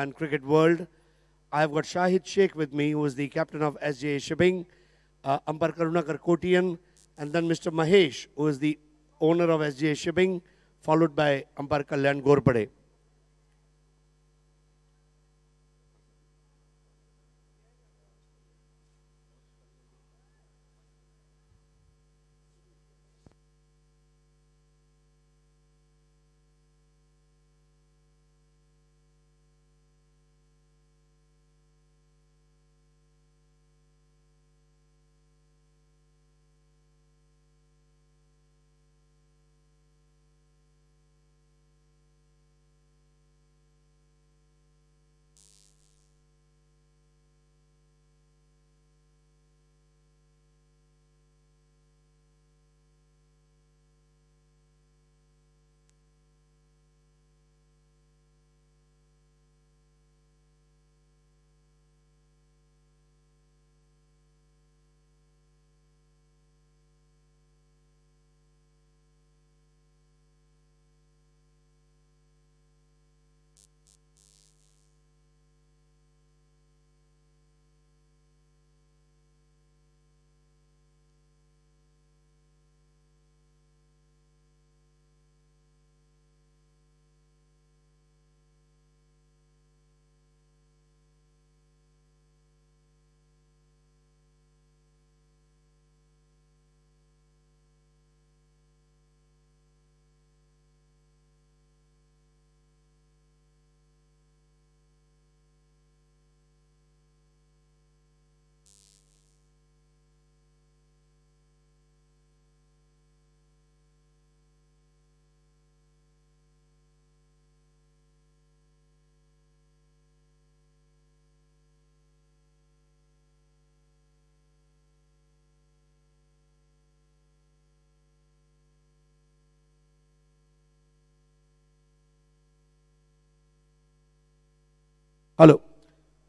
and cricket world. I've got Shahid Sheikh with me, who is the captain of SJA Shipping, uh, Ambar Karunakar Kotian, and then Mr. Mahesh, who is the owner of SJA Shipping, followed by Ambar Kalyan Gorpade.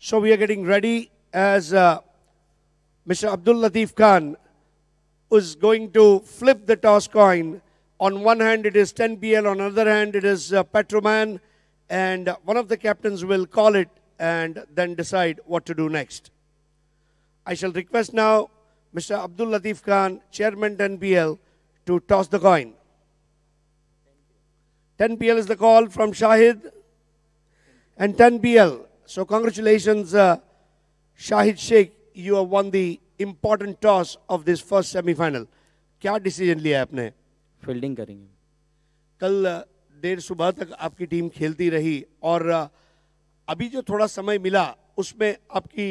So we are getting ready as uh, Mr. Abdul Latif Khan is going to flip the toss coin. On one hand, it is 10PL. On the other hand, it is uh, Petroman. And one of the captains will call it and then decide what to do next. I shall request now Mr. Abdul Latif Khan, Chairman 10PL, to toss the coin. 10PL is the call from Shahid. And 10PL, So congratulations, uh, Shahid Sheikh. You have won the important toss of this first semifinal क्या decision लिया है आपने fielding करेंगे कल uh, देर सुबह तक आपकी team खेलती रही और uh, अभी जो थोड़ा समय मिला उसमें आपकी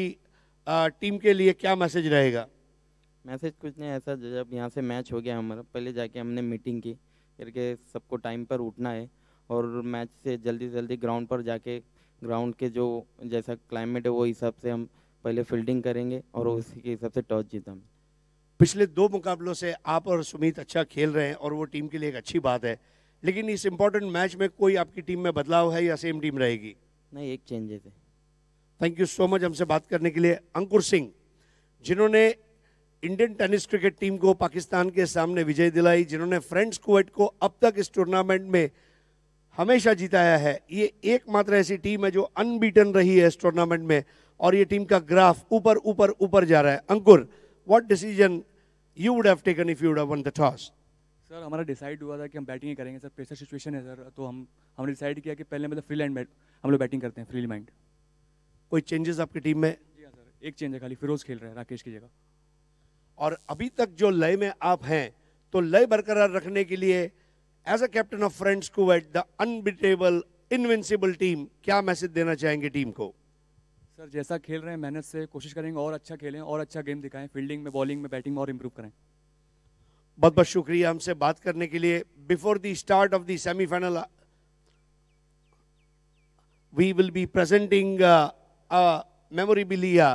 टीम uh, के लिए क्या मैसेज रहेगा मैसेज कुछ नहीं ऐसा जब यहाँ से मैच हो गया हमारा पहले जाके हमने मीटिंग की करके सबको टाइम पर उठना है और मैच से जल्दी से जल्दी ग्राउंड पर जाके ग्राउंड के जो जैसा क्लाइमेट है वो हिसाब से हम पहले फील्डिंग करेंगे और हम्म। उसी के हिसाब से टॉस जीता पिछले दो मुकाबलों से आप और सुमित अच्छा खेल रहे हैं और वो टीम के लिए एक अच्छी बात है लेकिन इस इम्पोर्टेंट मैच में कोई आपकी टीम में बदलाव है या सेम टीम रहेगी नहीं एक चेंजेस है थैंक यू सो मच हमसे बात करने के लिए अंकुर सिंह जिन्होंने इंडियन टेनिस क्रिकेट टीम को पाकिस्तान के सामने विजय दिलाई जिन्होंने फ्रेंड्स कुवैत को अब तक इस टूर्नामेंट में हमेशा जिताया है ये एकमात्र ऐसी टीम है जो अनबीटन रही है इस टूर्नामेंट में और ये टीम का ग्राफ ऊपर ऊपर ऊपर जा रहा है Ankur what decision you would have taken if you won the toss sir हमारा डिसाइड हुआ था कि हम बैटिंग ही करेंगे सर प्रेशर सिचुएशन है सर तो हम हमने डिसाइड किया कि पहले मतलब फ्री लैंड बैट हम लोग बैटिंग करते हैं फ्री माइंड कोई चेंजेस आपकी टीम में जी हाँ सर एक चेंज है खाली फिरोज खेल रहे हैं राकेश की जगह और अभी तक जो लय में आप हैं तो लय बरकरार रखने के लिए as a captain of Friends को Kuwait the unbeatable invincible team क्या मैसेज देना चाहेंगे टीम को सर जैसा खेल रहे हैं मेहनत से कोशिश करेंगे और अच्छा खेलें और अच्छा गेम दिखाएं फील्डिंग में बॉलिंग में बैटिंग में और इम्प्रूव करें बहुत बहुत शुक्रिया हमसे बात करने के लिए before the start of the semifinal we will be presenting memorabilia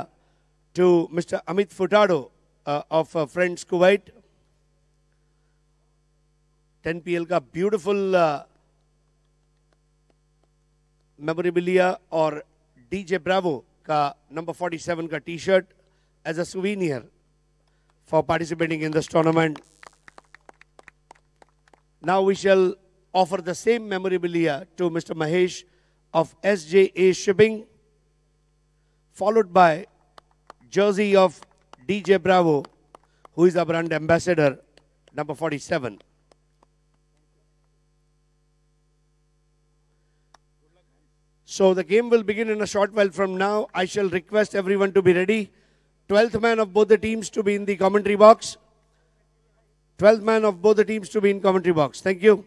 to mister Amit Furtado of Friends Kuwait 10 P beautiful uh, memorabilia memorabilia DJ DJ number 47 का T shirt as a souvenir for participating in this tournament. Now we shall offer the same memorabilia to Mr. Mahesh of SJA Shipping, followed by jersey of DJ Bravo, who is our brand ambassador, number 47. So the game will begin in a short while from now. I shall request everyone to be ready. 12th man of both the teams to be in the commentary box. 12th man of both the teams to be in commentary box. Thank you.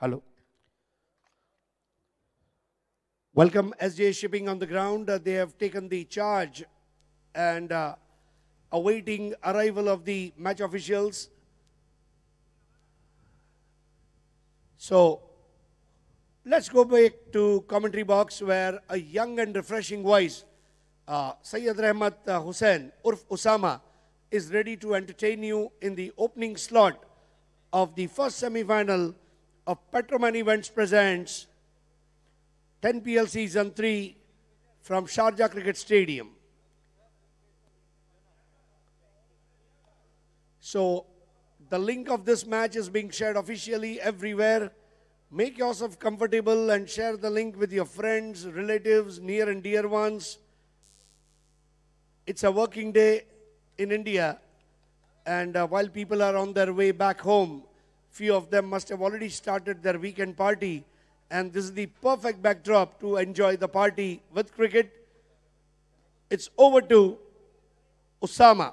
Hello. Welcome SJ Shipping on the ground. Uh, they have taken the charge and uh, awaiting arrival of the match officials. So let's go back to commentary box where a young and refreshing voice, uh, Sayyid Rahmat uh, Hussain, Urf Usama, is ready to entertain you in the opening slot of the first semi-final of Petroman Events presents 10PL Season 3 from Sharjah Cricket Stadium. So the link of this match is being shared officially everywhere. Make yourself comfortable and share the link with your friends, relatives, near and dear ones. It's a working day in India. And uh, while people are on their way back home, Few of them must have already started their weekend party, and this is the perfect backdrop to enjoy the party with cricket. It's over to Osama.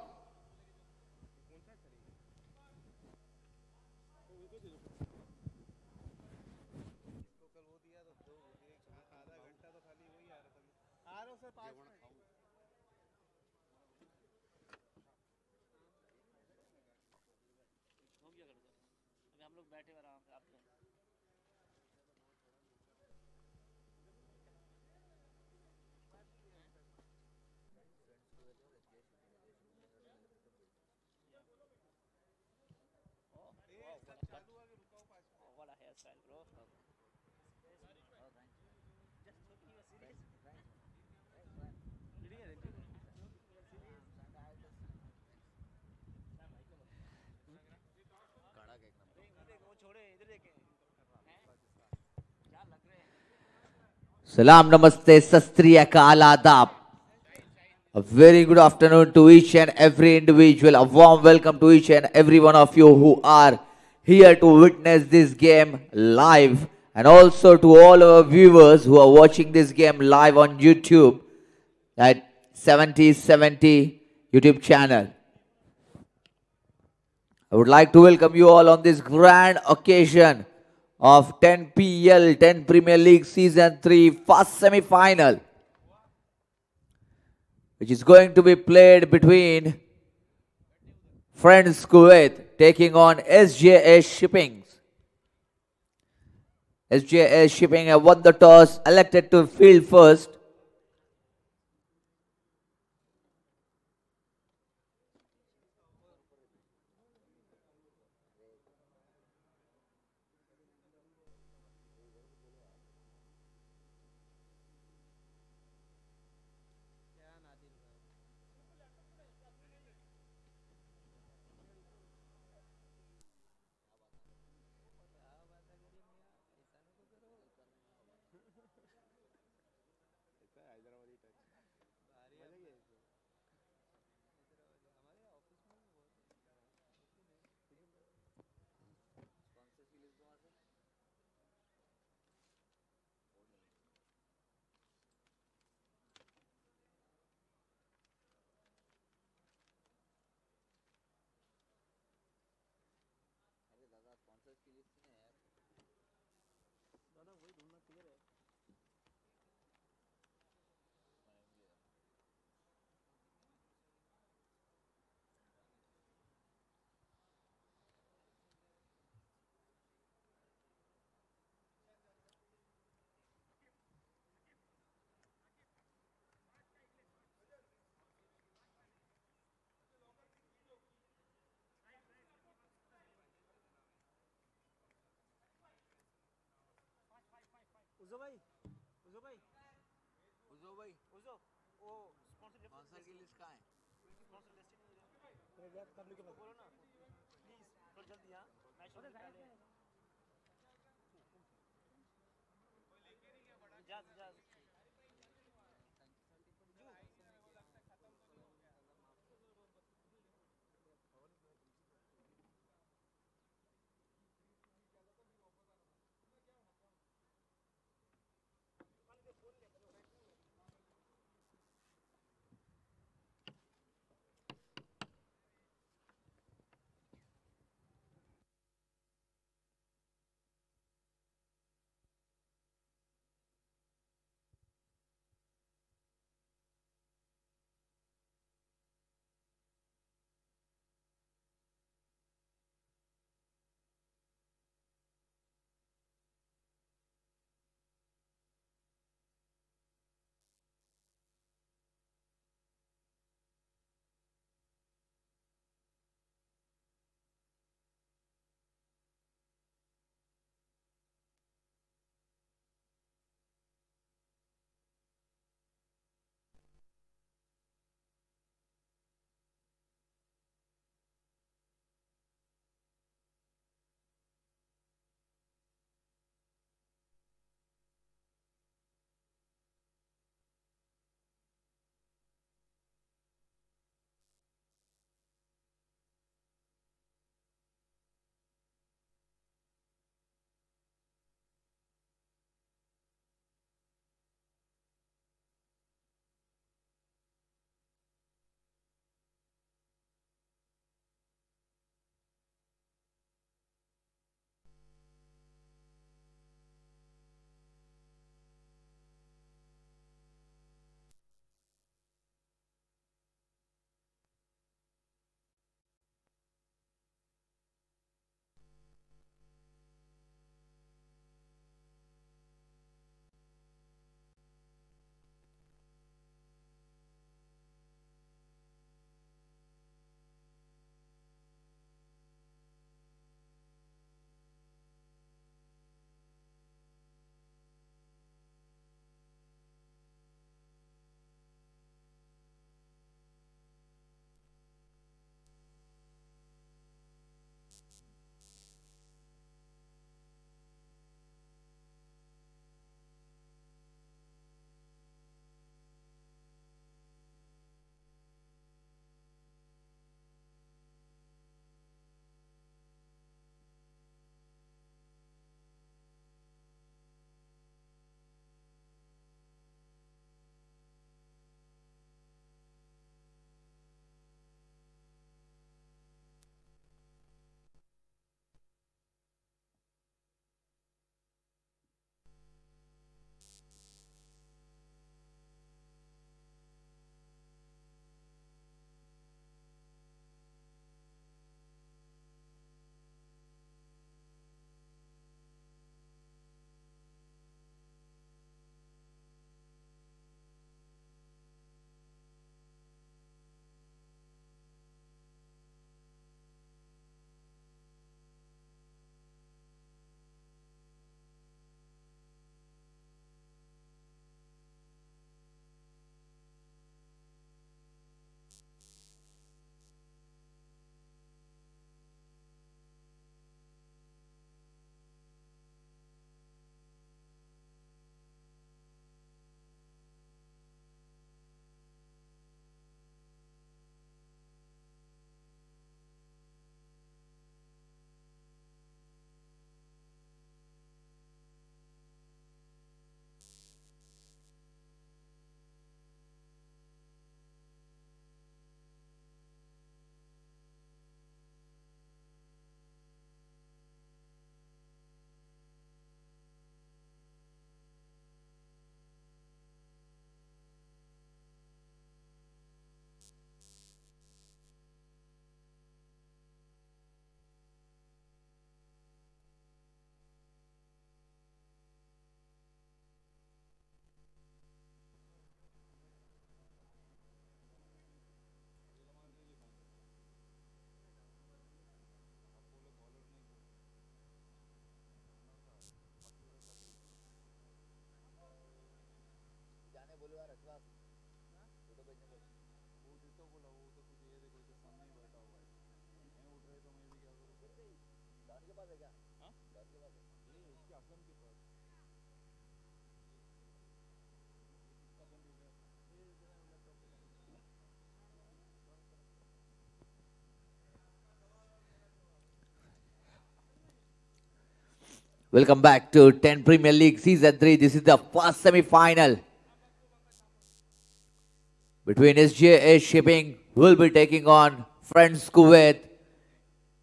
Salam Namaste Sastriya Ka Aladab. A very good afternoon to each and every individual. A warm welcome to each and every one of you who are here to witness this game live. And also to all our viewers who are watching this game live on YouTube at 7070 YouTube channel. I would like to welcome you all on this grand occasion of 10 PL, 10 Premier League Season 3 first semi-final which is going to be played between Friends Kuwait taking on SJS Shipping. SJS Shipping have won the toss, elected to field first उजो भाई उजो भाई उजो भाई उजो वो sponsor sponsor की list कहाँ है स्पॉन्सर लिस्ट मेरे गैप कर लो के बोलो ना प्लीज थोड़ा जल्दी हां मैच शुरू पहले जा जा Welcome back to 10 Premier League Season 3. This is the first semi-final between SJA Shipping will be taking on Friends Kuwait.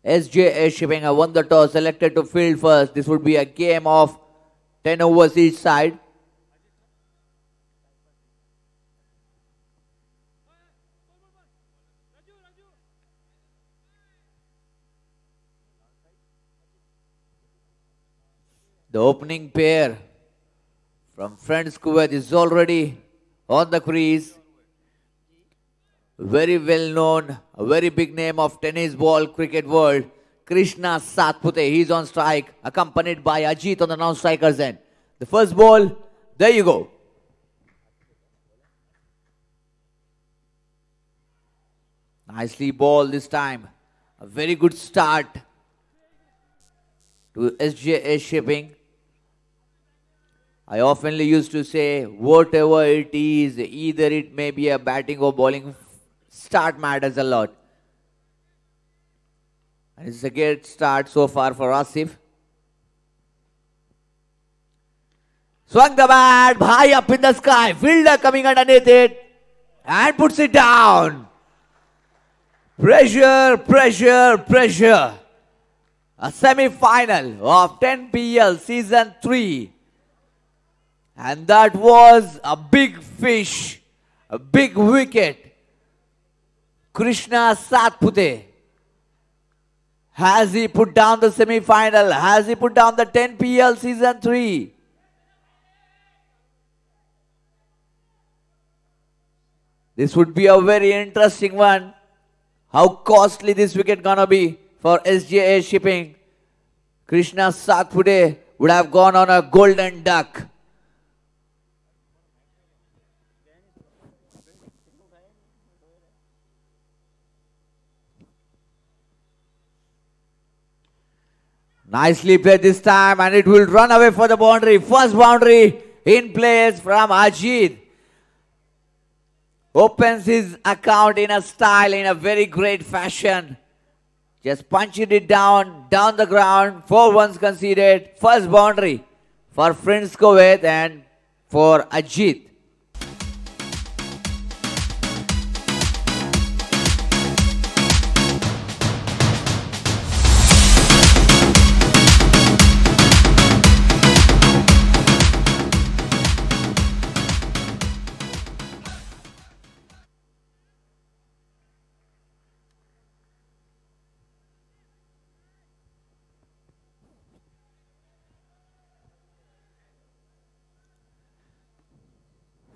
SJA Shipping have won the toss, selected to field first. This would be a game of 10 overs each side. The opening pair from Friends Kuwait is already on the crease very well known, a very big name of tennis ball cricket world, Krishna Satpute. He's on strike, accompanied by Ajit on the non-strikers end. The first ball, there you go. Nicely ball this time. A very good start to SJS shipping. I oftenly used to say, whatever it is, either it may be a batting or bowling start matters a lot. And it's a great start so far for if. Swung the bat, high up in the sky, fielder coming underneath it and puts it down. Pressure, pressure, pressure. A semi-final of 10 PL season 3. And that was a big fish, a big wicket Krishna Satpute. Has he put down the semi final? Has he put down the 10 PL season 3? This would be a very interesting one. How costly this wicket gonna be for SJA shipping? Krishna Satpute would have gone on a golden duck. Nicely played this time and it will run away for the boundary. First boundary in place from Ajit. Opens his account in a style, in a very great fashion. Just punching it down, down the ground. Four ones conceded. First boundary for Friends Koveth and for Ajit.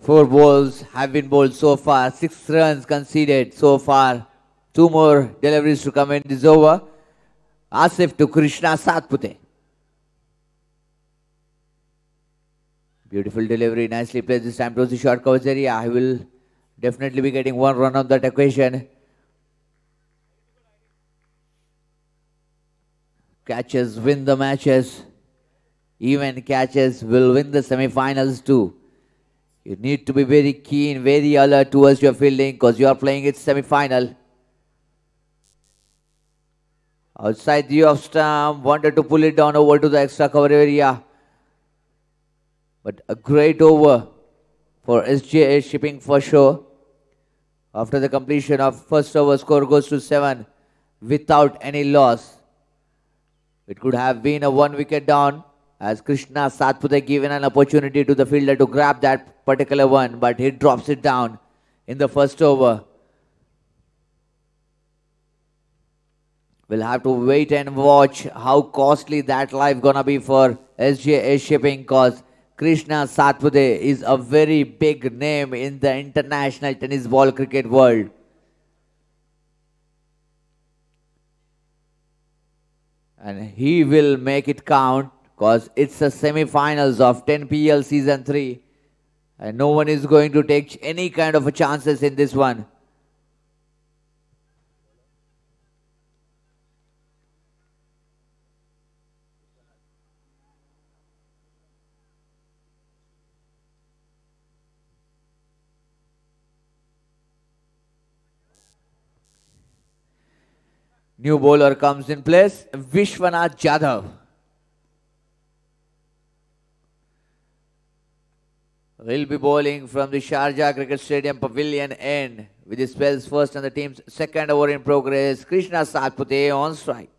Four balls have been bowled so far. Six runs conceded so far. Two more deliveries to come in this over. Asif to Krishna Satpute. Beautiful delivery. Nicely placed this time towards the short coverage area. I will definitely be getting one run on that equation. Catches win the matches. Even catches will win the semi-finals too. You need to be very keen, very alert towards your fielding because you are playing its semi-final. Outside the off stump, wanted to pull it down over to the extra cover area. But a great over for SJA shipping for sure. After the completion of first over, score goes to 7 without any loss. It could have been a one wicket down as Krishna Satpute given an opportunity to the fielder to grab that particular one, but he drops it down in the first over. We'll have to wait and watch how costly that life gonna be for SJA shipping cause Krishna Satpute is a very big name in the international tennis ball cricket world. And he will make it count because it's the semi-finals of 10PL Season 3. And no one is going to take any kind of chances in this one. New bowler comes in place, Vishwanath Jadhav. will be bowling from the Sharjah Cricket Stadium pavilion end with the spells first and the team's second over in progress. Krishna Satpute on strike.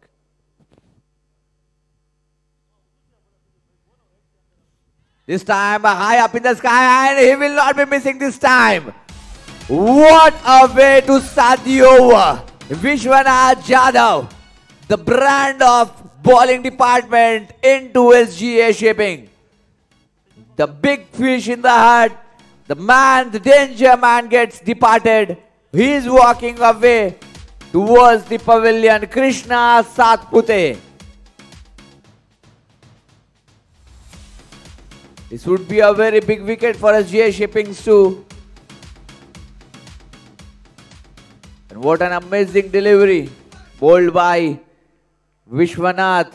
This time high up in the sky and he will not be missing this time. What a way to Sadi over. Vishwanath Jadhav, the brand of bowling department into SGA shipping the big fish in the hut, the man, the danger man gets departed. He is walking away towards the pavilion. Krishna Satpute. This would be a very big wicket for SGA Shippings too. And what an amazing delivery. Bowled by Vishwanath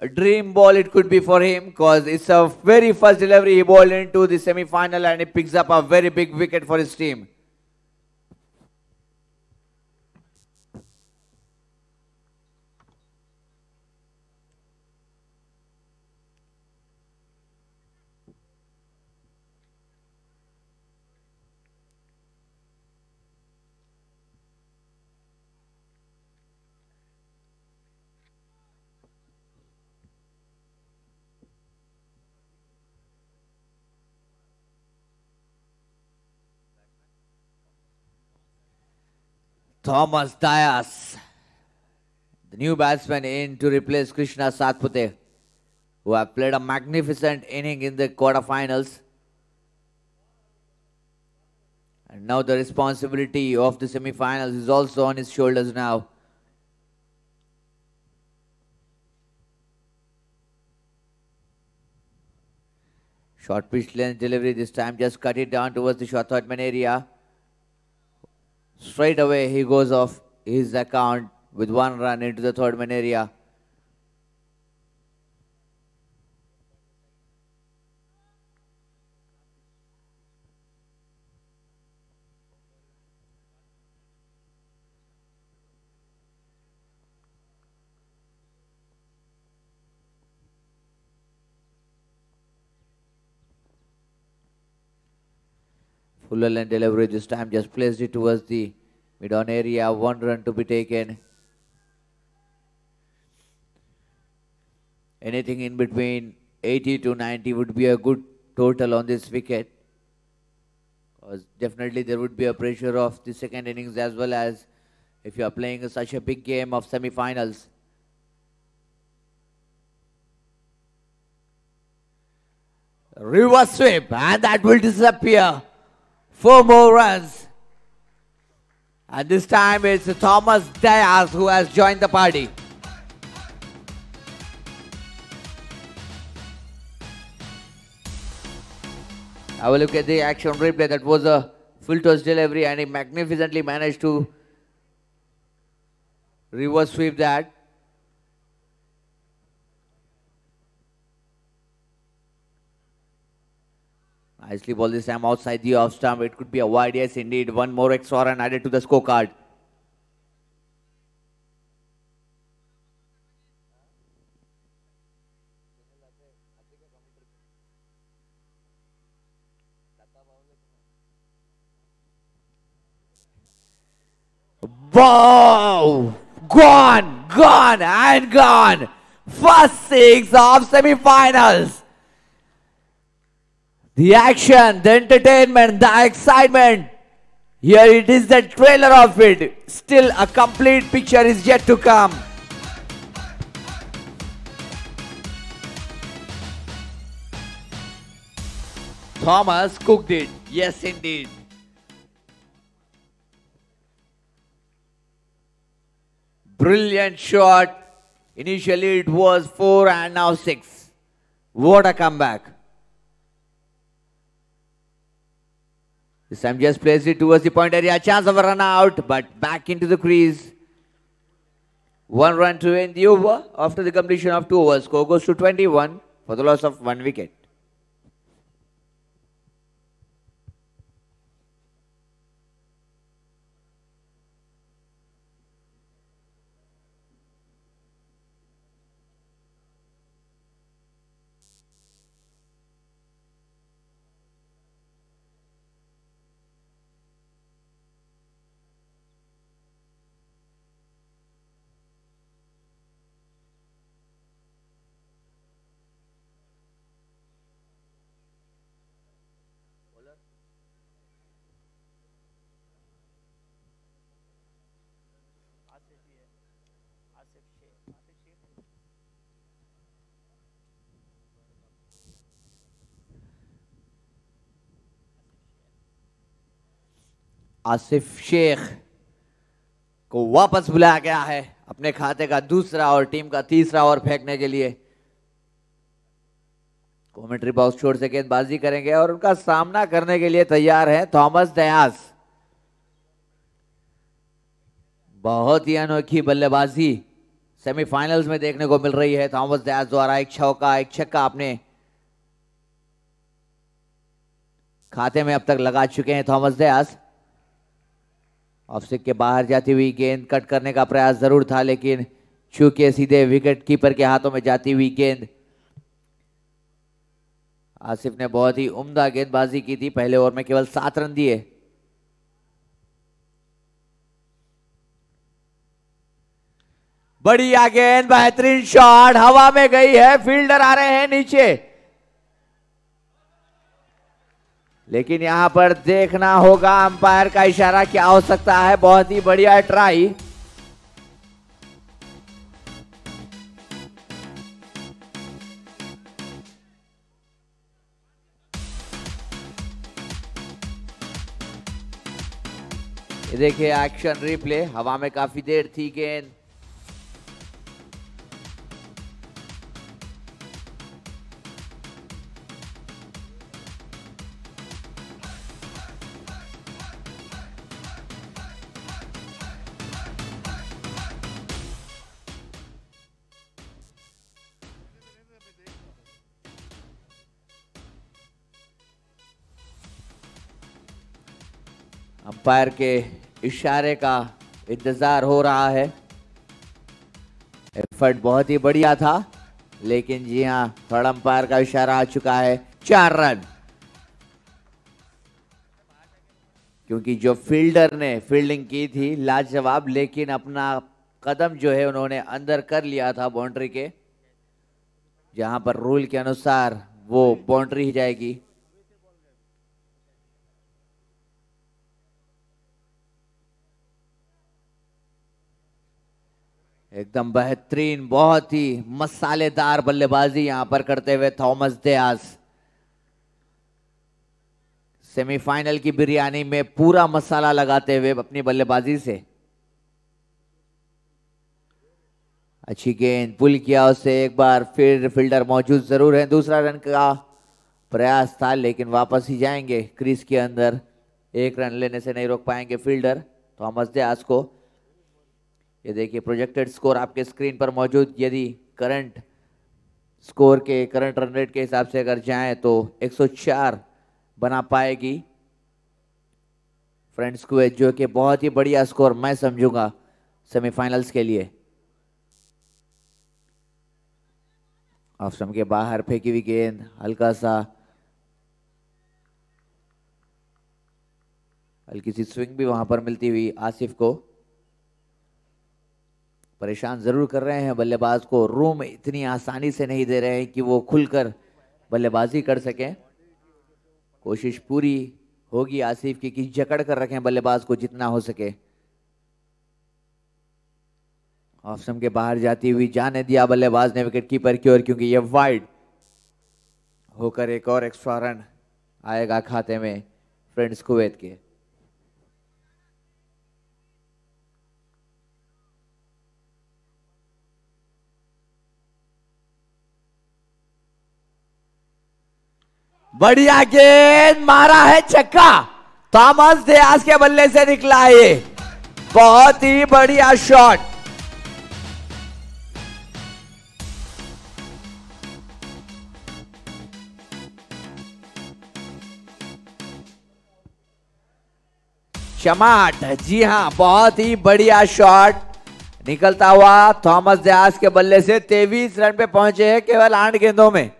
a dream ball it could be for him because it's a very first delivery he bowled into the semi-final and he picks up a very big wicket for his team. Thomas Dias, the new batsman in to replace Krishna Satpute, who have played a magnificent inning in the quarterfinals. And now the responsibility of the semi-finals is also on his shoulders now. Short pitch length delivery this time just cut it down towards the short third man area. Straight away he goes off his account with one run into the third man area. Fuller and delivery this time just placed it towards the mid-on area. One run to be taken. Anything in between 80 to 90 would be a good total on this wicket. Because definitely there would be a pressure of the second innings as well as if you are playing such a big game of semi-finals. Reverse sweep and that will disappear four more runs. And this time it's Thomas Diaz who has joined the party. Have a look at the action replay. That was a full toss delivery and he magnificently managed to reverse sweep that. I sleep all this time outside the off stump. It could be a wide. Yes, indeed. One more XOR and added to the scorecard. Wow! Gone, gone, and gone. First six of semi-finals the action, the entertainment, the excitement. Here it is the trailer of it. Still a complete picture is yet to come. Thomas cooked it. Yes, indeed. Brilliant shot. Initially it was 4 and now 6. What a comeback. This time just placed it towards the point area. Chance of a run out, but back into the crease. One run to end the over. After the completion of two overs, score goes to 21 for the loss of one wicket. Asif Sheikh को वापस बुलाया गया है अपने खाते का दूसरा और टीम का तीसरा ओवर फेंकने के लिए कॉमेंट्री बॉक्स छोड़ से गेंदबाजी करेंगे और उनका सामना करने के लिए तैयार है थॉमस दयास बहुत ही अनोखी बल्लेबाजी सेमीफाइनल्स में देखने को मिल रही है थॉमस दयास द्वारा एक छौका एक छक्का अपने खाते में अब तक लगा चुके हैं थॉमस दयास ऑफ स्टिक के बाहर जाती हुई गेंद कट करने का प्रयास जरूर था लेकिन चूंकि सीधे विकेट कीपर के हाथों में जाती हुई गेंद आसिफ ने बहुत ही उम्दा गेंदबाजी की थी पहले ओवर में केवल सात रन दिए बढ़िया गेंद बेहतरीन शॉट हवा में गई है फील्डर आ रहे हैं नीचे लेकिन यहां पर देखना होगा अंपायर का इशारा क्या हो सकता है बहुत ही बढ़िया ट्राई देखिए एक्शन रिप्ले हवा में काफी देर थी गेंद अंपायर के इशारे का इंतज़ार हो रहा है एफर्ट बहुत ही बढ़िया था लेकिन जी हाँ थर्ड अंपायर का इशारा आ चुका है चार रन क्योंकि जो फील्डर ने फील्डिंग की थी लाजवाब लेकिन अपना कदम जो है उन्होंने अंदर कर लिया था बाउंड्री के जहां पर रूल के अनुसार वो बाउंड्री ही जाएगी एकदम बेहतरीन बहुत ही मसालेदार बल्लेबाजी यहां पर करते हुए थॉमस दयास सेमीफाइनल की बिरयानी में पूरा मसाला लगाते हुए अपनी बल्लेबाजी से अच्छी गेंद पुल किया उसे एक बार फिर फील्डर मौजूद जरूर है दूसरा रन का प्रयास था लेकिन वापस ही जाएंगे क्रीज के अंदर एक रन लेने से नहीं रोक पाएंगे फील्डर थॉमस दयास को ये देखिए प्रोजेक्टेड स्कोर आपके स्क्रीन पर मौजूद यदि करंट स्कोर के करंट रन रेट के हिसाब से अगर जाएं तो 104 बना पाएगी फ्रेंड्स को जो कि बहुत ही बढ़िया स्कोर मैं समझूंगा सेमीफाइनल्स के लिए ऑफ स्टम्प के बाहर फेंकी हुई गेंद हल्का सा हल्की सी स्विंग भी वहां पर मिलती हुई आसिफ को परेशान ज़रूर कर रहे हैं बल्लेबाज को रूम इतनी आसानी से नहीं दे रहे हैं कि वो खुलकर बल्लेबाजी कर सकें कोशिश पूरी होगी आसिफ की कि जकड़ कर रखें बल्लेबाज को जितना हो सके ऑप्शन के बाहर जाती हुई जाने दिया बल्लेबाज ने विकेट कीपर की ओर क्योंकि यह वाइड होकर एक और एक्स्ट्रा रन आएगा खाते में फ्रेंड्स कुवैत के बढ़िया गेंद मारा है छक्का थॉमस दयास के बल्ले से निकला ये बहुत ही बढ़िया शॉट चमाट जी हां बहुत ही बढ़िया शॉट निकलता हुआ थॉमस दयास के बल्ले से तेवीस रन पे पहुंचे हैं केवल आठ गेंदों में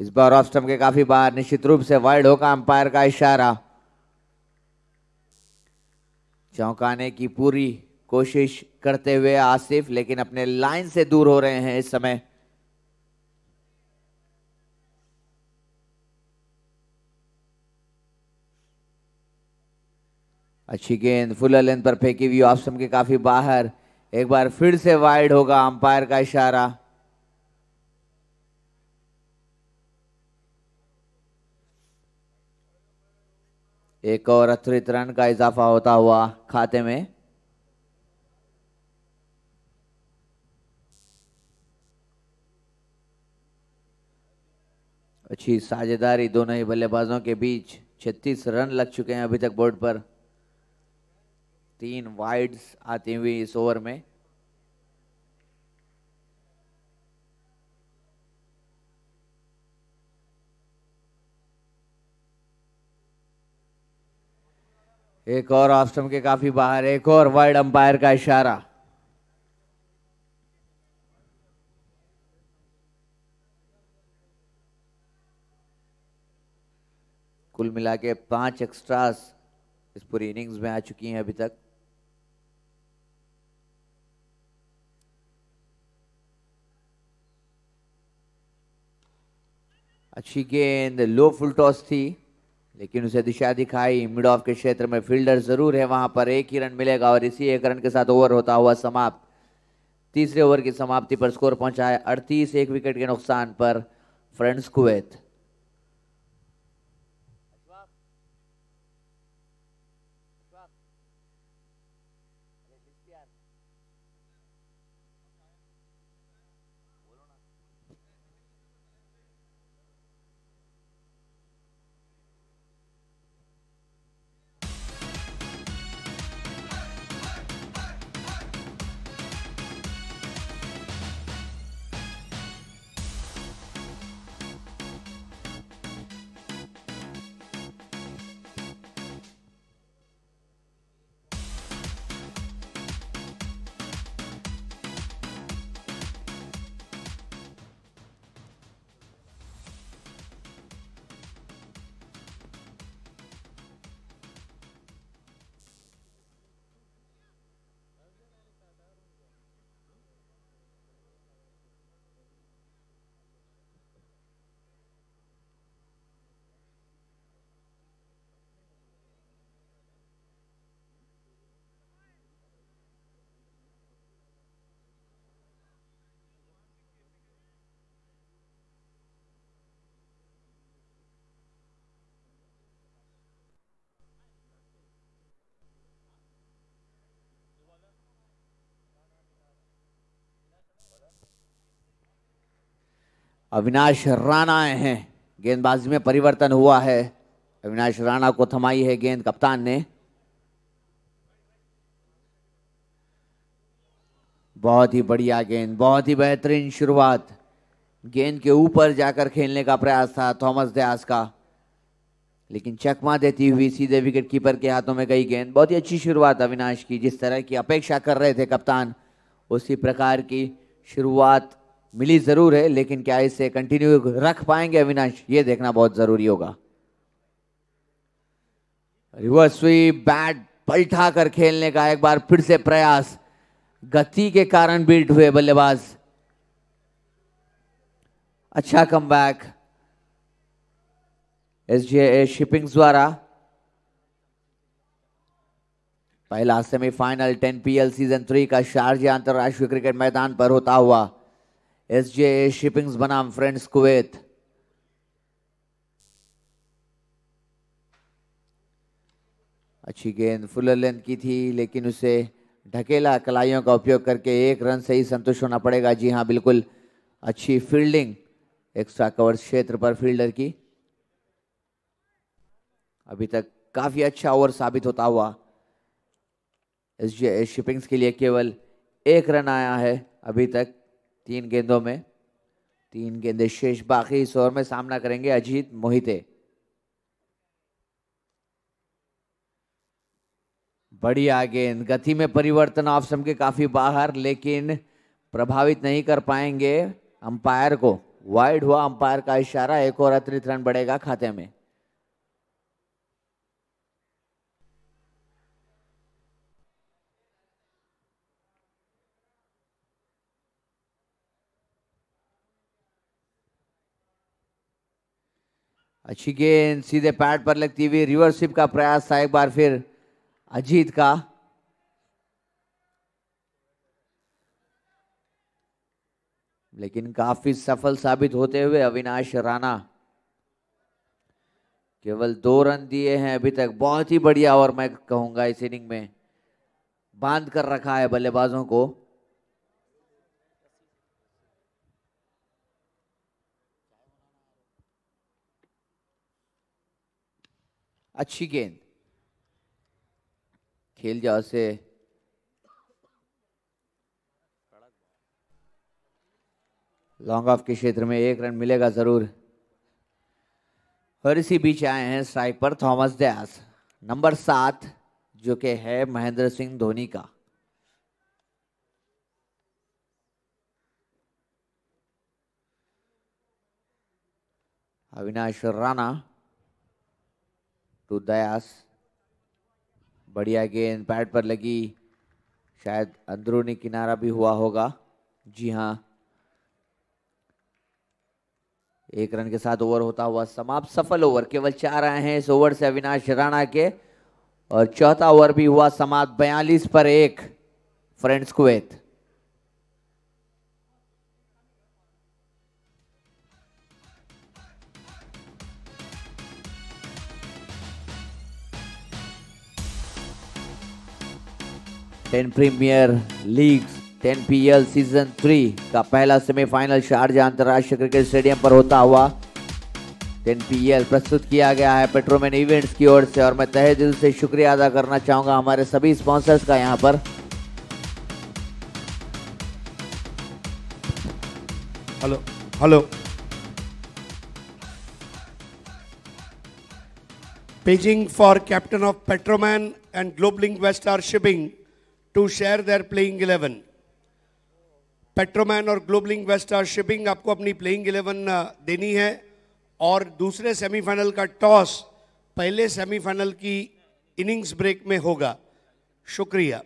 इस बार ऑफ स्टम्प के काफी बाहर निश्चित रूप से वाइड होगा अंपायर का इशारा चौंकाने की पूरी कोशिश करते हुए आसिफ लेकिन अपने लाइन से दूर हो रहे हैं इस समय अच्छी गेंद फुल लेंथ पर फेंकी हुई ऑफ स्टम्प के काफी बाहर एक बार फिर से वाइड होगा अंपायर का इशारा एक और अतिरिक्त रन का इजाफा होता हुआ खाते में अच्छी साझेदारी दोनों ही बल्लेबाजों के बीच 36 रन लग चुके हैं अभी तक बोर्ड पर तीन वाइड्स आती हुई इस ओवर में एक और ऑफ के काफी बाहर एक और वाइड अंपायर का इशारा कुल मिला के पांच एक्स्ट्रास इस पूरी इनिंग्स में आ चुकी हैं अभी तक अच्छी गेंद लो फुल टॉस थी लेकिन उसे दिशा दिखाई मिड ऑफ के क्षेत्र में फील्डर जरूर है वहां पर एक ही रन मिलेगा और इसी एक रन के साथ ओवर होता हुआ समाप्त तीसरे ओवर की समाप्ति पर स्कोर पहुंचा है अड़तीस एक विकेट के नुकसान पर फ्रेंड्स कुवैत अविनाश राणा हैं गेंदबाजी में परिवर्तन हुआ है अविनाश राणा को थमाई है गेंद कप्तान ने बहुत ही बढ़िया गेंद बहुत ही बेहतरीन शुरुआत गेंद के ऊपर जाकर खेलने का प्रयास था थॉमस दयास का लेकिन चकमा देती हुई सीधे विकेट कीपर के हाथों में गई गेंद बहुत ही अच्छी शुरुआत अविनाश की जिस तरह की अपेक्षा कर रहे थे कप्तान उसी प्रकार की शुरुआत मिली जरूर है लेकिन क्या इसे कंटिन्यू रख पाएंगे अविनाश ये देखना बहुत जरूरी होगा रिवर्स स्वीप बैट पलटा कर खेलने का एक बार फिर से प्रयास गति के कारण बीट हुए बल्लेबाज अच्छा कम बैक एस शिपिंग्स द्वारा पहला semifinal ten PL season three का शारजा अंतर्राष्ट्रीय क्रिकेट मैदान पर होता हुआ एस जे ए शिपिंग्स बनाम फ्रेंड्स कुवैत अच्छी गेंद फुलर लेंथ की थी लेकिन उसे ढकेला कलाइयों का उपयोग करके एक रन से ही संतुष्ट होना पड़ेगा जी हाँ बिल्कुल अच्छी फील्डिंग एक्स्ट्रा कवर क्षेत्र पर फील्डर की अभी तक काफ़ी अच्छा ओवर साबित होता हुआ एस जे शिपिंग्स के लिए केवल एक रन आया है अभी तक तीन गेंदों में तीन गेंदे शेष बाकी इस ओवर में सामना करेंगे अजीत मोहिते बढ़िया गेंद गति में परिवर्तन ऑफ सम के काफी बाहर लेकिन प्रभावित नहीं कर पाएंगे अंपायर को वाइड हुआ अंपायर का इशारा एक और अतिरिक्त रन बढ़ेगा खाते में अच्छी गेंद सीधे पैड पर लगती हुई रिवर्सिप का प्रयास था एक बार फिर अजीत का लेकिन काफी सफल साबित होते हुए अविनाश राणा केवल दो रन दिए हैं अभी तक बहुत ही बढ़िया और मैं कहूंगा इस इनिंग में बांध कर रखा है बल्लेबाजों को अच्छी गेंद खेल जहां से लॉन्ग ऑफ के क्षेत्र में एक रन मिलेगा जरूर और इसी बीच आए हैं स्ट्राइपर थॉमस दयास नंबर सात जो कि है महेंद्र सिंह धोनी का अविनाश राणा टू तो दयास बढ़िया गेंद पैड पर लगी शायद अंदरूनी किनारा भी हुआ होगा जी हाँ एक रन के साथ ओवर होता हुआ समाप्त सफल ओवर केवल चार आए हैं इस ओवर से अविनाश राणा के और चौथा ओवर भी हुआ समाप्त बयालीस पर एक Friends Kuwait ten premier league ten P L season three का पहला सेमीफाइनल शारजा अंतर्राष्ट्रीय क्रिकेट स्टेडियम पर होता हुआ टेन पी एल प्रस्तुत किया गया है पेट्रोमैन इवेंट्स की ओर से और मैं तहे दिल से शुक्रिया अदा करना चाहूंगा हमारे सभी स्पॉन्सर्स का यहाँ पर hello hello Beijing for captain of Petroman and Globlink Westar Shipping. to share their playing 11. Petroman और ग्लोबल इन्वेस्टर शिपिंग आपको अपनी प्लेइंग 11 देनी है और दूसरे सेमीफाइनल का टॉस पहले सेमीफाइनल की इनिंग्स ब्रेक में होगा शुक्रिया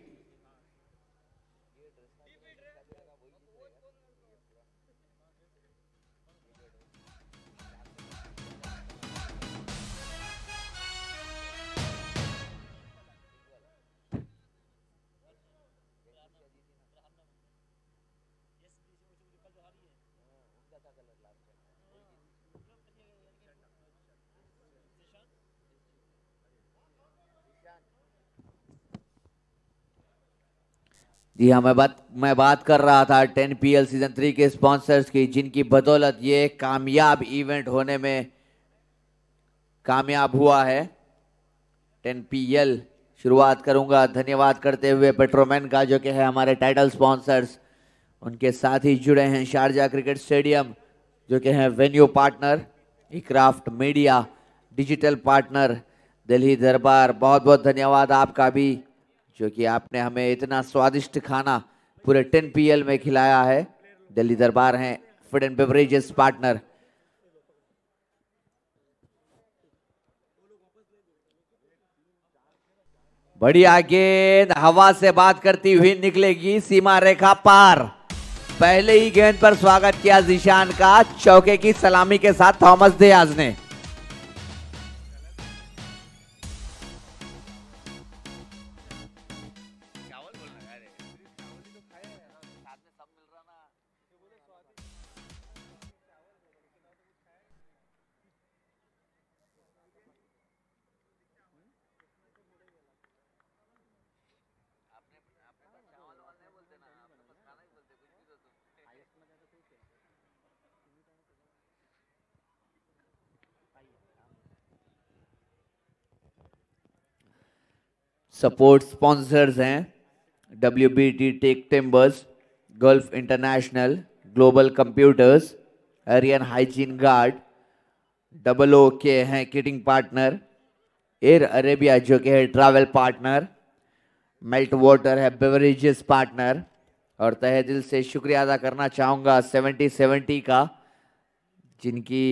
जी हाँ मैं बात मैं बात कर रहा था ten P L season three के स्पॉन्सर्स की जिनकी बदौलत ये कामयाब इवेंट होने में कामयाब हुआ है टेन पी एल शुरुआत करूंगा धन्यवाद करते हुए पेट्रोमैन का जो कि है हमारे टाइटल स्पॉन्सर्स उनके साथ ही जुड़े हैं शारजा क्रिकेट स्टेडियम जो कि है वेन्यू पार्टनर इक्राफ्ट media digital partner Delhi Darbar बहुत बहुत धन्यवाद आपका भी क्योंकि आपने हमें इतना स्वादिष्ट खाना पूरे टेन पी में खिलाया है दिल्ली दरबार हैं फूड एंड बेवरेजेस पार्टनर बढ़िया गेंद हवा से बात करती हुई निकलेगी सीमा रेखा पार पहले ही गेंद पर स्वागत किया जिशान का चौके की सलामी के साथ थॉमस देयाज ने सपोर्ट स्पॉन्सर्स हैं W B T teak timbers Gulf international global computers Aryan hygiene guard double O K हैं किटिंग पार्टनर एयर अरेबिया जो कि है ट्रैवल पार्टनर मेल्ट वाटर है बेवरेजेस पार्टनर और तह दिल से शुक्रिया अदा करना चाहूँगा सेवेंटी सेवेंटी का जिनकी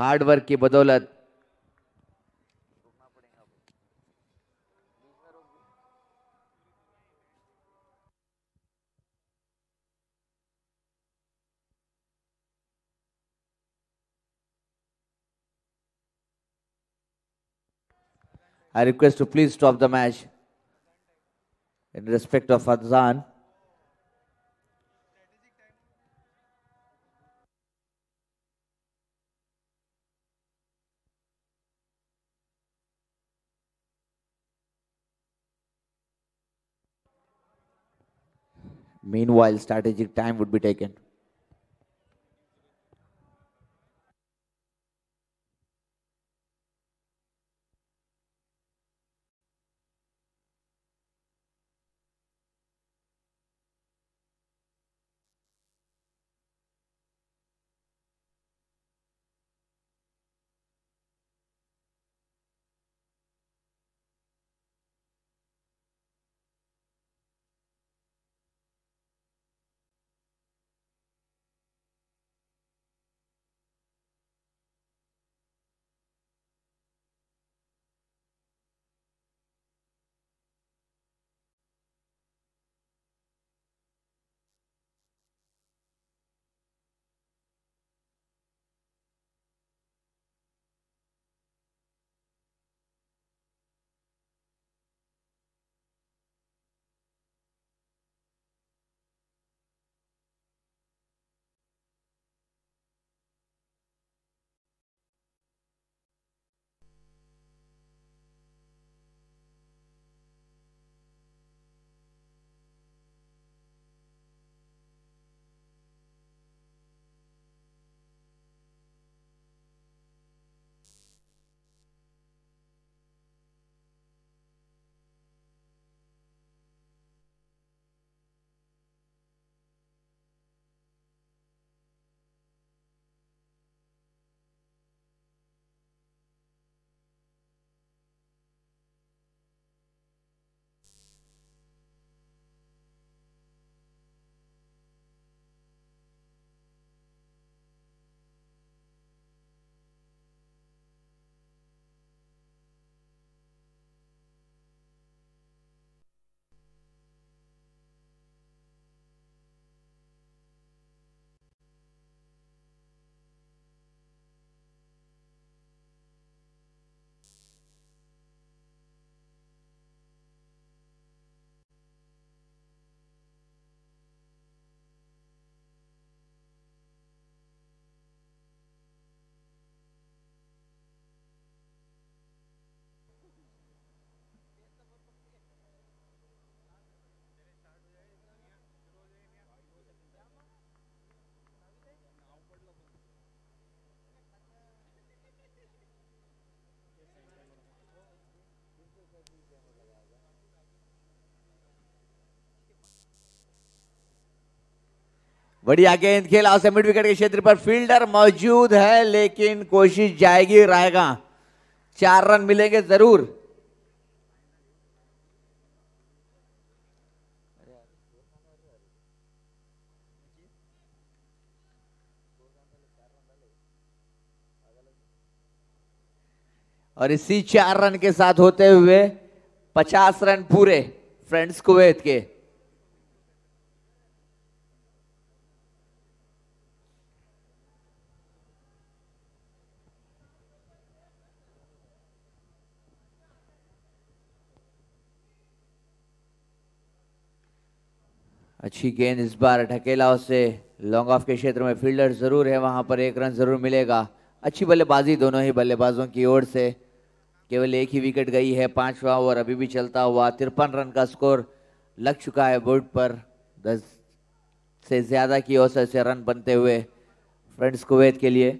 हार्डवर्क की बदौलत I request to please stop the match in respect of Adzan. Meanwhile, strategic time would be taken. बढ़िया गेंद खेला उसे मिड विकेट के क्षेत्र पर फील्डर मौजूद है लेकिन कोशिश जाएगी रहेगा चार रन मिलेंगे जरूर और इसी चार रन के साथ होते हुए पचास रन पूरे फ्रेंड्स कुवैत के अच्छी गेंद इस बार ढकेला उससे लॉन्ग ऑफ के क्षेत्र में फील्डर ज़रूर है वहाँ पर एक रन ज़रूर मिलेगा अच्छी बल्लेबाजी दोनों ही बल्लेबाजों की ओर से केवल एक ही विकेट गई है पांचवा ओवर अभी भी चलता हुआ तिरपन रन का स्कोर लग चुका है बोर्ड पर दस से ज़्यादा की औसत से रन बनते हुए फ्रेंड्स कुवैत के लिए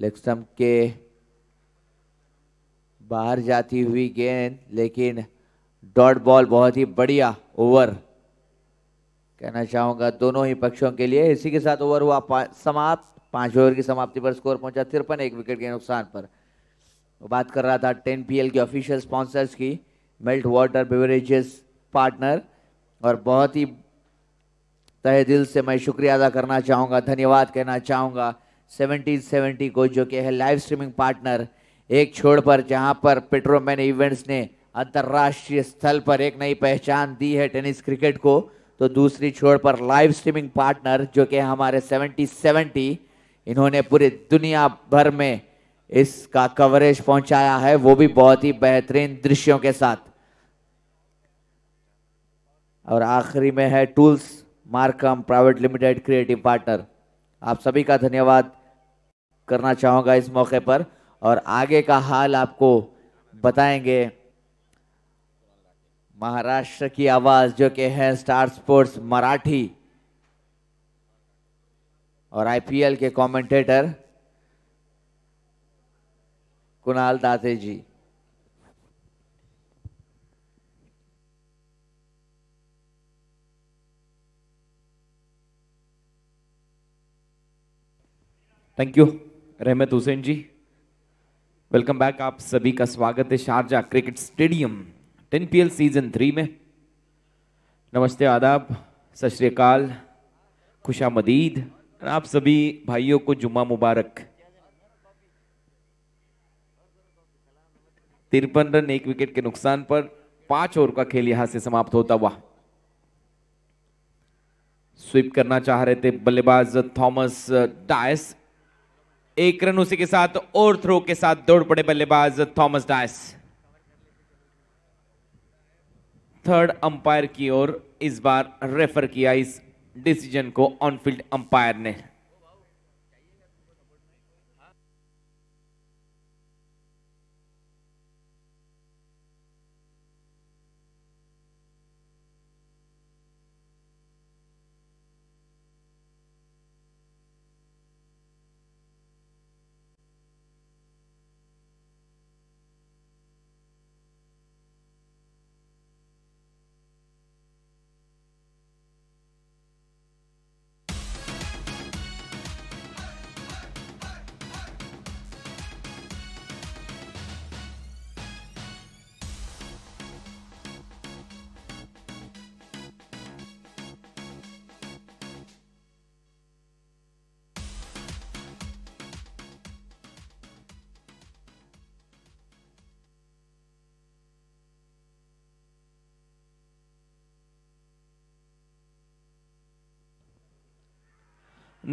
लेग स्टम्प के बाहर जाती हुई गेंद लेकिन डॉट बॉल बहुत ही बढ़िया ओवर कहना चाहूँगा दोनों ही पक्षों के लिए इसी के साथ ओवर हुआ पा, समाप्त पाँच ओवर की समाप्ति पर स्कोर पहुंचा तिरपन एक विकेट के नुकसान पर वो बात कर रहा था टेन पी के ऑफिशियल स्पॉन्सर्स की मेल्ट वाटर बेवरेजेस पार्टनर और बहुत ही तहे दिल से मैं शुक्रिया अदा करना चाहूँगा धन्यवाद कहना चाहूँगा सेवेंटी सेवेंटी को जो कि है लाइव स्ट्रीमिंग पार्टनर एक छोर पर जहां पर पेट्रोमैन इवेंट्स ने अंतर्राष्ट्रीय स्थल पर एक नई पहचान दी है टेनिस क्रिकेट को तो दूसरी छोर पर लाइव स्ट्रीमिंग पार्टनर जो कि हमारे सेवेंटी सेवेंटी इन्होंने पूरे दुनिया भर में इसका कवरेज पहुंचाया है वो भी बहुत ही बेहतरीन दृश्यों के साथ और आखिरी में है tools Markham private limited creative partner आप सभी का धन्यवाद करना चाहूँगा इस मौके पर और आगे का हाल आपको बताएंगे महाराष्ट्र की आवाज जो कि है स्टार स्पोर्ट्स मराठी और आईपीएल के कमेंटेटर कुणाल दाते जी थैंक यू रहमत हुसैन जी वेलकम बैक आप सभी का स्वागत है Sharjah cricket stadium ten P season three में नमस्ते आदाब सत श्रीकाल खुशा मदीद आप सभी भाइयों को जुमा मुबारक तिरपन रन एक विकेट के नुकसान पर पांच ओवर का खेल यहां से समाप्त होता हुआ स्वीप करना चाह रहे थे बल्लेबाज थॉमस डायस एक रन उसी के साथ और थ्रो के साथ दौड़ पड़े बल्लेबाज थॉमस डायस थर्ड अंपायर की ओर इस बार रेफर किया इस डिसीजन को ऑनफील्ड अंपायर ने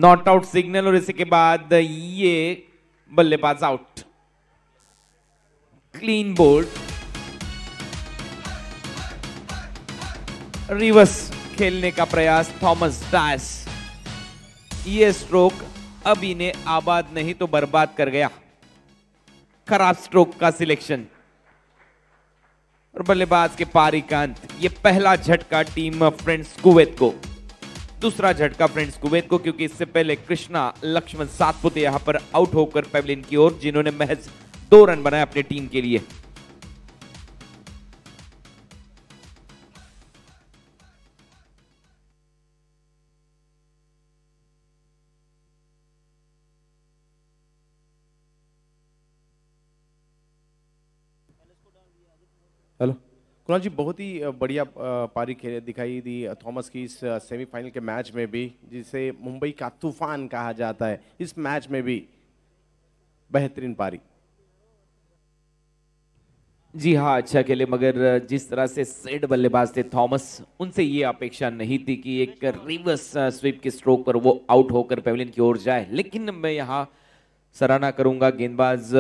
नॉट आउट सिग्नल और इसी के बाद ये बल्लेबाज आउट क्लीन बोल्ड रिवर्स खेलने का प्रयास थॉमस डायस ये स्ट्रोक अब इन्हें आबाद नहीं तो बर्बाद कर गया खराब स्ट्रोक का सिलेक्शन और बल्लेबाज के पारी कांत ये पहला झटका टीम फ्रेंड्स कुवैत को दूसरा झटका फ्रेंड्स कुवैत को क्योंकि इससे पहले कृष्णा लक्ष्मण सातपुते यहां पर आउट होकर पेवलिन की ओर जिन्होंने महज दो रन बनाए अपनी टीम के लिए कुणाल जी बहुत ही बढ़िया पारी खेल दिखाई दी थॉमस की इस सेमीफाइनल के मैच में भी जिसे मुंबई का तूफान कहा जाता है इस मैच में भी बेहतरीन पारी जी हाँ अच्छा खेले मगर जिस तरह से सेड बल्लेबाज थे थॉमस उनसे ये अपेक्षा नहीं थी कि एक रिवर्स स्वीप के स्ट्रोक पर वो आउट होकर पेवलिन की ओर जाए लेकिन मैं यहाँ सराहना करूंगा गेंदबाज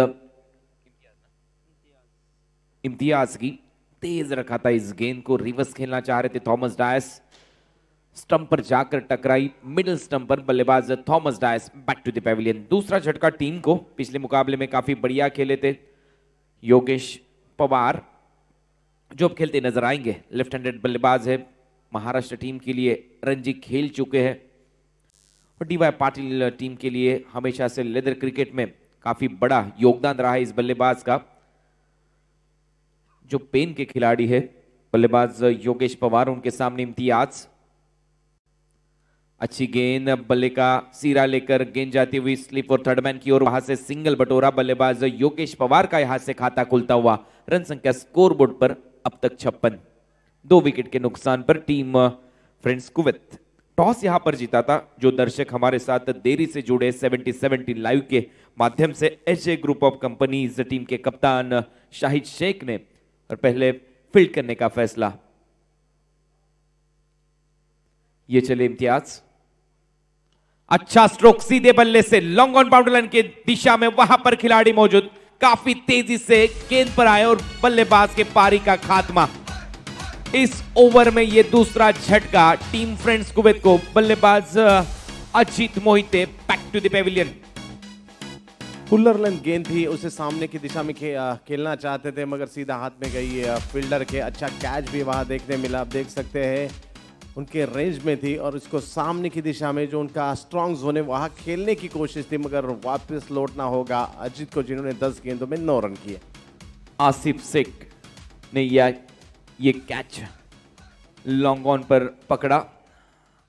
इम्तियाज की तेज रखा था इस गेंद को रिवर्स खेलना चाह रहे थे थॉमस डायस स्टंप पर जाकर टकराई मिडिल स्टंप पर बल्लेबाज Thomas Dias back to the दूसरा झटका टीम को पिछले मुकाबले में काफी बढ़िया खेले थे योगेश पवार जो अब खेलते नजर आएंगे लेफ्ट हैंडेड बल्लेबाज है महाराष्ट्र टीम के लिए रणजी खेल चुके हैं और डी वाई पाटिल टीम के लिए हमेशा से लेदर क्रिकेट में काफी बड़ा योगदान रहा है इस बल्लेबाज का जो पेन के खिलाड़ी है बल्लेबाज योगेश पवार उनके सामने इम्तियाज अच्छी गेंद बल्ले का सीरा लेकर गेंद जाती हुई स्लिप और थर्ड मैन की ओर वहां से सिंगल बटोरा बल्लेबाज योगेश पवार का यहां से खाता खुलता हुआ रन संख्या स्कोर बोर्ड पर अब तक छप्पन दो विकेट के नुकसान पर टीम फ्रेंड्स कुवैत टॉस यहां पर जीता था जो दर्शक हमारे साथ देरी से जुड़े सेवेंटी सेवेंटी लाइव के माध्यम से H group of companies team के कप्तान uh, शाहिद शेख ने और पहले फील्ड करने का फैसला ये चले इम्तियाज अच्छा स्ट्रोक सीधे बल्ले से लॉन्ग ऑन बाउंड्री लाइन की दिशा में वहां पर खिलाड़ी मौजूद काफी तेजी से गेंद पर आए और बल्लेबाज के पारी का खात्मा इस ओवर में यह दूसरा झटका टीम फ्रेंड्स कुवैत को बल्लेबाज Ajit Mohite back to the pavilion fuller length गेंद थी उसे सामने की दिशा में खे, आ, खेलना चाहते थे मगर सीधा हाथ में गई फील्डर के अच्छा कैच भी वहाँ देखने मिला आप देख सकते हैं उनके रेंज में थी और उसको सामने की दिशा में जो उनका स्ट्रॉन्ग जोन है वहाँ खेलने की कोशिश थी मगर वापस लौटना होगा अजीत को जिन्होंने 10 गेंदों में नौ रन किए आसिफ शेख ने यह ये कैच लॉन्ग ऑन पर पकड़ा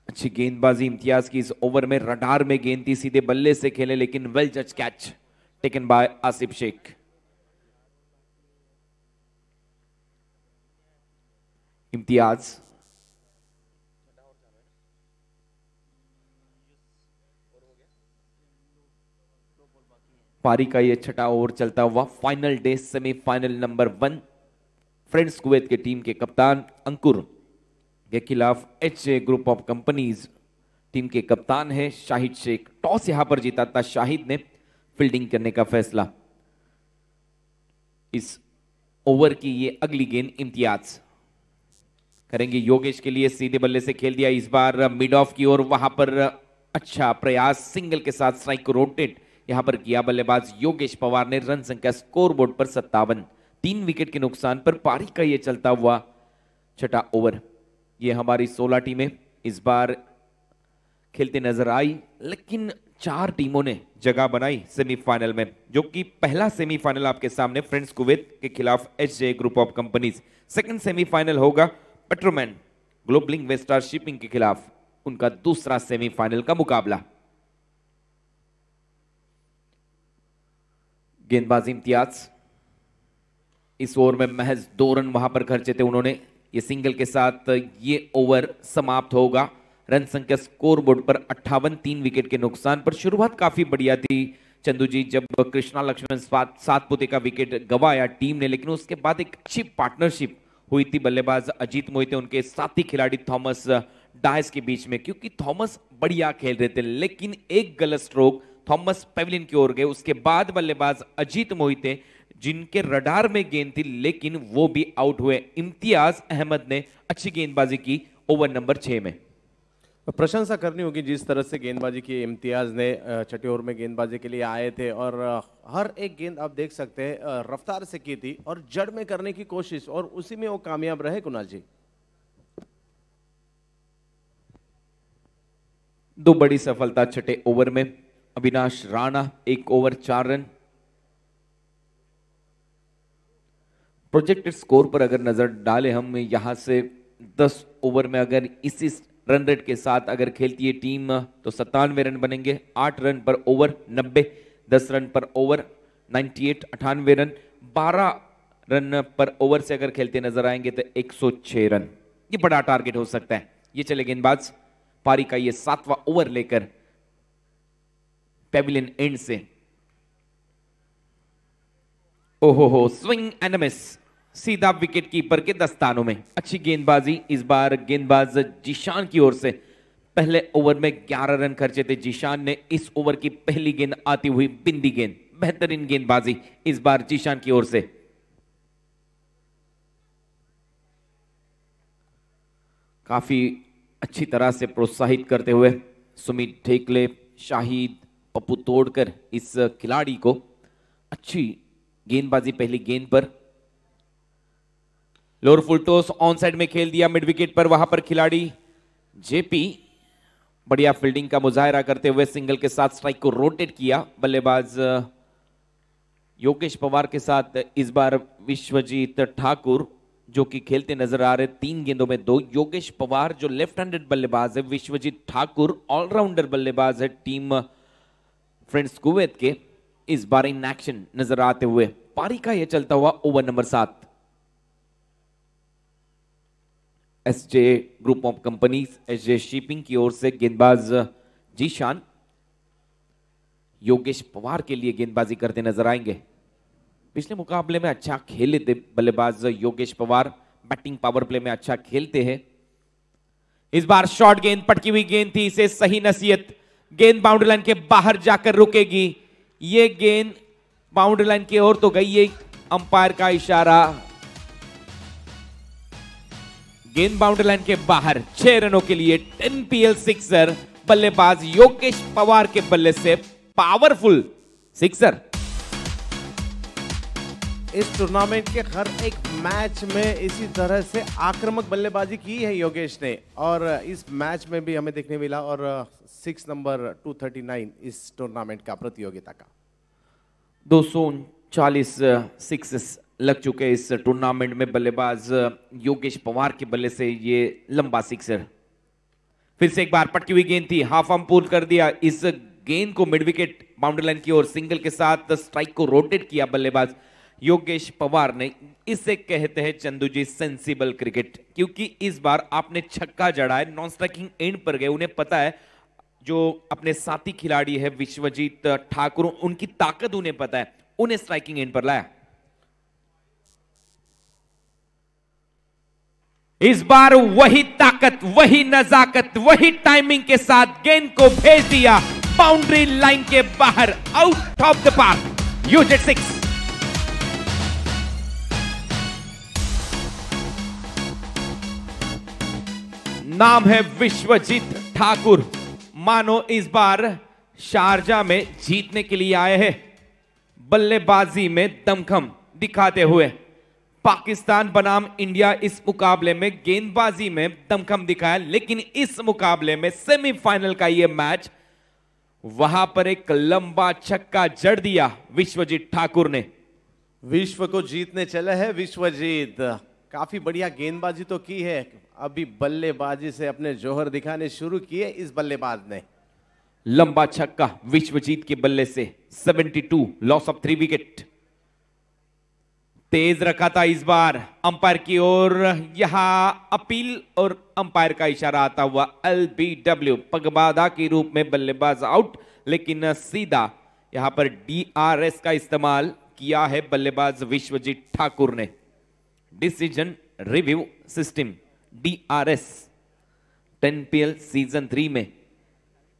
अच्छी गेंदबाजी इम्तियाज की इस ओवर में रडार में गेंद थी सीधे बल्ले से खेले लेकिन वेल जज catch taken by Asif Sheikh. Imtiaz. पारी का ये छठा ओवर चलता हुआ final day semifinal number one Friends Kuwait के टीम के कप्तान अंकुर के खिलाफ H A group of companies team के कप्तान है शाहिद शेख टॉस यहां पर जीता था शाहिद ने फील्डिंग करने का फैसला इस ओवर की ये अगली गेंद इम्तियाज करेंगे योगेश के लिए सीधे बल्ले से खेल दिया इस बार मिड ऑफ की ओर वहां पर अच्छा प्रयास सिंगल के साथ स्ट्राइक को रोटेट यहां पर किया बल्लेबाज योगेश पवार ने रन संख्या स्कोरबोर्ड पर सत्तावन तीन विकेट के नुकसान पर पारी का यह चलता हुआ छठा ओवर यह हमारी सोलह टीमें इस बार खेलते नजर आई लेकिन चार टीमों ने जगह बनाई सेमीफाइनल में जो कि पहला सेमीफाइनल आपके सामने फ्रेंड्स कुवैत के खिलाफ H group of companies second semifinal होगा पेट्रोमैन ग्लोबलिंग वेस्टार शिपिंग के खिलाफ उनका दूसरा सेमीफाइनल का मुकाबला गेंदबाज इम्तियाज इस ओवर में महज दो रन वहां पर खर्चे थे उन्होंने ये सिंगल के साथ ये ओवर समाप्त होगा रन संख्या स्कोर बोर्ड पर अट्ठावन तीन विकेट के नुकसान पर शुरुआत काफी बढ़िया थी चंदू जी जब कृष्णा लक्ष्मण सात पोते का विकेट गवाया टीम ने लेकिन उसके बाद एक अच्छी पार्टनरशिप हुई थी बल्लेबाज अजीत मोहिते उनके साथी खिलाड़ी थॉमस डायस के बीच में क्योंकि थॉमस बढ़िया खेल रहे थे लेकिन एक गलत स्ट्रोक थॉमस पेवलिन की ओर गए उसके बाद बल्लेबाज अजीत मोहिते जिनके रडार में गेंद थी लेकिन वो भी आउट हुए इम्तियाज अहमद ने अच्छी गेंदबाजी की ओवर नंबर छह में प्रशंसा करनी होगी जिस तरह से गेंदबाजी की इम्तियाज़ ने छठे ओवर में गेंदबाजी के लिए आए थे और हर एक गेंद आप देख सकते हैं रफ्तार से की थी और जड़ में करने की कोशिश और उसी में वो कामयाब रहे कुणाल जी दो बड़ी सफलता छठे ओवर में अविनाश राणा एक ओवर चार रन प्रोजेक्टेड स्कोर पर अगर नजर डाले हम यहां से दस ओवर में अगर इसी रन रेट के साथ अगर खेलती है टीम तो सत्तानवे रन बनेंगे आठ रन पर ओवर नब्बे दस रन पर ओवर नाइन्टी एट अठानवे रन बारह रन पर ओवर से अगर खेलते नजर आएंगे तो एक सौ छह रन ये बड़ा टारगेट हो सकता है ये चले गेंदबाज पारी का ये सातवां ओवर लेकर पेविलियन एंड से ओहो हो स्विंग एनमिस सीधा विकेट कीपर के दस्तानों में अच्छी गेंदबाजी इस बार गेंदबाज जीशान की ओर से पहले ओवर में 11 रन खर्चे थे जीशान ने इस ओवर की पहली गेंद आती हुई बिंदी गेंद बेहतरीन गेंदबाजी इस बार जीशान की ओर से काफी अच्छी तरह से प्रोत्साहित करते हुए सुमित ठेकले शाहिद पप्पू तोड़कर इस खिलाड़ी को अच्छी गेंदबाजी पहली गेंद पर लोअर फुलटोस ऑन साइड में खेल दिया मिड विकेट पर वहां पर खिलाड़ी जेपी बढ़िया फील्डिंग का मुजाहरा करते हुए सिंगल के साथ स्ट्राइक को रोटेट किया बल्लेबाज योगेश पवार के साथ इस बार विश्वजीत ठाकुर जो कि खेलते नजर आ रहे तीन गेंदों में दो योगेश पवार जो लेफ्ट हैंडेड बल्लेबाज है विश्वजीत ठाकुर ऑलराउंडर बल्लेबाज है टीम फ्रेंड्स कुवैत के इस बार इन एक्शन नजर आते हुए पारी का यह चलता हुआ ओवर नंबर सात S J group of companies S J shipping की ओर से गेंदबाज जीशान योगेश पवार के लिए गेंदबाजी करते नजर आएंगे पिछले मुकाबले में अच्छा खेले थे बल्लेबाज Yogesh Pawar batting power play में अच्छा खेलते हैं इस बार शॉर्ट गेंद पटकी हुई गेंद थी इसे सही नसीहत गेंद बाउंड्री लाइन के बाहर जाकर रुकेगी ये गेंद बाउंड्री लाइन की ओर तो गई है अंपायर का इशारा गेंद बाउंड्री लाइन के बाहर छह रनों के लिए टेन पी एल सिक्सर बल्लेबाज योगेश पवार के बल्ले से पावरफुल सिक्सर इस टूर्नामेंट के हर एक मैच में इसी तरह से आक्रामक बल्लेबाजी की है योगेश ने और इस मैच में भी हमें देखने मिला और सिक्स नंबर 239 इस टूर्नामेंट का प्रतियोगिता का दो सौ उनचालीस सिक्स लग चुके इस टूर्नामेंट में बल्लेबाज योगेश पवार के बल्ले से ये लंबा सिक्सर फिर से एक बार पटकी हुई गेंद थी हाफ आम पूर्ण कर दिया इस गेंद को मिड विकेट बाउंड्री लाइन की ओर सिंगल के साथ स्ट्राइक को रोटेट किया बल्लेबाज योगेश पवार ने इसे कहते हैं चंदू जी सेंसिबल क्रिकेट क्योंकि इस बार आपने छक्का जड़ा है नॉन स्ट्राइकिंग एंड पर गए उन्हें पता है जो अपने साथी खिलाड़ी है विश्वजीत ठाकुर उनकी ताकत उन्हें पता है उन्हें स्ट्राइकिंग एंड पर लाया इस बार वही ताकत वही नजाकत वही टाइमिंग के साथ गेंद को भेज दिया बाउंड्री लाइन के बाहर आउट ऑफ द पार्क यूजेट सिक्स नाम है विश्वजीत ठाकुर मानो इस बार शारजा में जीतने के लिए आए हैं बल्लेबाजी में दमखम दिखाते हुए पाकिस्तान बनाम इंडिया इस मुकाबले में गेंदबाजी में दमखम दिखाया लेकिन इस मुकाबले में सेमीफाइनल का यह मैच वहां पर एक लंबा छक्का जड़ दिया विश्वजीत ठाकुर ने विश्व को जीतने चले हैं विश्वजीत काफी बढ़िया गेंदबाजी तो की है अभी बल्लेबाजी से अपने जोहर दिखाने शुरू किए इस बल्लेबाज ने लंबा छक्का विश्वजीत के बल्ले से 72 लॉस ऑफ थ्री विकेट तेज रखा था इस बार अंपायर की ओर यहाँ अपील और अंपायर का इशारा आता हुआ एल बी डब्ल्यू पगबाधा के रूप में बल्लेबाज आउट लेकिन सीधा यहां पर डीआरएस का इस्तेमाल किया है बल्लेबाज विश्वजीत ठाकुर ने decision review system DRS ten PL season three में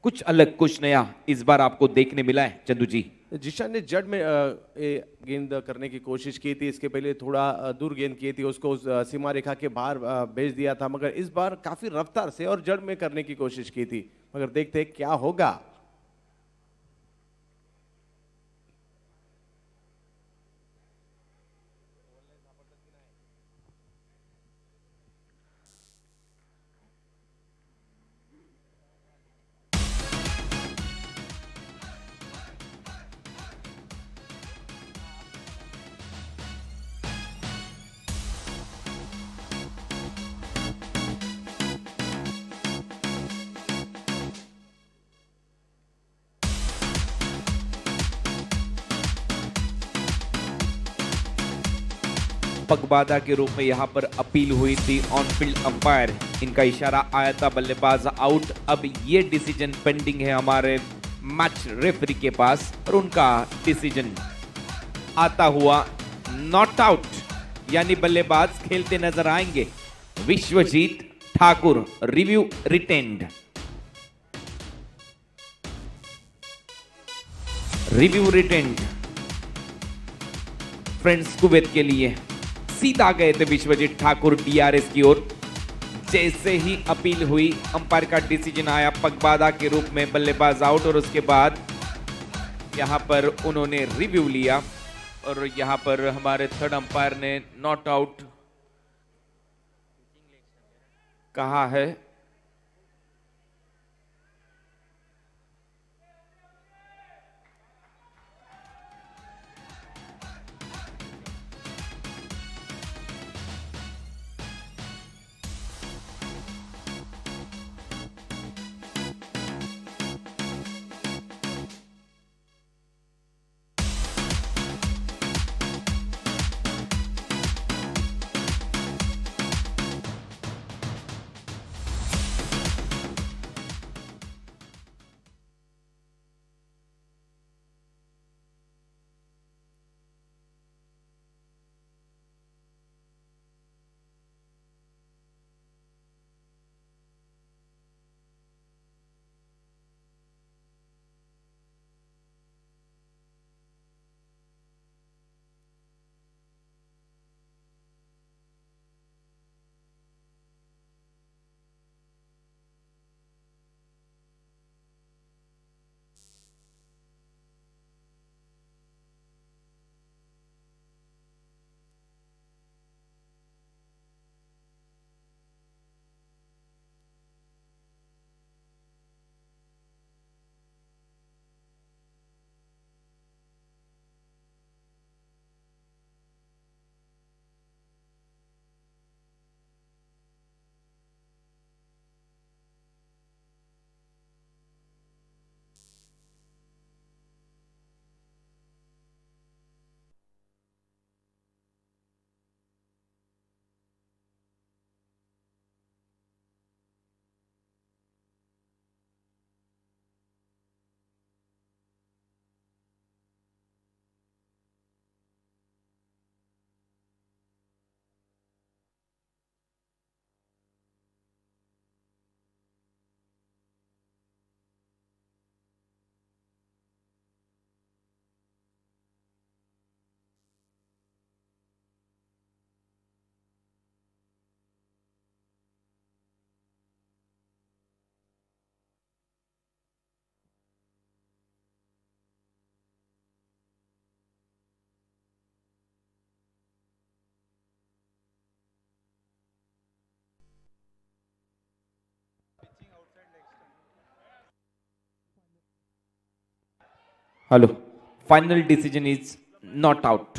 कुछ अलग कुछ नया इस बार आपको देखने मिला है चंदू जी जिशान ने जड में गेंद करने की कोशिश की थी इसके पहले थोड़ा दूर गेंद की थी उसको सीमा रेखा के बाहर भेज दिया था मगर इस बार काफ़ी रफ्तार से और जड में करने की कोशिश की थी मगर देखते क्या होगा पगबादा बाधा के रूप में यहां पर अपील हुई थी ऑन फील्ड अंपायर इनका इशारा आया था बल्लेबाज आउट अब ये डिसीजन पेंडिंग है हमारे मैच रेफरी के पास और उनका डिसीजन आता हुआ नॉट आउट यानी बल्लेबाज खेलते नजर आएंगे Vishwajit Thakur review retained review retained Friends Kuwait के लिए सीधा गए थे विश्वजीत ठाकुर डीआरएस की ओर जैसे ही अपील हुई अंपायर का डिसीजन आया पगबादा के रूप में बल्लेबाज आउट और उसके बाद यहां पर उन्होंने रिव्यू लिया और यहां पर हमारे थर्ड अंपायर ने नॉट आउट कहा है hello final decision is not out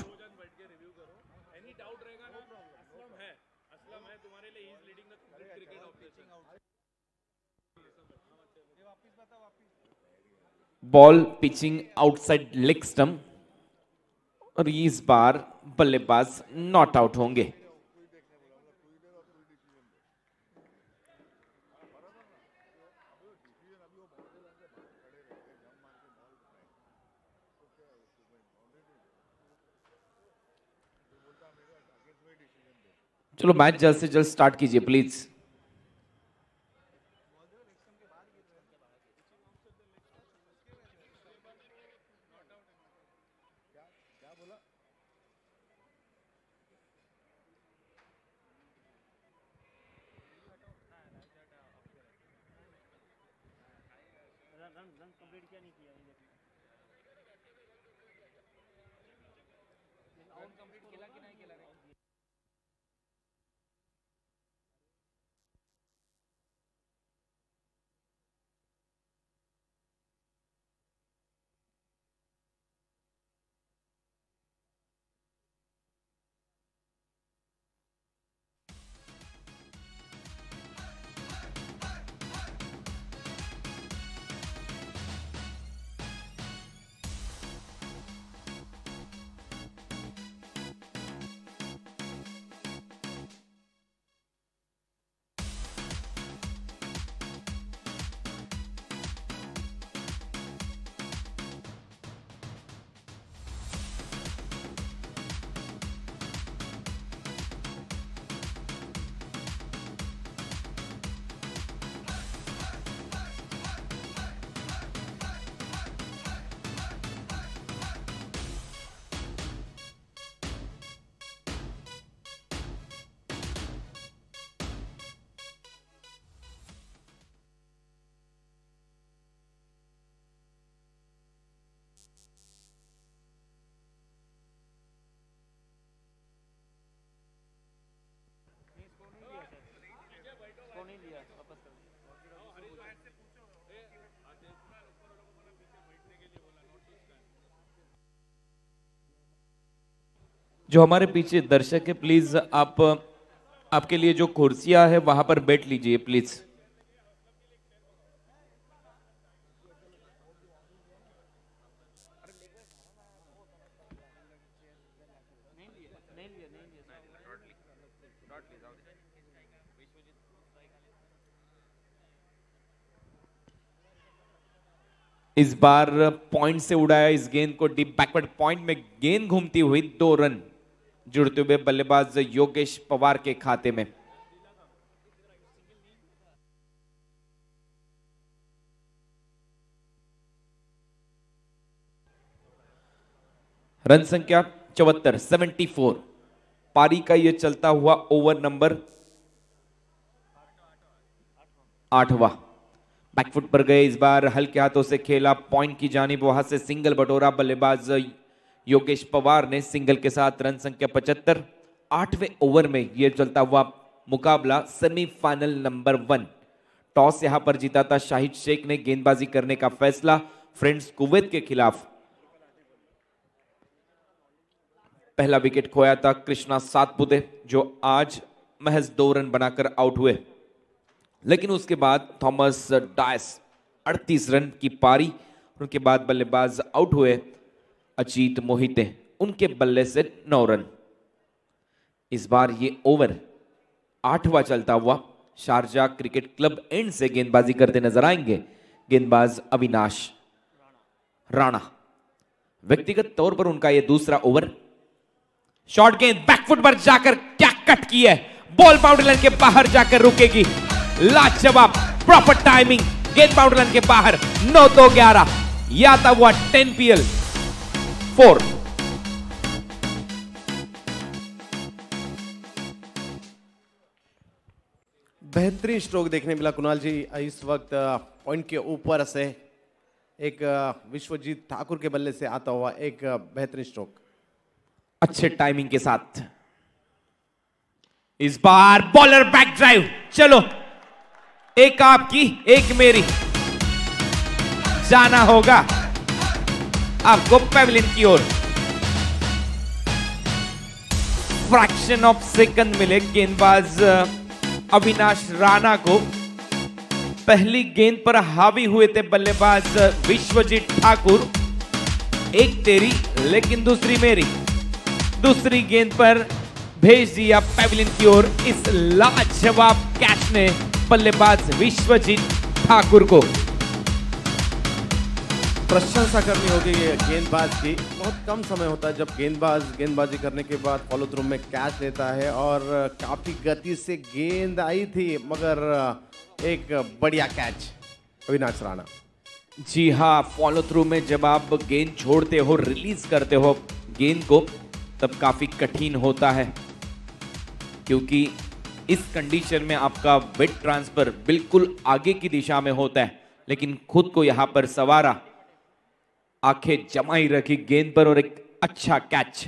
ball pitching outside leg stump और इस बार बल्लेबाज नॉट आउट होंगे चलो मैच जल्द से जल्द स्टार्ट कीजिए प्लीज़ जो हमारे पीछे दर्शक है प्लीज आप आपके लिए जो कुर्सियां है वहां पर बैठ लीजिए प्लीज इस बार पॉइंट से उड़ाया इस गेंद को डीप बैकवर्ड पॉइंट में गेंद घूमती हुई दो रन जुड़ते हुए बल्लेबाज योगेश पवार के खाते में रन संख्या चौहत्तर सेवेंटी फोर पारी का यह चलता हुआ ओवर नंबर आठवा बैकफुट पर गए इस बार हल्के हाथों से खेला पॉइंट की जानी वहां से सिंगल बटोरा बल्लेबाज योगेश पवार ने सिंगल के साथ रन संख्या पचहत्तर आठवें ओवर में यह चलता हुआ मुकाबला सेमीफाइनल नंबर वन टॉस यहां पर जीता था शाहिद शेख ने गेंदबाजी करने का फैसला फ्रेंड्स कुवैत के खिलाफ पहला विकेट खोया था कृष्णा सातपुते जो आज महज दो रन बनाकर आउट हुए लेकिन उसके बाद थॉमस डायस 38 रन की पारी उनके बाद बल्लेबाज आउट हुए अजीत मोहित उनके बल्ले से नौ रन इस बार ये ओवर आठवां चलता हुआ शारजा क्रिकेट क्लब एंड से गेंदबाजी करते नजर आएंगे गेंदबाज अविनाश राणा व्यक्तिगत तौर पर उनका यह दूसरा ओवर शॉर्ट गेंद बैकफुट पर जाकर क्या कट की है बॉल बाउंड्री लाइन के बाहर जाकर रुकेगी लाजवाब प्रॉपर टाइमिंग गेंद बाउंड्री लाइन के बाहर नौ दो ग्यारह या था हुआ टेन पीएल 4. बेहतरीन स्ट्रोक देखने मिला कुणाल जी इस वक्त पॉइंट के ऊपर से एक विश्वजीत ठाकुर के बल्ले से आता हुआ एक बेहतरीन स्ट्रोक अच्छे टाइमिंग के साथ इस बार बॉलर बैक ड्राइव चलो एक आपकी एक मेरी जाना होगा आपको पेवलिन की ओर फ्रैक्शन ऑफ सेकंड मिले गेंदबाज अविनाश राणा को पहली गेंद पर हावी हुए थे बल्लेबाज विश्वजीत ठाकुर एक तेरी लेकिन दूसरी मेरी दूसरी गेंद पर भेज दिया पेवलिन की ओर इस लाजवाब कैच ने बल्लेबाज विश्वजीत ठाकुर को प्रशंसा करनी होगी ये गेंदबाज की बहुत कम समय होता है जब गेंदबाज गेंदबाजी करने के बाद फॉलो थ्रू में कैच लेता है और काफ़ी गति से गेंद आई थी मगर एक बढ़िया कैच अविनाश राणा जी हाँ फॉलो थ्रू में जब आप गेंद छोड़ते हो रिलीज करते हो गेंद को तब काफ़ी कठिन होता है क्योंकि इस कंडीशन में आपका वेट ट्रांसफर बिल्कुल आगे की दिशा में होता है लेकिन खुद को यहाँ पर सवारा आंखें जमाई रखी गेंद पर और एक अच्छा कैच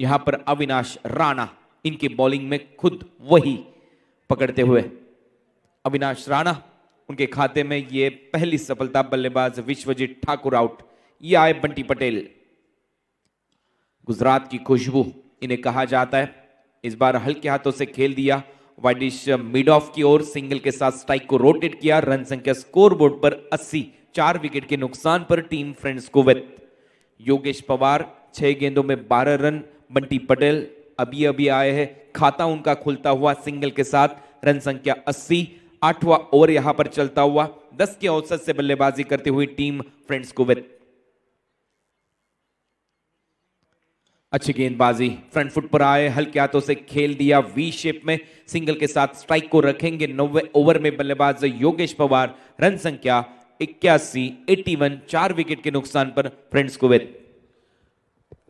यहां पर अविनाश राणा इनकी बॉलिंग में खुद वही पकड़ते हुए अविनाश राणा उनके खाते में यह पहली सफलता बल्लेबाज विश्वजीत ठाकुर आउट ये आए बंटी पटेल गुजरात की खुशबू इन्हें कहा जाता है इस बार हल्के हाथों से खेल दिया वाइडिश मिड ऑफ की ओर सिंगल के साथ स्ट्राइक को रोटेट किया रन संख्या स्कोरबोर्ड पर अस्सी चार विकेट के नुकसान पर team friends Kuwait Yogesh Pawar छह गेंदों में बारह रन बंटी पटेल अभी अभी आए हैं खाता उनका खुलता हुआ सिंगल के साथ रन संख्या अस्सी आठवां ओवर यहां पर चलता हुआ दस के औसत से बल्लेबाजी करते हुए टीम फ्रेंड्स कुवैत अच्छी गेंदबाजी फ्रंट फुट पर आए हल्के हाथों से खेल दिया वी शेप में सिंगल के साथ स्ट्राइक को रखेंगे नब्बे ओवर में बल्लेबाज योगेश पवार रन संख्या इक्यासी एटी वन चार विकेट के नुकसान पर फ्रेंड्स कुवैत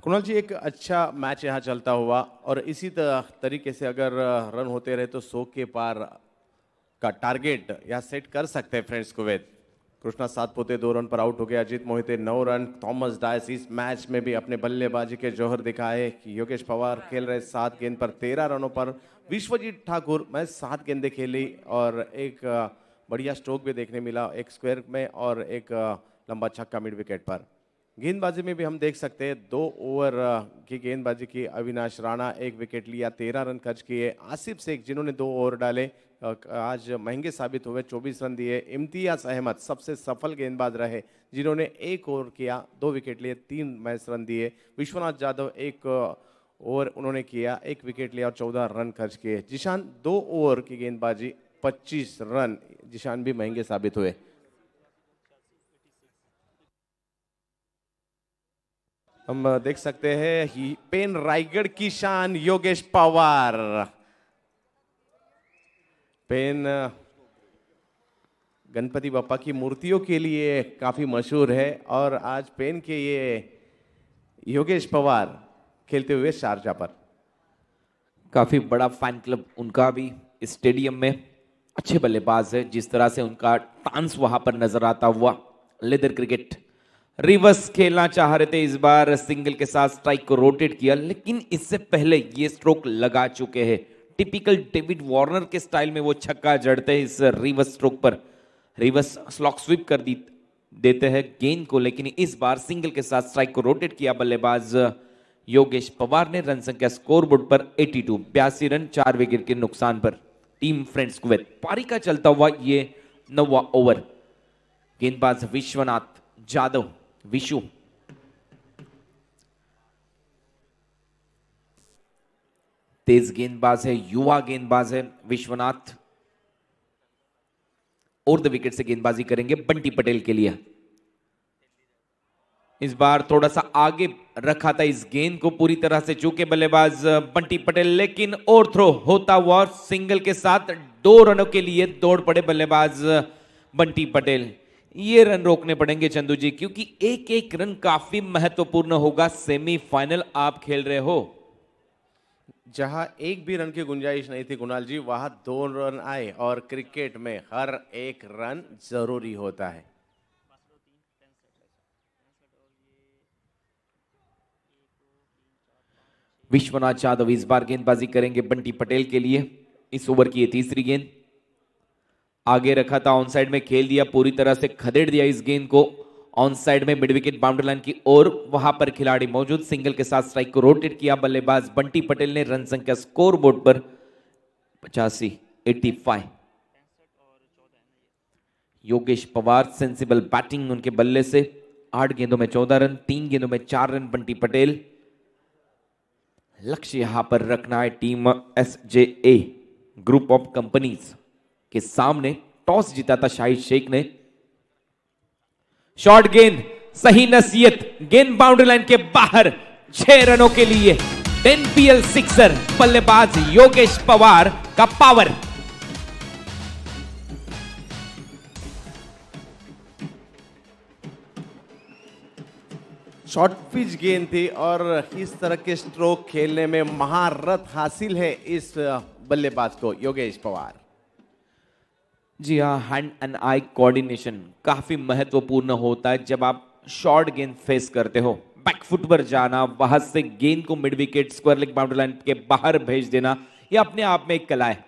कुणाल जी एक अच्छा मैच यहाँ चलता हुआ और इसी तरीके से अगर रन होते रहे तो सो के पार का टारगेट यहाँ सेट कर सकते हैं फ्रेंड्स कुवैत कृष्णा सात पोते दो रन पर आउट हो गए अजीत मोहिते नौ रन थॉमस डायस इस मैच में भी अपने बल्लेबाजी के जोहर दिखाए कि योगेश पवार खेल रहे सात गेंद पर तेरह रनों पर विश्वजीत ठाकुर मैं सात गेंदे खेली और एक बढ़िया स्ट्रोक भी देखने मिला एक स्क्वायर में और एक लंबा छक्का मिड विकेट पर गेंदबाजी में भी हम देख सकते हैं दो ओवर की गेंदबाजी की अविनाश राणा एक विकेट लिया तेरह रन खर्च किए आसिफ शेख जिन्होंने दो ओवर डाले आज महंगे साबित हुए चौबीस रन दिए इम्तियाज अहमद सबसे सफल गेंदबाज रहे जिन्होंने एक ओवर किया दो विकेट लिए तीन मैच रन दिए विश्वनाथ जाधव एक ओवर उन्होंने किया एक विकेट लिया और चौदह रन खर्च किए जिशान दो ओवर की गेंदबाजी पच्चीस रन जिशान भी महंगे साबित हुए हम देख सकते हैं पेन रायगढ़ की शान योगेश पवार पेन गणपति बापा की मूर्तियों के लिए काफ़ी मशहूर है और आज पेन के ये योगेश पवार खेलते हुए शारजा पर काफ़ी बड़ा फैन क्लब उनका भी स्टेडियम में अच्छे बल्लेबाज है जिस तरह से उनका टांस वहां पर नजर आता हुआ लेदर क्रिकेट रिवर्स खेलना चाह रहे थे इस बार सिंगल के साथ स्ट्राइक को रोटेट किया लेकिन इससे पहले ये स्ट्रोक लगा चुके हैं टिपिकल डेविड वार्नर के स्टाइल में वो छक्का जड़ते हैं इस रिवर्स स्ट्रोक पर रिवर्स स्लॉक स्वीप कर दी देते हैं गेंद को लेकिन इस बार सिंगल के साथ स्ट्राइक को रोटेट किया बल्लेबाज योगेश पवार ने रन संख्या स्कोरबोर्ड पर 82 टू रन चार विकेट के नुकसान पर टीम फ्रेंड्स कुवैत पारी का चलता हुआ ये नवा ओवर गेंदबाज विश्वनाथ जादव विशु तेज गेंदबाज है युवा गेंदबाज है विश्वनाथ और द विकेट से गेंदबाजी करेंगे बंटी पटेल के लिए इस बार थोड़ा सा आगे रखा था इस गेंद को पूरी तरह से चूके बल्लेबाज बंटी पटेल लेकिन ओवर थ्रो होता हुआ सिंगल के साथ दो रनों के लिए दौड़ पड़े बल्लेबाज बंटी पटेल ये रन रोकने पड़ेंगे चंदू जी क्योंकि एक एक रन काफी महत्वपूर्ण होगा सेमीफाइनल आप खेल रहे हो जहां एक भी रन की गुंजाइश नहीं थी कुणाल जी वहां दो रन आए और क्रिकेट में हर एक रन जरूरी होता है विश्वनाथ यादव इस बार गेंदबाजी करेंगे बंटी पटेल के लिए इस ओवर की तीसरी गेंद आगे रखा था ऑन साइड में खेल दिया पूरी तरह से खदेड़ दिया इस गेंद को ऑन साइड में मिड विकेट बाउंड्री लाइन की ओर वहां पर खिलाड़ी मौजूद सिंगल के साथ स्ट्राइक को रोटेट किया बल्लेबाज बंटी पटेल ने रन संख्या स्कोर बोर्ड पर पचासी eighty five Yogesh Pawar sensible batting उनके बल्ले से आठ गेंदों में चौदह रन तीन गेंदों में चार रन बंटी पटेल लक्ष्य यहां पर रखना है team S J A group of companies के सामने टॉस जीता था शाहिद शेख ने शॉर्ट गेंद सही नसीहत गेंद बाउंड्री लाइन के बाहर छह रनों के लिए एनपीएल सिक्सर बल्लेबाज योगेश पवार का पावर शॉर्ट पिच गेंद थी और इस तरह के स्ट्रोक खेलने में महारत हासिल है इस बल्लेबाज को योगेश पवार जी हाँ हैंड एंड आई कोऑर्डिनेशन काफी महत्वपूर्ण होता है जब आप शॉर्ट गेंद फेस करते हो बैक फुट पर जाना वहां से गेंद को mid wicket square leg boundary line के बाहर भेज देना यह अपने आप में एक कला है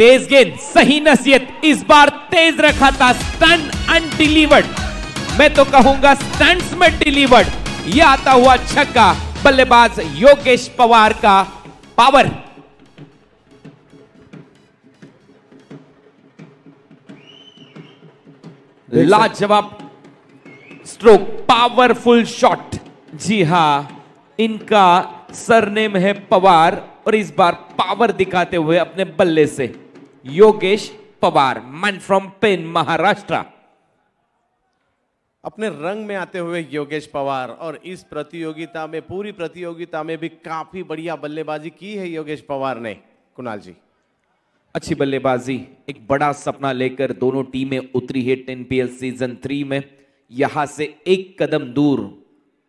तेज गेंद सही नसीहत इस बार तेज रखा था स्टन अनडिलीवर्ड मैं तो कहूंगा स्टंट्स में डिलीवर्ड यह आता हुआ छक्का बल्लेबाज योगेश पवार का पावर लाजवाब स्ट्रोक पावरफुल शॉट जी हां इनका सरनेम है पवार और इस बार पावर दिखाते हुए अपने बल्ले से योगेश पवार मन फ्रॉम पेन महाराष्ट्र अपने रंग में आते हुए योगेश पवार और इस प्रतियोगिता में पूरी प्रतियोगिता में भी काफी बढ़िया बल्लेबाजी की है योगेश पवार ने कुणाल जी अच्छी बल्लेबाजी एक बड़ा सपना लेकर दोनों टीमें उतरी है टेन पी सीजन थ्री में यहां से एक कदम दूर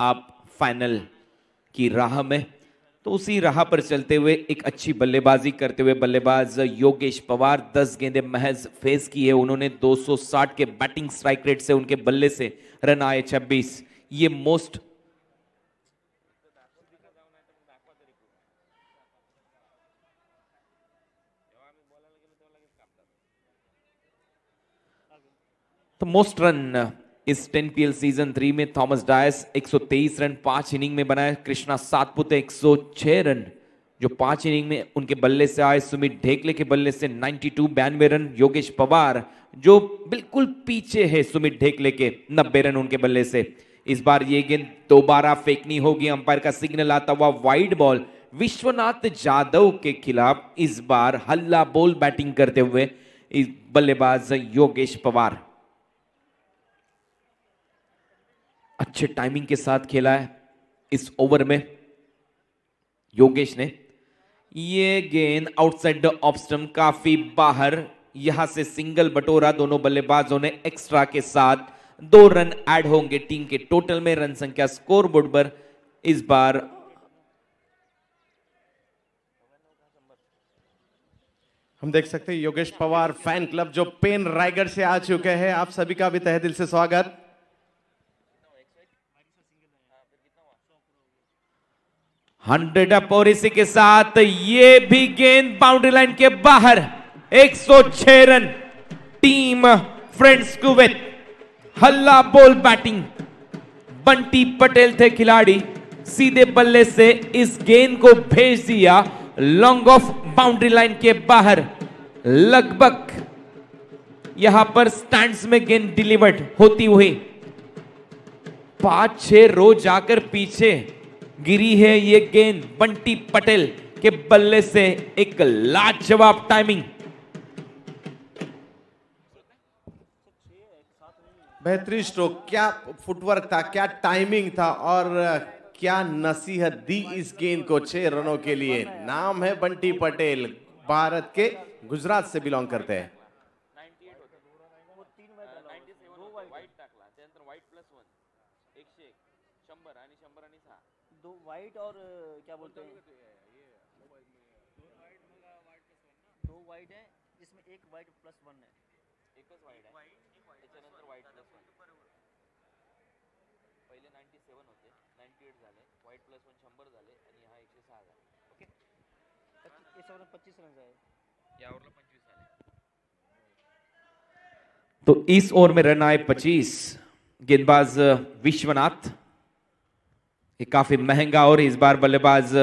आप फाइनल की राह में तो उसी राह पर चलते हुए एक अच्छी बल्लेबाजी करते हुए बल्लेबाज योगेश पवार 10 गेंदे महज फेस किए उन्होंने 260 के बैटिंग स्ट्राइक रेट से उनके बल्ले से रन आए 26 ये मोस्ट तो मोस्ट रन इस टेन पीएल सीजन थ्री में थॉमस डायस 123 रन पांच इनिंग में बनाए कृष्णा सातपुत 106 रन जो पांच इनिंग में उनके बल्ले से आए सुमित ढेकले के बल्ले से 92 टू बयानवे रन योगेश पवार जो बिल्कुल पीछे है सुमित ढेकले के नब्बे रन उनके बल्ले से इस बार ये गेंद दोबारा फेंकनी होगी अंपायर का सिग्नल आता हुआ वाइड बॉल विश्वनाथ जाधव के खिलाफ इस बार हल्ला बोल बैटिंग करते हुए बल्लेबाज योगेश पवार अच्छे टाइमिंग के साथ खेला है इस ओवर में योगेश ने ये गेंद आउटसाइड ऑफ स्टम काफी बाहर यहां से सिंगल बटोरा दोनों बल्लेबाजों ने एक्स्ट्रा के साथ दो रन ऐड होंगे टीम के टोटल में रन संख्या स्कोरबोर्ड पर इस बार हम देख सकते हैं योगेश पवार फैन क्लब जो पेन रायगढ़ से आ चुके हैं आप सभी का भी तहे दिल से स्वागत हंड्रेड अपोरिसी के साथ ये भी गेंद बाउंड्री लाइन के बाहर 106 रन टीम फ्रेंड्स कुवैत हल्ला बोल बैटिंग बंटी पटेल थे खिलाड़ी सीधे बल्ले से इस गेंद को भेज दिया लॉन्ग ऑफ बाउंड्री लाइन के बाहर लगभग यहां पर स्टैंड्स में गेंद डिलीवर्ड होती हुई पांच छह रो जाकर पीछे गिरी है ये गेंद बंटी पटेल के बल्ले से एक लाजवाब टाइमिंग बेहतरीन स्ट्रोक क्या फुटवर्क था क्या टाइमिंग था और क्या नसीहत दी इस गेंद को छह रनों के लिए नाम है बंटी पटेल भारत के गुजरात से बिलोंग करते हैं तो इस ओवर में रन आए 25 गेंदबाज विश्वनाथ ये काफी महंगा और इस बार बल्लेबाज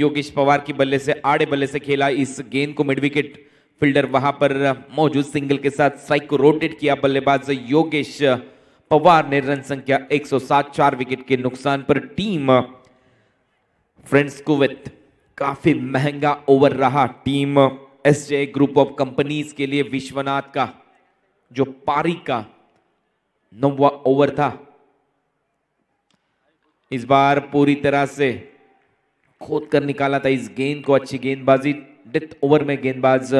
योगेश पवार की बल्ले से आड़े बल्ले से खेला इस गेंद को मिड विकेट फील्डर वहां पर मौजूद सिंगल के साथ स्ट्राइक को रोटेट किया बल्लेबाज योगेश पवार ने रन संख्या 107 चार विकेट के नुकसान पर टीम फ्रेंड्स कुवैत काफी महंगा ओवर रहा team SJ group of companies के लिए विश्वनाथ का जो पारी का नौवा ओवर था इस बार पूरी तरह से खोद कर निकाला था इस गेंद को अच्छी गेंदबाजी डेथ ओवर में गेंदबाज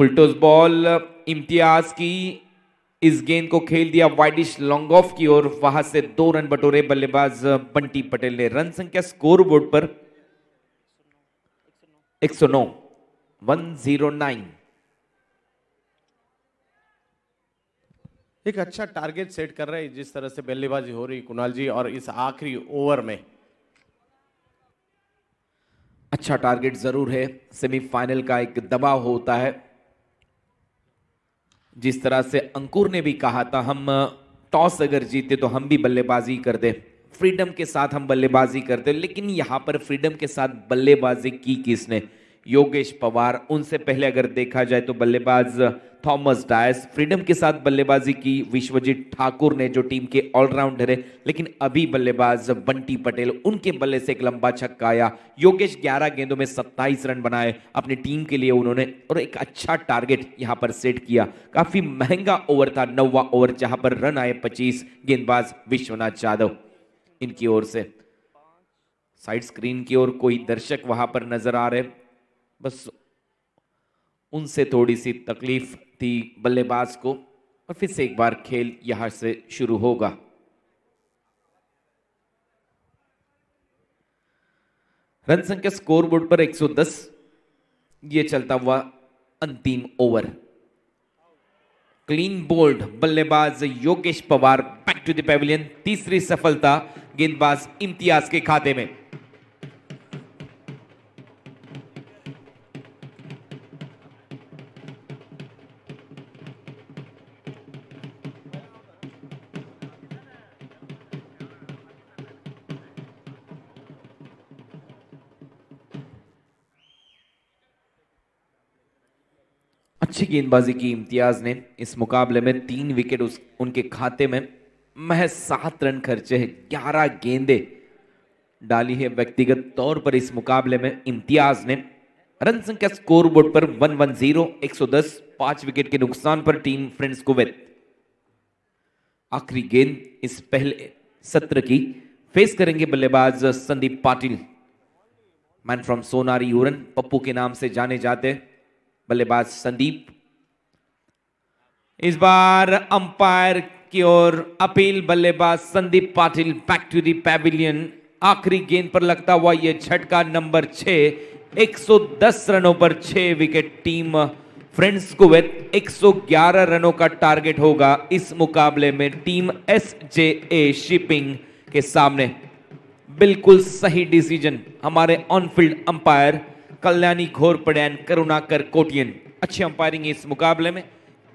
फुलटोस बॉल इम्तियाज की इस गेंद को खेल दिया वाइडिश लॉन्ग ऑफ की ओर वहां से दो रन बटोरे बल्लेबाज बंटी पटेल ने रन संख्या स्कोर बोर्ड पर 109 109 एक अच्छा टारगेट सेट कर रहे हैं जिस तरह से बल्लेबाजी हो रही कुणाल जी और इस आखिरी ओवर में अच्छा टारगेट जरूर है सेमीफाइनल का एक दबाव होता है जिस तरह से अंकुर ने भी कहा था हम टॉस अगर जीते तो हम भी बल्लेबाजी कर दे फ्रीडम के साथ हम बल्लेबाजी करते लेकिन यहाँ पर फ्रीडम के साथ बल्लेबाजी की किसने योगेश पवार उनसे पहले अगर देखा जाए तो बल्लेबाज थॉमस डायस फ्रीडम के साथ बल्लेबाजी की विश्वजीत ठाकुर ने जो टीम के ऑलराउंडर है लेकिन अभी बल्लेबाज बंटी पटेल उनके बल्ले से एक लंबा छक्का आया योगेश 11 गेंदों में 27 रन बनाए अपनी टीम के लिए उन्होंने और एक अच्छा टारगेट यहां पर सेट किया काफी महंगा ओवर था नौवा ओवर जहां पर रन आए पच्चीस गेंदबाज विश्वनाथ यादव इनकी ओर से साइड स्क्रीन की ओर कोई दर्शक वहां पर नजर आ रहे बस उनसे थोड़ी सी तकलीफ थी बल्लेबाज को और फिर से एक बार खेल यहां से शुरू होगा रन संख्या स्कोरबोर्ड पर 110 ये चलता हुआ अंतिम ओवर क्लीन बोल्ड बल्लेबाज Yogesh Pawar back to the pavilion तीसरी सफलता गेंदबाज इम्तियाज के खाते में गेंदबाजी की इम्तियाज ने इस मुकाबले में तीन विकेट उस उनके खाते में महज सात रन खर्चे हैं ग्यारह गेंदे डाली है व्यक्तिगत तौर पर इस मुकाबले में इम्तियाज ने रन संख्या स्कोरबोर्ड पर 110 110 पांच विकेट के नुकसान पर टीम फ्रेंड्स को कुवैत आखिरी गेंद इस पहले सत्र की फेस करेंगे बल्लेबाज संदीप पाटिल मैन फ्रॉम सोनारी यूरन पप्पू के नाम से जाने जाते बल्लेबाज संदीप इस बार अंपायर की ओर अपील बल्लेबाज Sandeep Patil back to the pavilion आखिरी गेंद पर लगता हुआ यह झटका नंबर छ 110 रनों पर छ विकेट टीम फ्रेंड्स वे 111 रनों का टारगेट होगा इस मुकाबले में team S J A shipping के सामने बिल्कुल सही डिसीजन हमारे ऑनफील्ड अंपायर कल्याणी घोर पडैन करुणाकर कोटियन अच्छी अंपायरिंग इस मुकाबले में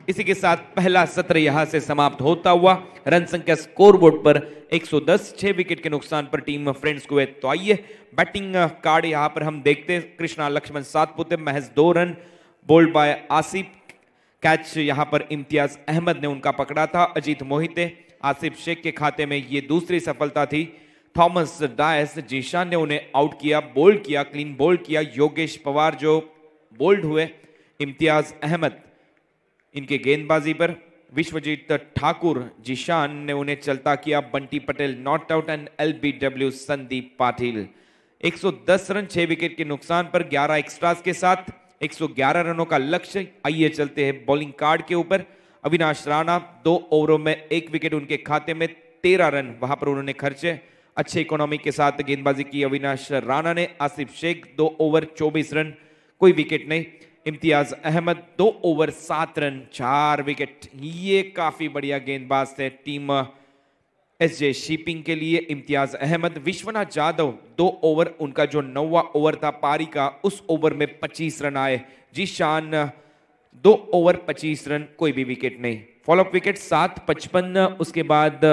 इसी के साथ पहला सत्र यहां से समाप्त होता हुआ रन संख्या स्कोर बोर्ड पर 110 छह विकेट के नुकसान पर टीम फ्रेंड्स को है तो आइए बैटिंग कार्ड यहां पर हम देखते हैं कृष्णा लक्ष्मण सातपुते महज दो run bowled by Asif catch यहां पर इम्तियाज अहमद ने उनका पकड़ा था अजीत मोहिते आसिफ शेख के खाते में ये दूसरी सफलता थी थॉमस डायस जीशान ने उन्हें आउट किया बोल्ड किया क्लीन बोल्ड किया योगेश पवार जो बोल्ड हुए इम्तियाज अहमद इनके गेंदबाजी पर विश्वजीत ठाकुर जिशान ने उन्हें चलता किया Bunty Patel not out and LBW Sandeep Patil 110 run 6 wicket के नुकसान पर 11 एक्स्ट्रास के साथ 111 रनों का लक्ष्य आइए चलते हैं बॉलिंग कार्ड के ऊपर अविनाश राणा दो ओवरों में एक विकेट उनके खाते में तेरह रन वहां पर उन्होंने खर्चे अच्छे इकोनॉमी के साथ गेंदबाजी की अविनाश राणा ने आसिफ शेख दो ओवर चौबीस रन कोई विकेट नहीं इम्तियाज अहमद दो ओवर सात रन चार विकेट ये काफी बढ़िया गेंदबाज थे टीम एस जे शिपिंग के लिए इम्तियाज अहमद विश्वनाथ जाधव दो ओवर उनका जो नौवा ओवर था पारी का उस ओवर में पच्चीस रन आए जी शान दो ओवर पच्चीस रन कोई भी विकेट नहीं फॉलोअप विकेट सात पचपन उसके बाद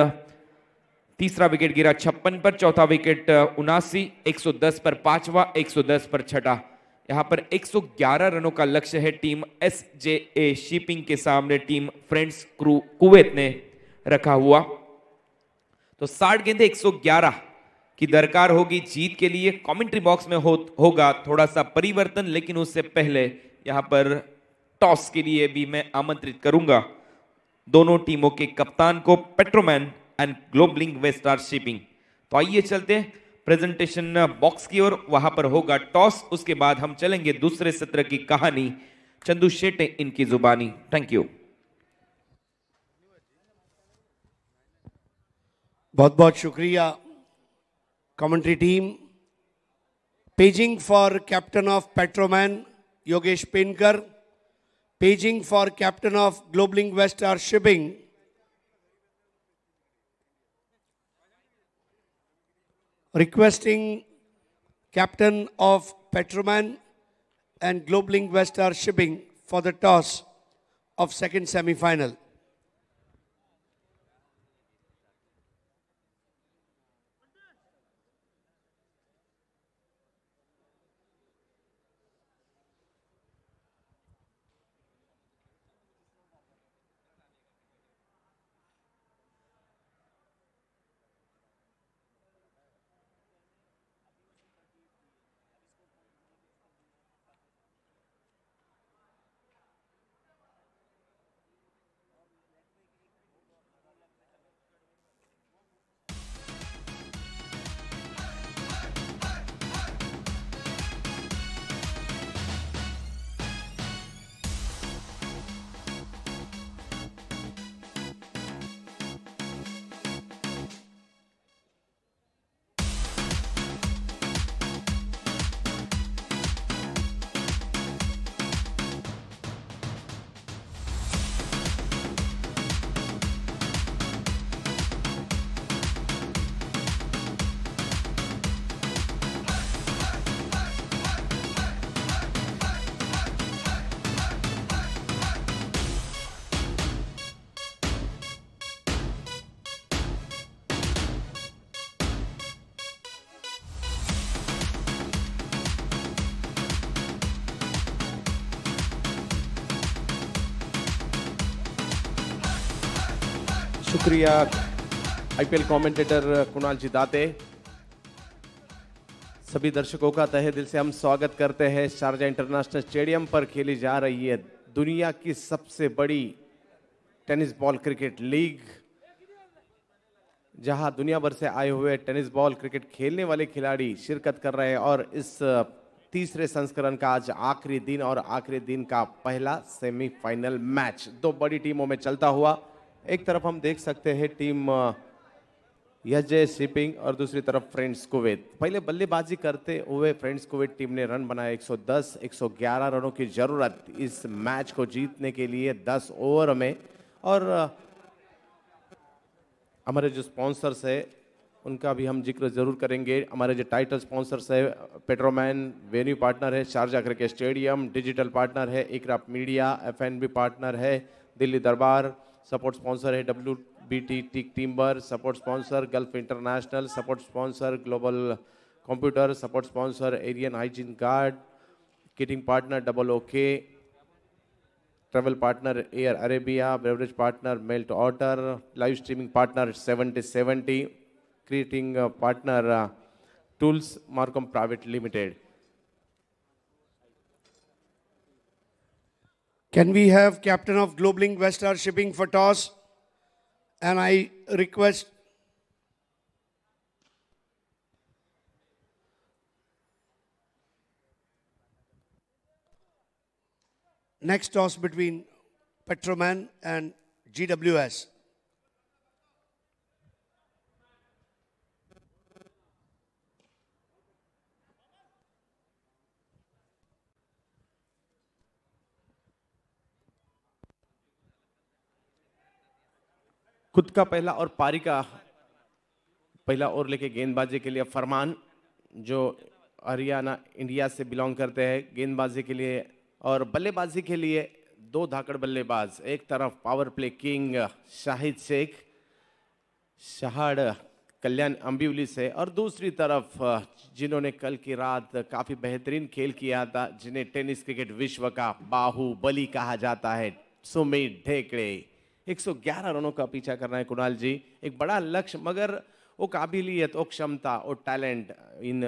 तीसरा विकेट गिरा छप्पन पर चौथा विकेट उनासी दस पर पांचवा दस पर छठा यहां पर 111 रनों का लक्ष्य है team S J A shipping के सामने टीम फ्रेंड्स क्रू कुवैत ने रखा हुआ तो साठ गेंदे 111 की दरकार होगी जीत के लिए कमेंट्री बॉक्स में हो होगा थोड़ा सा परिवर्तन लेकिन उससे पहले यहां पर टॉस के लिए भी मैं आमंत्रित करूंगा दोनों टीमों के कप्तान को पेट्रोमैन एंड ग्लोबलिंग वेस्टार शिपिंग तो आइए चलते हैं प्रेजेंटेशन बॉक्स की ओर वहां पर होगा टॉस उसके बाद हम चलेंगे दूसरे सत्र की कहानी चंदू शेटे इनकी जुबानी थैंक यू बहुत बहुत शुक्रिया commentary team paging for captain of Petroman Yogesh Penkar paging for captain of ग्लोबलिंग waste are shipping requesting captain of Petroman and Globlink Westar Shipping for the toss of second semi-final. शुक्रिया IPL commentator uh, Kunal ji Date सभी दर्शकों का तहे दिल से हम स्वागत करते हैं शारजा इंटरनेशनल स्टेडियम पर खेली जा रही है दुनिया की सबसे बड़ी टेनिस बॉल क्रिकेट लीग जहां दुनिया भर से आए हुए टेनिस बॉल क्रिकेट खेलने वाले खिलाड़ी शिरकत कर रहे हैं और इस uh, तीसरे संस्करण का आज आखिरी दिन और आखिरी दिन का पहला सेमीफाइनल मैच दो बड़ी टीमों में चलता हुआ एक तरफ हम देख सकते हैं टीम यजय शिपिंग और दूसरी तरफ फ्रेंड्स कुवैत पहले बल्लेबाजी करते हुए फ्रेंड्स कुवैत टीम ने रन बनाया 110 111 रनों की ज़रूरत इस मैच को जीतने के लिए 10 ओवर में और हमारे जो स्पॉन्सर्स है उनका भी हम जिक्र ज़रूर करेंगे हमारे जो टाइटल स्पॉन्सर्स है पेट्रोमैन वेन्यू पार्टनर है शारजा करके स्टेडियम डिजिटल पार्टनर है एक मीडिया एफ पार्टनर है दिल्ली दरबार सपोर्ट स्पॉन्सर है W B T teak timber support sponsor Gulf international support sponsor global computer support sponsor Aryan hygiene guard kitting partner double OK travel partner air Arabia beverage partner melt order live streaming partner seventy seventy creating partner tools Markham private limited Can we have captain of Globlink Westar Shipping for toss? And I request next toss between Petroman and GWS. खुद का पहला और पारी का पहला over लेके गेंदबाजी के लिए फरमान जो हरियाणा इंडिया से बिलोंग करते हैं गेंदबाजी के लिए और बल्लेबाजी के लिए दो धाकड़ बल्लेबाज एक तरफ power play king Shahid Sheikh Shahad Kalyan Ambivali से और दूसरी तरफ जिन्होंने कल की रात काफ़ी बेहतरीन खेल किया था जिन्हें टेनिस क्रिकेट विश्व का बाहुबली कहा जाता है सुमित ढेकड़े 111 रनों का पीछा करना है कुणाल जी एक बड़ा लक्ष्य मगर वो काबिलियत वो क्षमता और टैलेंट इन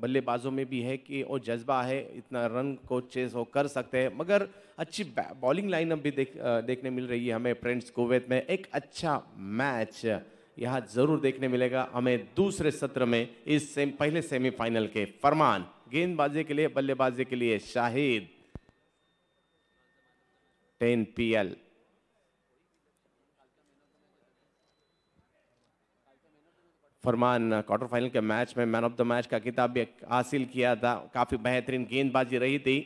बल्लेबाजों में भी है कि वो जज्बा है इतना रन को चेस वो कर सकते हैं मगर अच्छी बॉलिंग लाइनअप भी देख देखने मिल रही है हमें फ्रेंड्स कुवैत में एक अच्छा मैच यहाँ जरूर देखने मिलेगा हमें दूसरे सत्र में इस सेम पहले सेमीफाइनल के फरमान गेंदबाजी के लिए बल्लेबाजी के लिए शाहिद टेन पी फरमान क्वार्टर uh, फाइनल के मैच में मैन ऑफ द मैच का किताब भी हासिल किया था काफ़ी बेहतरीन गेंदबाजी रही थी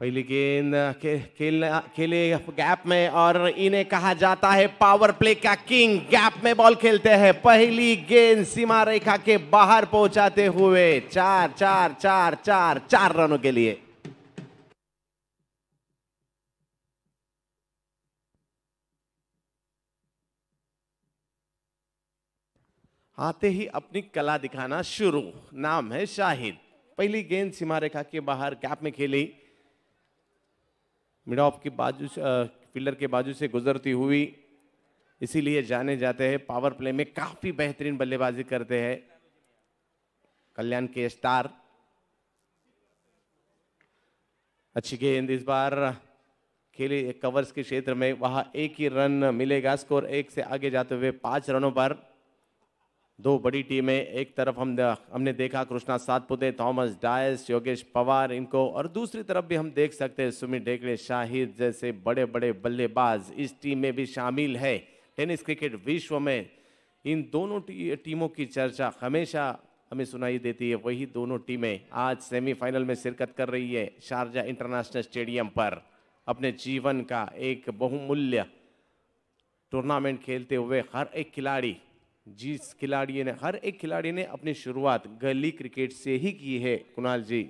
पहली गेंद के, uh, uh, खेले गैप में और इन्हें कहा जाता है पावर प्ले का किंग गैप में बॉल खेलते हैं पहली गेंद सीमा रेखा के बाहर पहुंचाते हुए चार चार चार चार चार रनों के लिए आते ही अपनी कला दिखाना शुरू नाम है शाहिद पहली गेंद सीमा रेखा के बाहर कैप में खेली मिड ऑफ की बाजू फील्डर के बाजू से गुजरती हुई इसीलिए जाने जाते हैं पावर प्ले में काफ़ी बेहतरीन बल्लेबाजी करते हैं कल्याण के स्टार अच्छी गेंद इस बार खेली कवर्स के क्षेत्र में वहां एक ही रन मिलेगा स्कोर एक से आगे जाते हुए पांच रनों पर दो बड़ी टीमें एक तरफ हम हमने देखा कृष्णा सातपुते थॉमस डायस योगेश पवार इनको और दूसरी तरफ भी हम देख सकते हैं सुमित ढेकड़े शाहिद जैसे बड़े बड़े बल्लेबाज इस टीम में भी शामिल है टेनिस क्रिकेट विश्व में इन दोनों टी, टीमों की चर्चा हमेशा हमें सुनाई देती है वही दोनों टीमें आज सेमीफाइनल में शिरकत कर रही है शारजा इंटरनेशनल स्टेडियम पर अपने जीवन का एक बहुमूल्य टूर्नामेंट खेलते हुए हर एक खिलाड़ी जिस खिलाड़ी ने हर एक खिलाड़ी ने अपनी शुरुआत गली क्रिकेट से ही की है कुणाल जी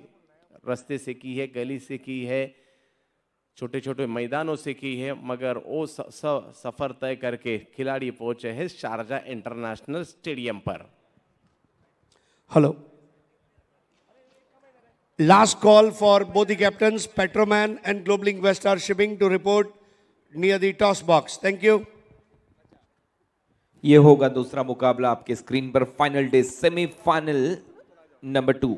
रस्ते से की है गली से की है छोटे छोटे मैदानों से की है मगर वो स, स, सफर तय करके खिलाड़ी पहुंचे हैं शारजा इंटरनेशनल स्टेडियम पर hello last call for both captain Petroman and ग्लोबलिंग Westar shipping to report near the toss box thank you ये होगा दूसरा मुकाबला आपके स्क्रीन पर final day semifinal number two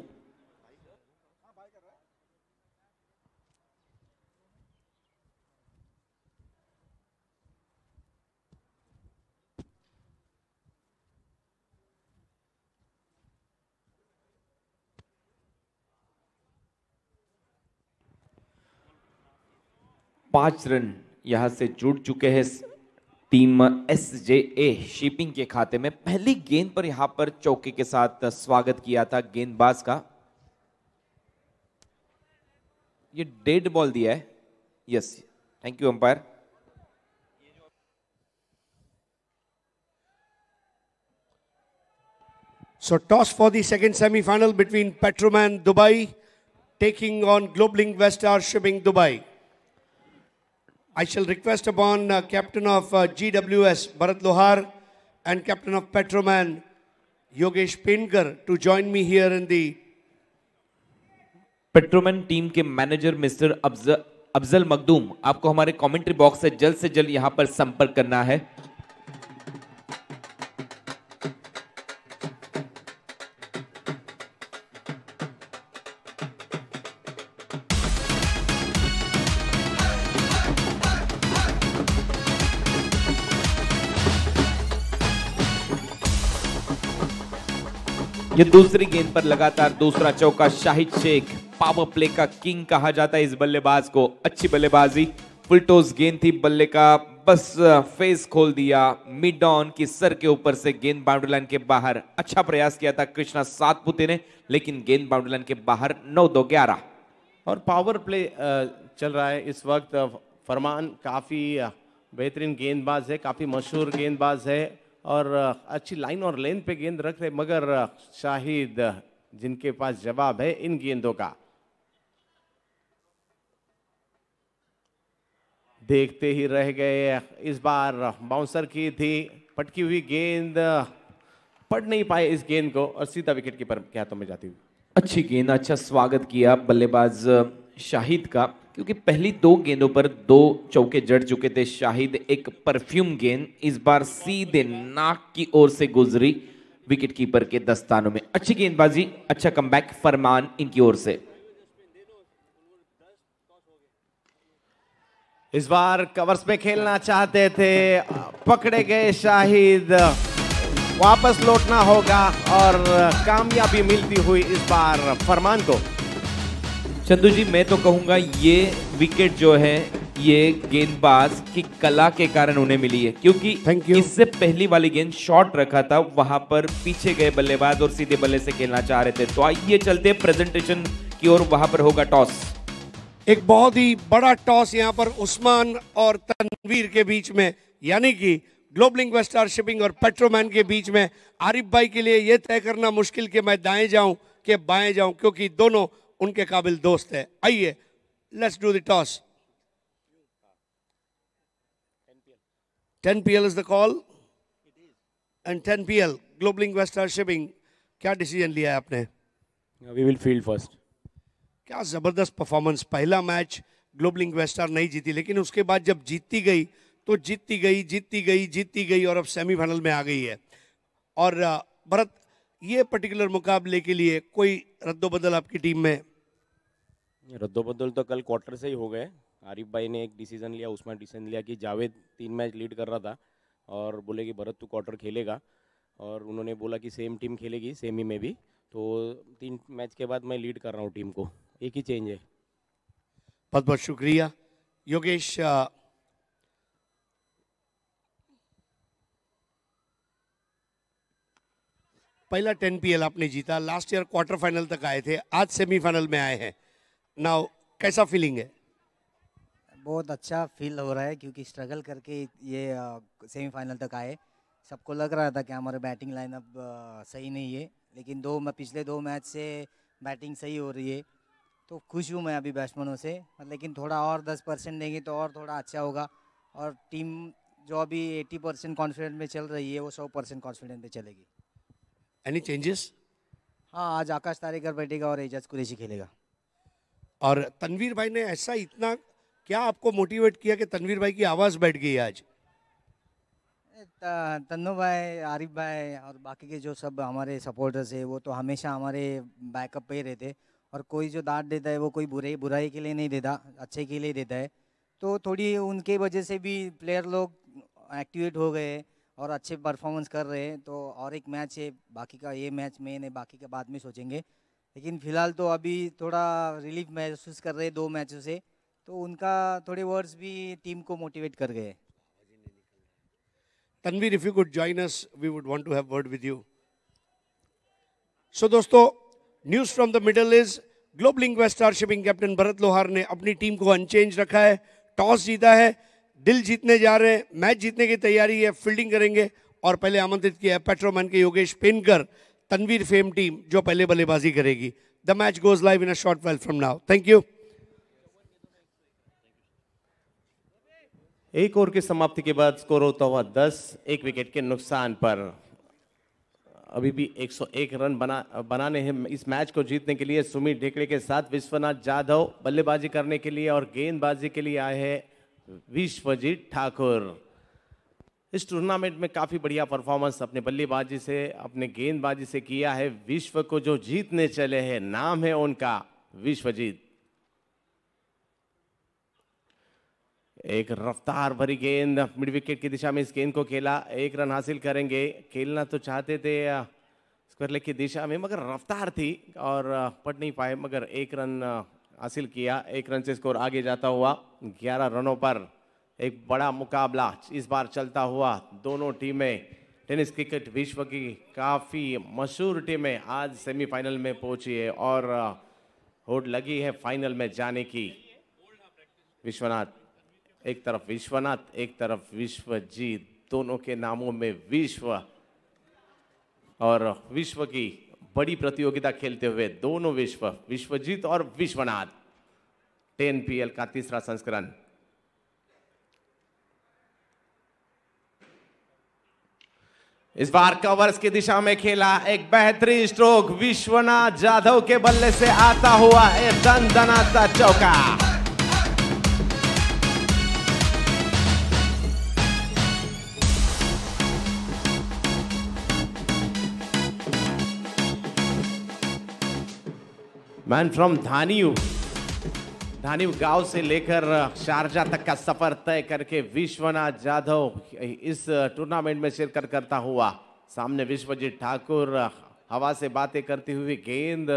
पांच रन यहां से जुड़ चुके हैं team S J A shipping के खाते में पहली गेंद पर यहां पर चौके के साथ स्वागत किया था गेंदबाज का ये डेड बॉल दिया है yes thank you umpire so toss for the second semifinal between Petroman Dubai taking on global inc waste are shipping Dubai I shall request upon uh, Captain of uh, GWS Bharat Lohar and Captain of Petroman Yogesh Pinkar to join me here in the Petroman team के manager mister Abzal Magdum. आपको हमारे commentary box से जल्द से जल्द यहाँ पर संपर्क करना है ये दूसरी गेंद पर लगातार दूसरा चौका शाहिद शेख पावर प्ले का किंग कहा जाता है इस बल्लेबाज को अच्छी बल्लेबाजी फुलटोस गेंद थी बल्ले का बस फेस खोल दिया मिड ऑन की सर के ऊपर से गेंद बाउंड्री लाइन के बाहर अच्छा प्रयास किया था कृष्णा सातपुते ने लेकिन गेंद बाउंड्री लाइन के बाहर नौ दो ग्यारह और पावर प्ले चल रहा है इस वक्त फरमान काफ़ी बेहतरीन गेंदबाज है काफ़ी मशहूर गेंदबाज है और अच्छी लाइन और लेंथ पे गेंद रख रहे मगर शाहिद जिनके पास जवाब है इन गेंदों का देखते ही रह गए इस बार बाउंसर की थी पटकी हुई गेंद पड़ नहीं पाए इस गेंद को और सीधा विकेट कीपर के हाथों में जाती हुई अच्छी गेंद अच्छा स्वागत किया बल्लेबाज शाहिद का क्योंकि पहली दो गेंदों पर दो चौके जड़ चुके थे शाहिद एक परफ्यूम गेंद इस बार सीधे नाक की ओर से गुजरी विकेट कीपर के दस्तानों में अच्छी गेंदबाजी अच्छा कम फरमान इनकी ओर से इस बार कवर्स पे खेलना चाहते थे पकड़े गए शाहिद वापस लौटना होगा और कामयाबी मिलती हुई इस बार फरमान को चंदू जी मैं तो कहूंगा ये विकेट जो है ये गेंदबाज की कला के कारण उन्हें मिली है क्योंकि इससे पहली वाली गेंद शॉट रखा था वहां पर पीछे गए बल्लेबाज और सीधे बल्ले से खेलना चाह रहे थे तो आइए चलते प्रेजेंटेशन की ओर वहां पर होगा टॉस एक बहुत ही बड़ा टॉस यहां पर उस्मान और तनवीर के बीच में यानी कि ग्लोबलिंग वेस्टार शिपिंग और पेट्रोमैन के बीच में आरिफ भाई के लिए यह तय करना मुश्किल कि मैं दाएं जाऊं कि बाएं जाऊं क्योंकि दोनों उनके काबिल दोस्त है आइए let's do the toss ten P L is the call and ten P L global shipping क्या डिसीजन लिया है आपने वी विल फील्ड फर्स्ट क्या ज़बरदस्त परफॉर्मेंस पहला मैच ग्लोबल वेस्टार नहीं जीती लेकिन उसके बाद जब जीतती गई तो जीतती गई जीतती गई जीतती गई और अब सेमीफाइनल में आ गई है और भरत ये पर्टिकुलर मुकाबले के लिए कोई रद्दोबदल आपकी टीम में रद्दोबदल तो कल क्वार्टर से ही हो गए आरिफ भाई ने एक डिसीजन लिया उसमें डिसीजन लिया कि जावेद तीन मैच लीड कर रहा था और बोले कि भरत तू क्वार्टर खेलेगा और उन्होंने बोला कि सेम टीम खेलेगी सेमी में भी तो तीन मैच के बाद मैं लीड कर रहा हूँ टीम को एक ही चेंज है बहुत बहुत शुक्रिया योगेश पहला टेन पीएल आपने जीता लास्ट ईयर क्वार्टर फाइनल तक आए थे आज सेमीफाइनल में आए हैं नाउ कैसा फीलिंग है बहुत अच्छा फील हो रहा है क्योंकि स्ट्रगल करके ये सेमीफाइनल तक आए सबको लग रहा था कि हमारे बैटिंग लाइनअप सही नहीं है लेकिन दो मैं पिछले दो मैच से बैटिंग सही हो रही है तो खुश हूँ मैं अभी बैट्समैनों से लेकिन थोड़ा और दस परसेंट देंगे तो और थोड़ा अच्छा होगा और टीम जो अभी एटी परसेंट कॉन्फिडेंट में चल रही है वो सौ परसेंट कॉन्फिडेंट में चलेगी एनी चेंजेस हाँ आज आकाश तारेकर बैठेगा और एजाज कुरेशी खेलेगा और तनवीर भाई ने ऐसा इतना क्या आपको मोटिवेट किया कि तनवीर भाई की आवाज़ बैठ गई आज तन्नू भाई आरिफ भाई और बाकी के जो सब हमारे सपोर्टर्स है वो तो हमेशा हमारे बैकअप पे ही रहते और कोई जो दाँट देता है वो कोई बुरे बुराई के लिए नहीं देता अच्छे के लिए देता है तो थोड़ी उनके वजह से भी प्लेयर लोग एक्टिवेट हो गए और अच्छे परफॉर्मेंस कर रहे हैं तो और एक मैच है बाकी का ये मैच मेन है बाकी का बाद में सोचेंगे लेकिन फिलहाल तो अभी थोड़ा रिलीफ महसूस कर रहे दो मैचों से तो उनका थोड़े वर्ड्स भी टीम को मोटिवेट कर गए Tanveer if you good join us we would want to have word with you so दोस्तों news from the middle is global inc west star shipping captain Bharat Lohar ने अपनी टीम को अनचेंज रखा है टॉस जीता है दिल जीतने जा रहे हैं मैच जीतने की तैयारी है फील्डिंग करेंगे और पहले आमंत्रित किया है पेट्रोमैन के योगेश पेनकर तनवीर फेम टीम जो पहले बल्लेबाजी करेगी the match goes live in a short while from now thank you एक ओवर की समाप्ति के बाद स्कोर होता हुआ 10 एक विकेट के नुकसान पर अभी भी 101 रन बना बनाने हैं इस मैच को जीतने के लिए सुमित ढेकड़े के साथ विश्वनाथ जाधव बल्लेबाजी करने के लिए और गेंदबाजी के लिए आए हैं विश्वजीत ठाकुर इस टूर्नामेंट में काफ़ी बढ़िया परफॉर्मेंस अपने बल्लेबाजी से अपने गेंदबाजी से किया है विश्व को जो जीतने चले हैं नाम है उनका विश्वजीत एक रफ्तार भरी गेंद मिड विकेट की दिशा में इस गेंद को खेला एक रन हासिल करेंगे खेलना तो चाहते थे स्क्वायर लेग की दिशा में मगर रफ्तार थी और पट नहीं पाए मगर एक रन हासिल किया एक रन से स्कोर आगे जाता हुआ ग्यारह रनों पर एक बड़ा मुकाबला इस बार चलता हुआ दोनों टीमें टेनिस क्रिकेट विश्व की काफ़ी मशहूर टीमें आज सेमीफाइनल में पहुंची है और होड लगी है फाइनल में जाने की विश्वनाथ एक तरफ विश्वनाथ एक तरफ विश्वजीत दोनों के नामों में विश्व और विश्व की बड़ी प्रतियोगिता खेलते हुए दोनों विश्व विश्वजीत और विश्वनाथ टेन पी का तीसरा संस्करण इस बार कवर्स की दिशा में खेला एक बेहतरीन स्ट्रोक विश्वनाथ जाधव के बल्ले से आता हुआ एक दन दनाता चौका मैन फ्रॉम धानी धानीव गांव से लेकर शारजा तक का सफर तय करके विश्वनाथ जाधव इस टूर्नामेंट में शिरकत करता हुआ सामने विश्वजीत ठाकुर हवा से बातें करती हुई गेंद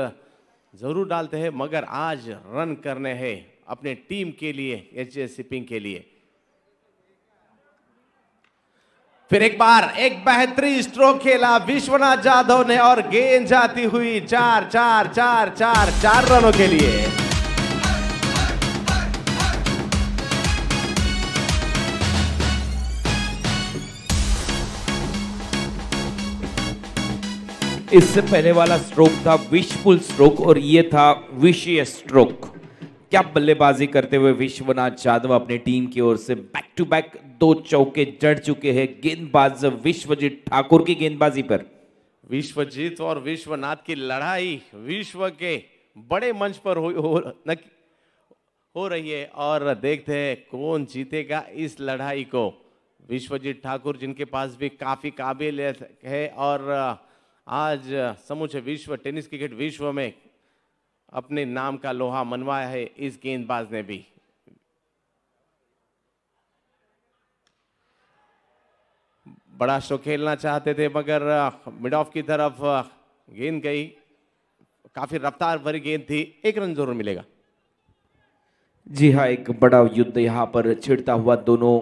जरूर डालते हैं मगर आज रन करने हैं अपने टीम के लिए एच सिपिंग के लिए फिर एक बार एक बेहतरीन स्ट्रोक खेला विश्वनाथ जाधव ने और गेंद जाती हुई चार चार चार चार चार रनों के लिए इससे पहले वाला स्ट्रोक था विशफुल स्ट्रोक और ये था विशय स्ट्रोक क्या बल्लेबाजी करते हुए विश्वनाथ जाधव अपनी टीम की ओर से बैक टू बैक दो चौके जड़ चुके हैं गेंदबाज विश्वजीत ठाकुर की गेंदबाजी पर विश्वजीत और विश्वनाथ की लड़ाई विश्व के बड़े मंच पर हो, हो न, हो रही है और देखते हैं कौन जीतेगा इस लड़ाई को विश्वजीत ठाकुर जिनके पास भी काफ़ी काबिलियत है और आज समूचे विश्व टेनिस क्रिकेट विश्व में अपने नाम का लोहा मनवाया है इस गेंदबाज ने भी बड़ा शो खेलना चाहते थे मगर मिड ऑफ की तरफ गेंद गई काफी रफ्तार भरी गेंद थी एक रन जरूर मिलेगा जी हाँ एक बड़ा युद्ध यहाँ पर छिड़ता हुआ दोनों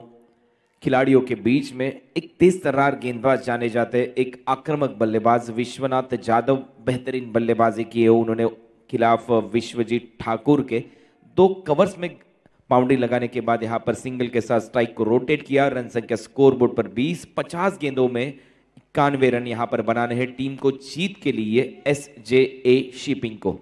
खिलाड़ियों के बीच में एक तेज तर्रार गेंदबाज जाने जाते एक आक्रामक बल्लेबाज विश्वनाथ जाधव बेहतरीन बल्लेबाजी किए उन्होंने खिलाफ विश्वजीत ठाकुर के दो कवर्स में बाउंड्री लगाने के बाद यहाँ पर सिंगल के साथ स्ट्राइक को रोटेट किया रन संख्या स्कोर बोर्ड पर 20 50 गेंदों में इक्यानवे रन यहाँ पर बनाने हैं टीम को जीत के लिए एस जे ए शिपिंग को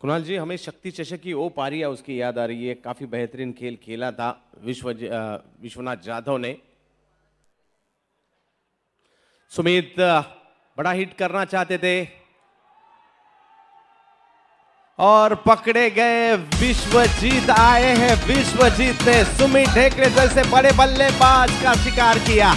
कुणाल जी हमें शक्ति चषक की ओ पारिया उसकी याद आ रही है काफ़ी बेहतरीन खेल खेला था विश्व विश्वनाथ जाधव ने सुमित बड़ा हिट करना चाहते थे और पकड़े गए विश्वजीत आए हैं विश्वजीत ने सुमित ढेकरेसर से बड़े बल्लेबाज का शिकार किया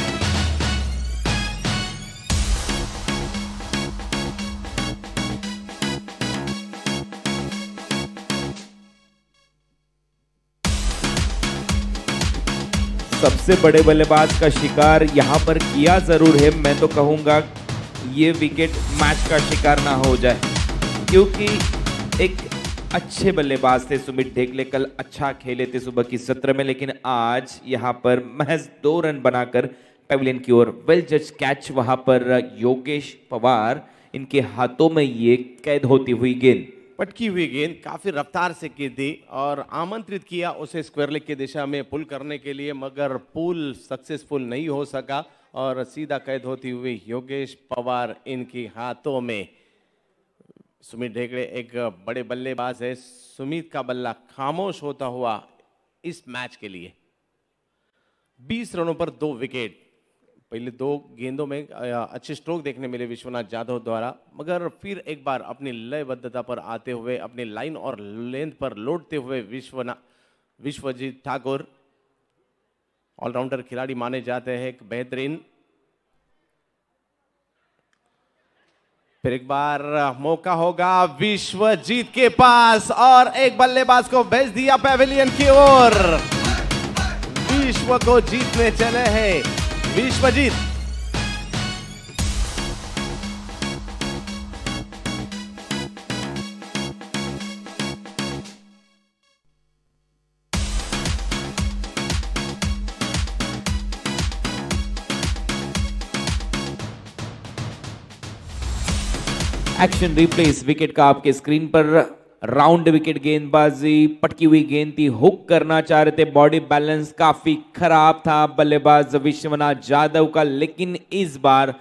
सबसे बड़े बल्लेबाज का शिकार यहाँ पर किया ज़रूर है मैं तो कहूँगा ये विकेट मैच का शिकार ना हो जाए क्योंकि एक अच्छे बल्लेबाज थे सुमित ढेकले कल अच्छा खेले थे सुबह की सत्र में लेकिन आज यहाँ पर महज दो रन बनाकर पेविलियन की ओर वेल जज कैच वहाँ पर योगेश पवार इनके हाथों में ये कैद होती हुई गेंद पटकी हुई गेंद काफ़ी रफ्तार से की दी और आमंत्रित किया उसे स्क्वायर लेग की दिशा में पुल करने के लिए मगर पुल सक्सेसफुल नहीं हो सका और सीधा कैद होती हुई योगेश पवार इनकी हाथों में सुमित ढेगड़े एक बड़े बल्लेबाज है सुमित का बल्ला खामोश होता हुआ इस मैच के लिए 20 रनों पर दो विकेट पहले दो गेंदों में अच्छे स्ट्रोक देखने मिले विश्वनाथ जाधव द्वारा मगर फिर एक बार अपनी लयबद्धता पर आते हुए अपनी लाइन और लेंथ पर लौटते हुए विश्वना विश्वजीत ठाकुर ऑलराउंडर खिलाड़ी माने जाते हैं एक बेहतरीन फिर एक बार मौका होगा विश्वजीत के पास और एक बल्लेबाज को भेज दिया पेविलियन की ओर विश्व को जीतने चले हैं विश्वजीत एक्शन रिप्लेस विकेट का आपके स्क्रीन पर राउंड विकेट गेंदबाजी पटकी हुई गेंद थी हुक करना चाह रहे थे बॉडी बैलेंस काफी खराब था बल्लेबाज विश्वनाथ यादव का लेकिन इस बार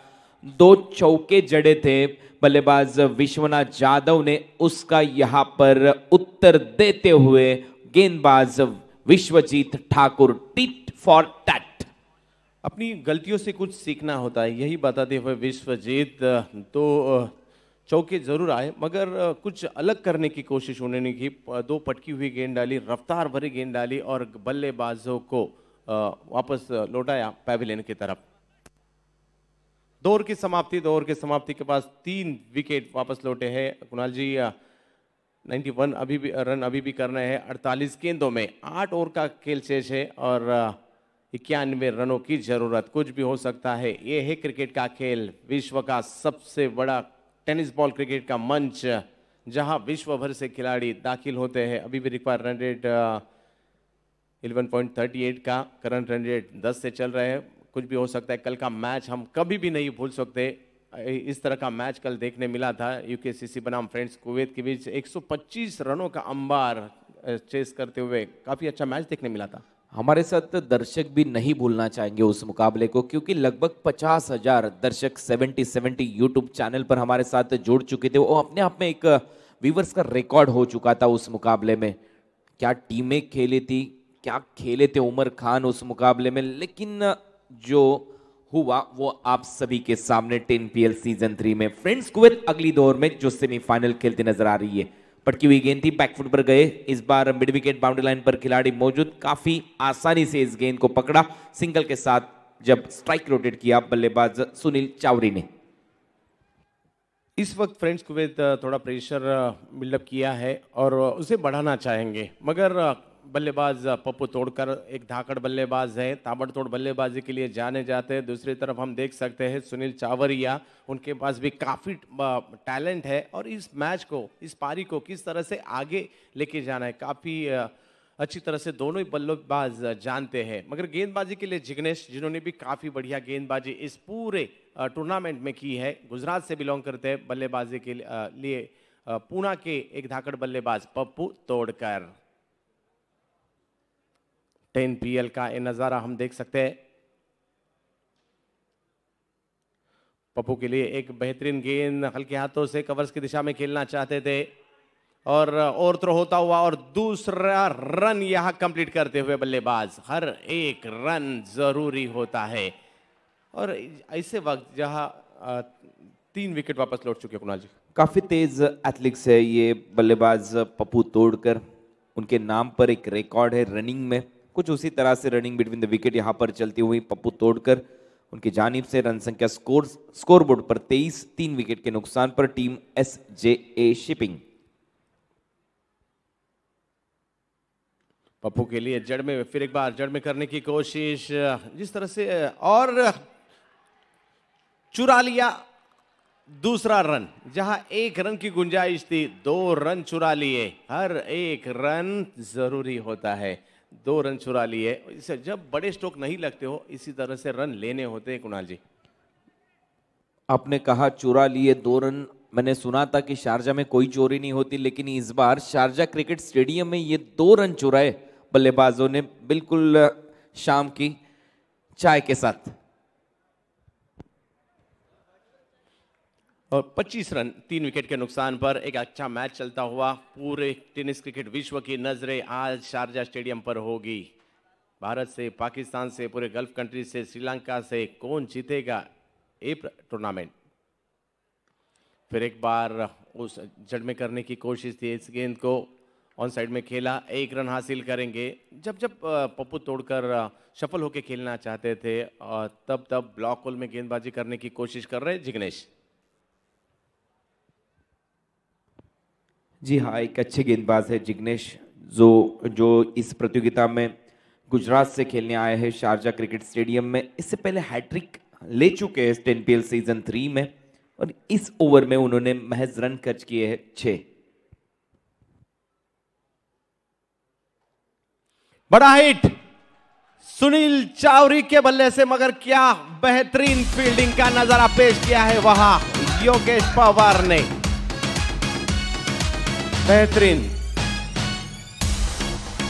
दो चौके जड़े थे बल्लेबाज विश्वनाथ यादव ने उसका यहां पर उत्तर देते हुए गेंदबाज Vishwajeet Thakur tit for tat अपनी गलतियों से कुछ सीखना होता है यही बताते हुए विश्वजीत तो चौके जरूर आए मगर कुछ अलग करने की कोशिश उन्होंने की दो पटकी हुई गेंद डाली रफ्तार भरी गेंद डाली और बल्लेबाजों को वापस लौटाया पैविलियन की तरफ दौर की समाप्ति दौर की समाप्ति के पास तीन विकेट वापस लौटे हैं कुणाल जी 91 अभी भी रन अभी भी करना है 48 गेंदों में आठ ओवर का खेल शेष है और इक्यानवे रनों की जरूरत कुछ भी हो सकता है ये है क्रिकेट का खेल विश्व का सबसे बड़ा टेनिस बॉल क्रिकेट का मंच जहां विश्व भर से खिलाड़ी दाखिल होते हैं अभी भी require run rate eleven point thirty eight का करंट रन रेट दस से चल रहे हैं कुछ भी हो सकता है कल का मैच हम कभी भी नहीं भूल सकते इस तरह का मैच कल देखने मिला था सी बनाम फ्रेंड्स कुवैत के बीच 125 रनों का अंबार चेस uh, करते हुए काफ़ी अच्छा मैच देखने मिला था हमारे साथ दर्शक भी नहीं भूलना चाहेंगे उस मुकाबले को क्योंकि लगभग पचास हजार दर्शक सेवेंटी सेवेंटी यूट्यूब चैनल पर हमारे साथ जुड़ चुके थे वो अपने आप में एक व्यूवर्स का रिकॉर्ड हो चुका था उस मुकाबले में क्या टीमें खेली थी क्या खेले थे उमर खान उस मुकाबले में लेकिन जो हुआ वो आप सभी के सामने टेन पी सीजन थ्री में फ्रेंड्स कुवैत अगली दौर में जो सेमीफाइनल खेलती नजर आ रही है पटकी हुई गेंद थी बैकफुट पर गए इस बार मिड विकेट बाउंड्री लाइन पर खिलाड़ी मौजूद काफी आसानी से इस गेंद को पकड़ा सिंगल के साथ जब स्ट्राइक रोटेट किया बल्लेबाज सुनील चावरी ने इस वक्त फ्रेंड्स कुवैत थोड़ा प्रेशर बिल्डअप किया है और उसे बढ़ाना चाहेंगे मगर बल्लेबाज पप्पू तोड़कर एक धाकड़ बल्लेबाज है ताबड़तोड़ बल्लेबाजी के लिए जाने जाते हैं दूसरी तरफ हम देख सकते हैं सुनील चावरिया उनके पास भी काफ़ी टैलेंट है और इस मैच को इस पारी को किस तरह से आगे लेके जाना है काफ़ी अच्छी तरह से दोनों ही बल्लेबाज जानते हैं मगर गेंदबाजी के लिए जिग्नेश जिन्होंने भी काफ़ी बढ़िया गेंदबाजी इस पूरे टूर्नामेंट में की है गुजरात से बिलोंग करते हैं बल्लेबाजी के लिए पूना के एक धाकड़ बल्लेबाज पप्पू तोड़कर टेन एल का ये नज़ारा हम देख सकते हैं पप्पू के लिए एक बेहतरीन गेंद हल्के हाथों से कवर्स की दिशा में खेलना चाहते थे और और थ्रो तो होता हुआ और दूसरा रन यहां कंप्लीट करते हुए बल्लेबाज हर एक रन जरूरी होता है और ऐसे वक्त जहां तीन विकेट वापस लौट चुके कुणाल जी काफी तेज एथलीट्स है ये बल्लेबाज पप्पू तोड़कर उनके नाम पर एक रिकॉर्ड है रनिंग में कुछ उसी तरह से रनिंग बिटवीन द विकेट यहाँ पर चलती हुई पप्पू तोड़कर उनकी जानब से रन संख्या स्कोर स्कोर बोर्ड पर तेईस तीन विकेट के नुकसान पर team S J A shipping Pappu के लिए जड़ में फिर एक बार जड़ में करने की कोशिश जिस तरह से और चुरा लिया दूसरा रन जहां एक रन की गुंजाइश थी दो रन चुरा लिए हर एक रन जरूरी होता है दो रन चुरा लिए इसे जब बड़े स्ट्रोक नहीं लगते हो इसी तरह से रन लेने होते हैं कुणाल जी आपने कहा चुरा लिए दो रन मैंने सुना था कि शारजा में कोई चोरी नहीं होती लेकिन इस बार शारजा क्रिकेट स्टेडियम में ये दो रन चुराए बल्लेबाजों ने बिल्कुल शाम की चाय के साथ और 25 रन तीन विकेट के नुकसान पर एक अच्छा मैच चलता हुआ पूरे टेनिस क्रिकेट विश्व की नज़रें आज शारजा स्टेडियम पर होगी भारत से पाकिस्तान से पूरे गल्फ कंट्री से श्रीलंका से कौन जीतेगा ये टूर्नामेंट फिर एक बार उस जड़ में करने की कोशिश थी इस गेंद को ऑन साइड में खेला एक रन हासिल करेंगे जब जब पप्पू तोड़कर सफल होकर खेलना चाहते थे और तब तब ब्लॉक होल में गेंदबाजी करने की कोशिश कर रहे जिग्नेश जी हाँ एक अच्छे गेंदबाज है जिग्नेश जो जो इस प्रतियोगिता में गुजरात से खेलने आए हैं शारजा क्रिकेट स्टेडियम में इससे पहले हैट्रिक ले चुके हैं टेन पी सीजन थ्री में और इस ओवर में उन्होंने महज रन खर्च किए हैं छः बड़ा हिट सुनील चावरी के बल्ले से मगर क्या बेहतरीन फील्डिंग का नजारा पेश किया है वहां योगेश पवार ने बेहतरीन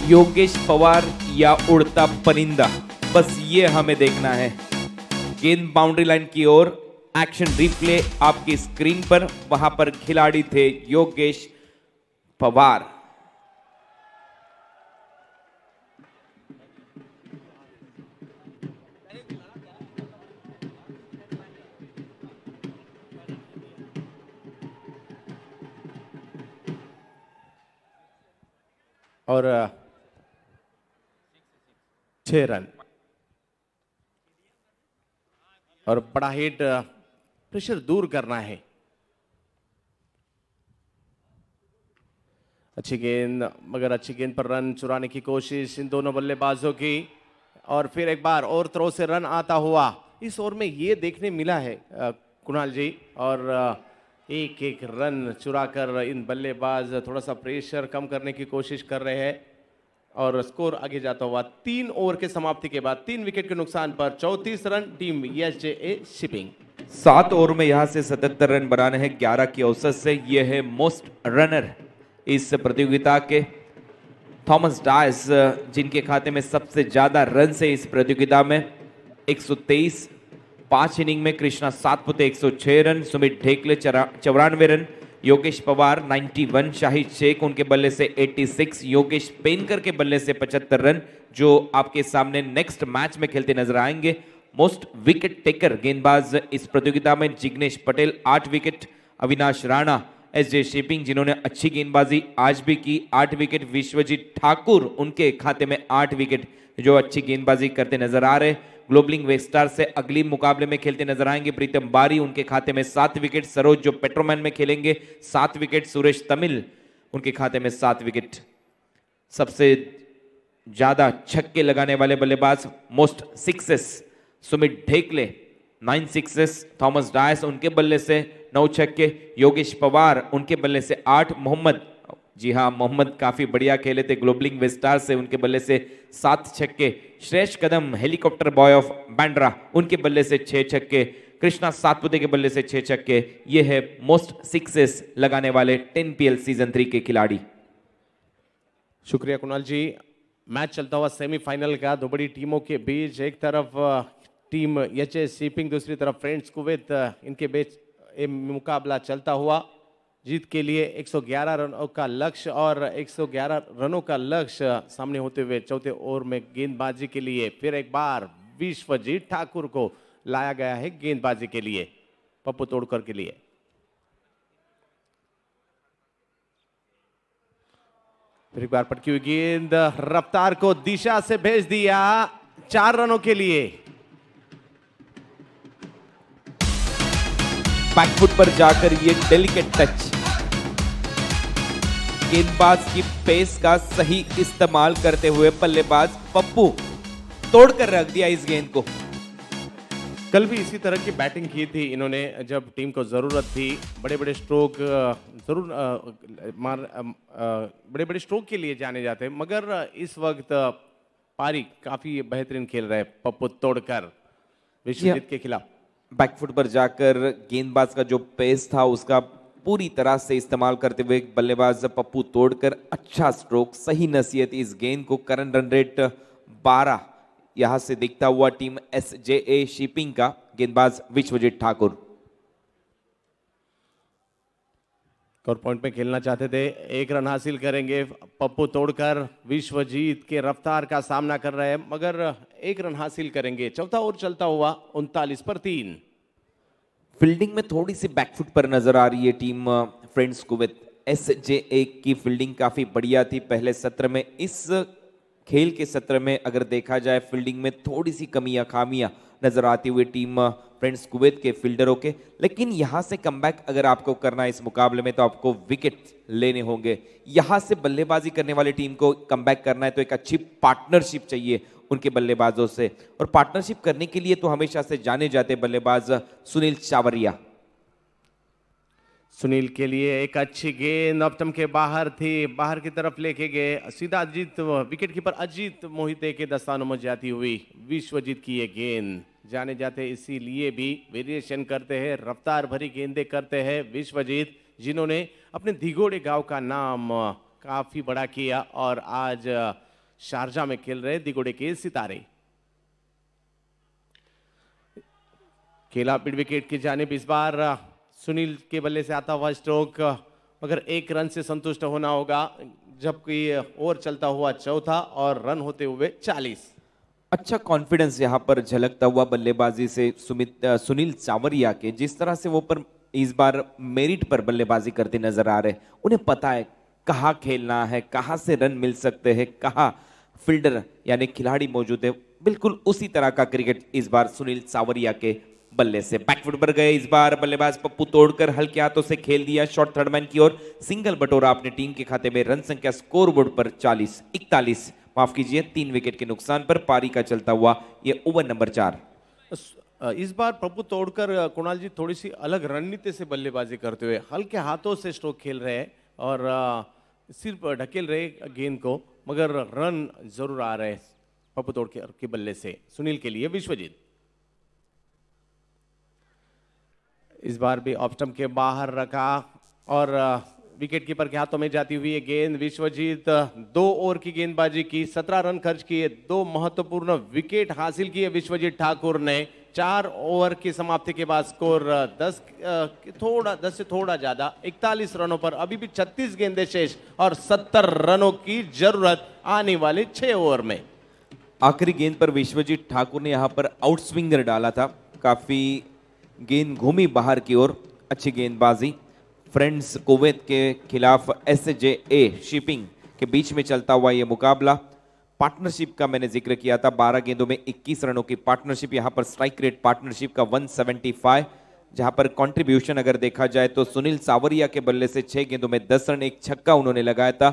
योगेश पवार या उड़ता परिंदा बस ये हमें देखना है गेंद बाउंड्री लाइन की ओर एक्शन रिप्ले आपकी स्क्रीन पर वहां पर खिलाड़ी थे योगेश पवार और छः रन और बड़ा हिट प्रेशर दूर करना है अच्छी गेंद मगर अच्छी गेंद पर रन चुराने की कोशिश इन दोनों बल्लेबाजों की और फिर एक बार और तरह से रन आता हुआ इस ओवर में ये देखने मिला है कुणाल जी और एक एक रन चुरा कर इन बल्लेबाज थोड़ा सा प्रेशर कम करने की कोशिश कर रहे हैं और स्कोर आगे जाता हुआ तीन ओवर के समाप्ति के बाद तीन विकेट के नुकसान पर चौतीस run team S J A shipping सात ओवर में यहां से सतहत्तर रन बनाने हैं ग्यारह की औसत से ये है मोस्ट रनर इस प्रतियोगिता के थॉमस डायस जिनके खाते में सबसे ज्यादा रन से इस प्रतियोगिता में 123 पांच इनिंग में कृष्णा सातपुते एक रन सुमित ढेकले चौरानवे रन योगेश पवार 91 शाहिद शेख उनके बल्ले से 86 योगेश पेनकर के बल्ले से 75 रन जो आपके सामने नेक्स्ट मैच में खेलते नजर आएंगे मोस्ट विकेट टेकर गेंदबाज इस प्रतियोगिता में जिग्नेश पटेल आठ wicket Avinash Rana S J shipping जिन्होंने अच्छी गेंदबाजी आज भी की आठ विकेट विश्वजीत ठाकुर उनके खाते में आठ विकेट जो अच्छी गेंदबाजी करते नजर आ रहे ग्लोबलिंग वेस्टार से अगली मुकाबले में खेलते नजर आएंगे प्रीतम बारी उनके खाते में सात विकेट सरोज जो पेट्रोमैन में खेलेंगे सात विकेट सुरेश तमिल उनके खाते में सात विकेट सबसे ज्यादा छक्के लगाने वाले बल्लेबाज most sixes Sumit Dhekle nine sixes Thomas Dias उनके बल्ले से नौ छक्के योगेश पवार उनके बल्ले से आठ मोहम्मद जी हाँ मोहम्मद काफ़ी बढ़िया खेले थे ग्लोबलिंग वेस्टार से उनके बल्ले से सात छक्के Shreshth Kadam helicopter boy of Bandra उनके बल्ले से छः छक्के कृष्णा सातपुते के बल्ले से छः छक्के ये है मोस्ट सिक्सेस लगाने वाले टेन एल सीजन थ्री के खिलाड़ी शुक्रिया कुणाल जी मैच चलता हुआ सेमीफाइनल का दो बड़ी टीमों के बीच एक तरफ टीम एच एस सीपिंग दूसरी तरफ फ्रेंड्स कुवैत uh, इनके बीच मुकाबला चलता हुआ जीत के लिए 111 रनों का लक्ष्य और 111 रनों का लक्ष्य सामने होते हुए चौथे ओवर में गेंदबाजी के लिए फिर एक बार विश्वजीत ठाकुर को लाया गया है गेंदबाजी के लिए पप्पू तोड़कर के लिए फिर एक बार पटकी हुई गेंद रफ्तार को दिशा से भेज दिया चार रनों के लिए बैकफुट पर जाकर ये डेलिकेट टच गेंदबाज की पेस का सही इस्तेमाल करते हुए बल्लेबाज पप्पू तोड़कर रख दिया इस गेंद को कल भी इसी तरह की बैटिंग की थी इन्होंने जब टीम को ज़रूरत थी बड़े बड़े स्ट्रोक ज़रूर मार बड़े बड़े स्ट्रोक के लिए जाने जाते मगर इस वक्त पारी काफ़ी बेहतरीन खेल रहे पप्पू तोड़कर विश्वजीत के खिलाफ बैकफुट पर जाकर गेंदबाज का जो पेस था उसका पूरी तरह से इस्तेमाल करते हुए बल्लेबाज पप्पू तोड़कर अच्छा स्ट्रोक सही नसीहत इस गेंद को करंट रन रेट बारह यहाँ से दिखता हुआ team S J A shipping का गेंदबाज विश्वजीत ठाकुर कोर पॉइंट में खेलना चाहते थे एक रन हासिल करेंगे पप्पू तोड़कर विश्वजीत के रफ्तार का सामना कर रहे हैं मगर एक रन हासिल करेंगे चौथा ओवर चलता हुआ उनतालीस पर तीन फील्डिंग में थोड़ी सी बैकफुट पर नजर आ रही है टीम फ्रेंड्स uh, को विद एस जे ए की फील्डिंग काफी बढ़िया थी पहले सत्र में इस खेल के सत्र में अगर देखा जाए फील्डिंग में थोड़ी सी कमियां खामियां नजर आती हुई टीम फ्रेंड्स कुवैत के फील्डरों के लेकिन यहाँ से कम अगर आपको करना है इस मुकाबले में तो आपको विकेट लेने होंगे यहाँ से बल्लेबाजी करने वाली टीम को कम करना है तो एक अच्छी पार्टनरशिप चाहिए उनके बल्लेबाजों से और पार्टनरशिप करने के लिए तो हमेशा से जाने जाते बल्लेबाज सुनील चावरिया सुनील के लिए एक अच्छी गेंद ऑप्टम के बाहर थी बाहर की तरफ लेके गए सीधा अजीत विकेट कीपर अजीत मोहिते के दस्तानों में जाती हुई विश्वजीत की ये गेंद जाने जाते इसीलिए भी वेरिएशन करते हैं रफ्तार भरी गेंदे करते हैं विश्वजीत जिन्होंने अपने दिगोड़े गांव का नाम काफ़ी बड़ा किया और आज शारजा में खेल रहे दिगोड़े के सितारे खेला पिट विकेट की जानब इस बार सुनील के बल्ले से आता हुआ स्ट्रोक मगर एक रन से संतुष्ट होना होगा जबकि ओवर चलता हुआ चौथा और रन होते हुए चालीस अच्छा कॉन्फिडेंस यहाँ पर झलकता हुआ बल्लेबाजी से सुमित सुनील चावरिया के जिस तरह से वो पर इस बार मेरिट पर बल्लेबाजी करते नजर आ रहे उन्हें पता है कहाँ खेलना है कहाँ से रन मिल सकते हैं कहाँ फील्डर यानी खिलाड़ी मौजूद है बिल्कुल उसी तरह का क्रिकेट इस बार सुनील सावरिया के बल्ले से बैकफुट पर गए इस बार बल्लेबाज पप्पू तोड़कर हल्के हाथों से खेल दिया शॉर्ट थर्डमैन की ओर सिंगल बटोरा अपने टीम के खाते में रन संख्या स्कोरबोर्ड पर 40 इकतालीस माफ कीजिए तीन विकेट के नुकसान पर पारी का चलता हुआ यह ओवर नंबर चार इस बार पप्पू तोड़कर कुणाल जी थोड़ी सी अलग रणनीति से बल्लेबाजी करते हुए हल्के हाथों से स्ट्रोक खेल रहे हैं और सिर्फ ढकेल रहे गेंद को मगर रन जरूर आ रहे हैं पप्पू तोड़कर के बल्ले से सुनील के लिए विश्वजीत इस बार भी ऑप्शन के बाहर रखा और विकेट कीपर के हाथों में जाती हुई गेंद विश्वजीत दो ओवर की गेंदबाजी की सत्रह रन खर्च किए दो महत्वपूर्ण विकेट हासिल किए विश्वजीत ठाकुर ने चार ओवर की समाप्ति के बाद स्कोर दस थोड़ा दस से थोड़ा ज्यादा इकतालीस रनों पर अभी भी छत्तीस गेंदे शेष और सत्तर रनों की जरूरत आने वाले छह ओवर में आखिरी गेंद पर विश्वजीत ठाकुर ने यहाँ पर आउट स्विंगर डाला था काफी गेंद घूमी बाहर की ओर अच्छी गेंदबाजी फ्रेंड्स कुवैत के खिलाफ एस जे ए शिपिंग के बीच में चलता हुआ यह मुकाबला पार्टनरशिप का मैंने जिक्र किया था 12 गेंदों में 21 रनों की पार्टनरशिप यहाँ पर स्ट्राइक रेट पार्टनरशिप का 175 जहां पर कंट्रीब्यूशन अगर देखा जाए तो सुनील सावरिया के बल्ले से छह गेंदों में 10 रन एक छक्का उन्होंने लगाया था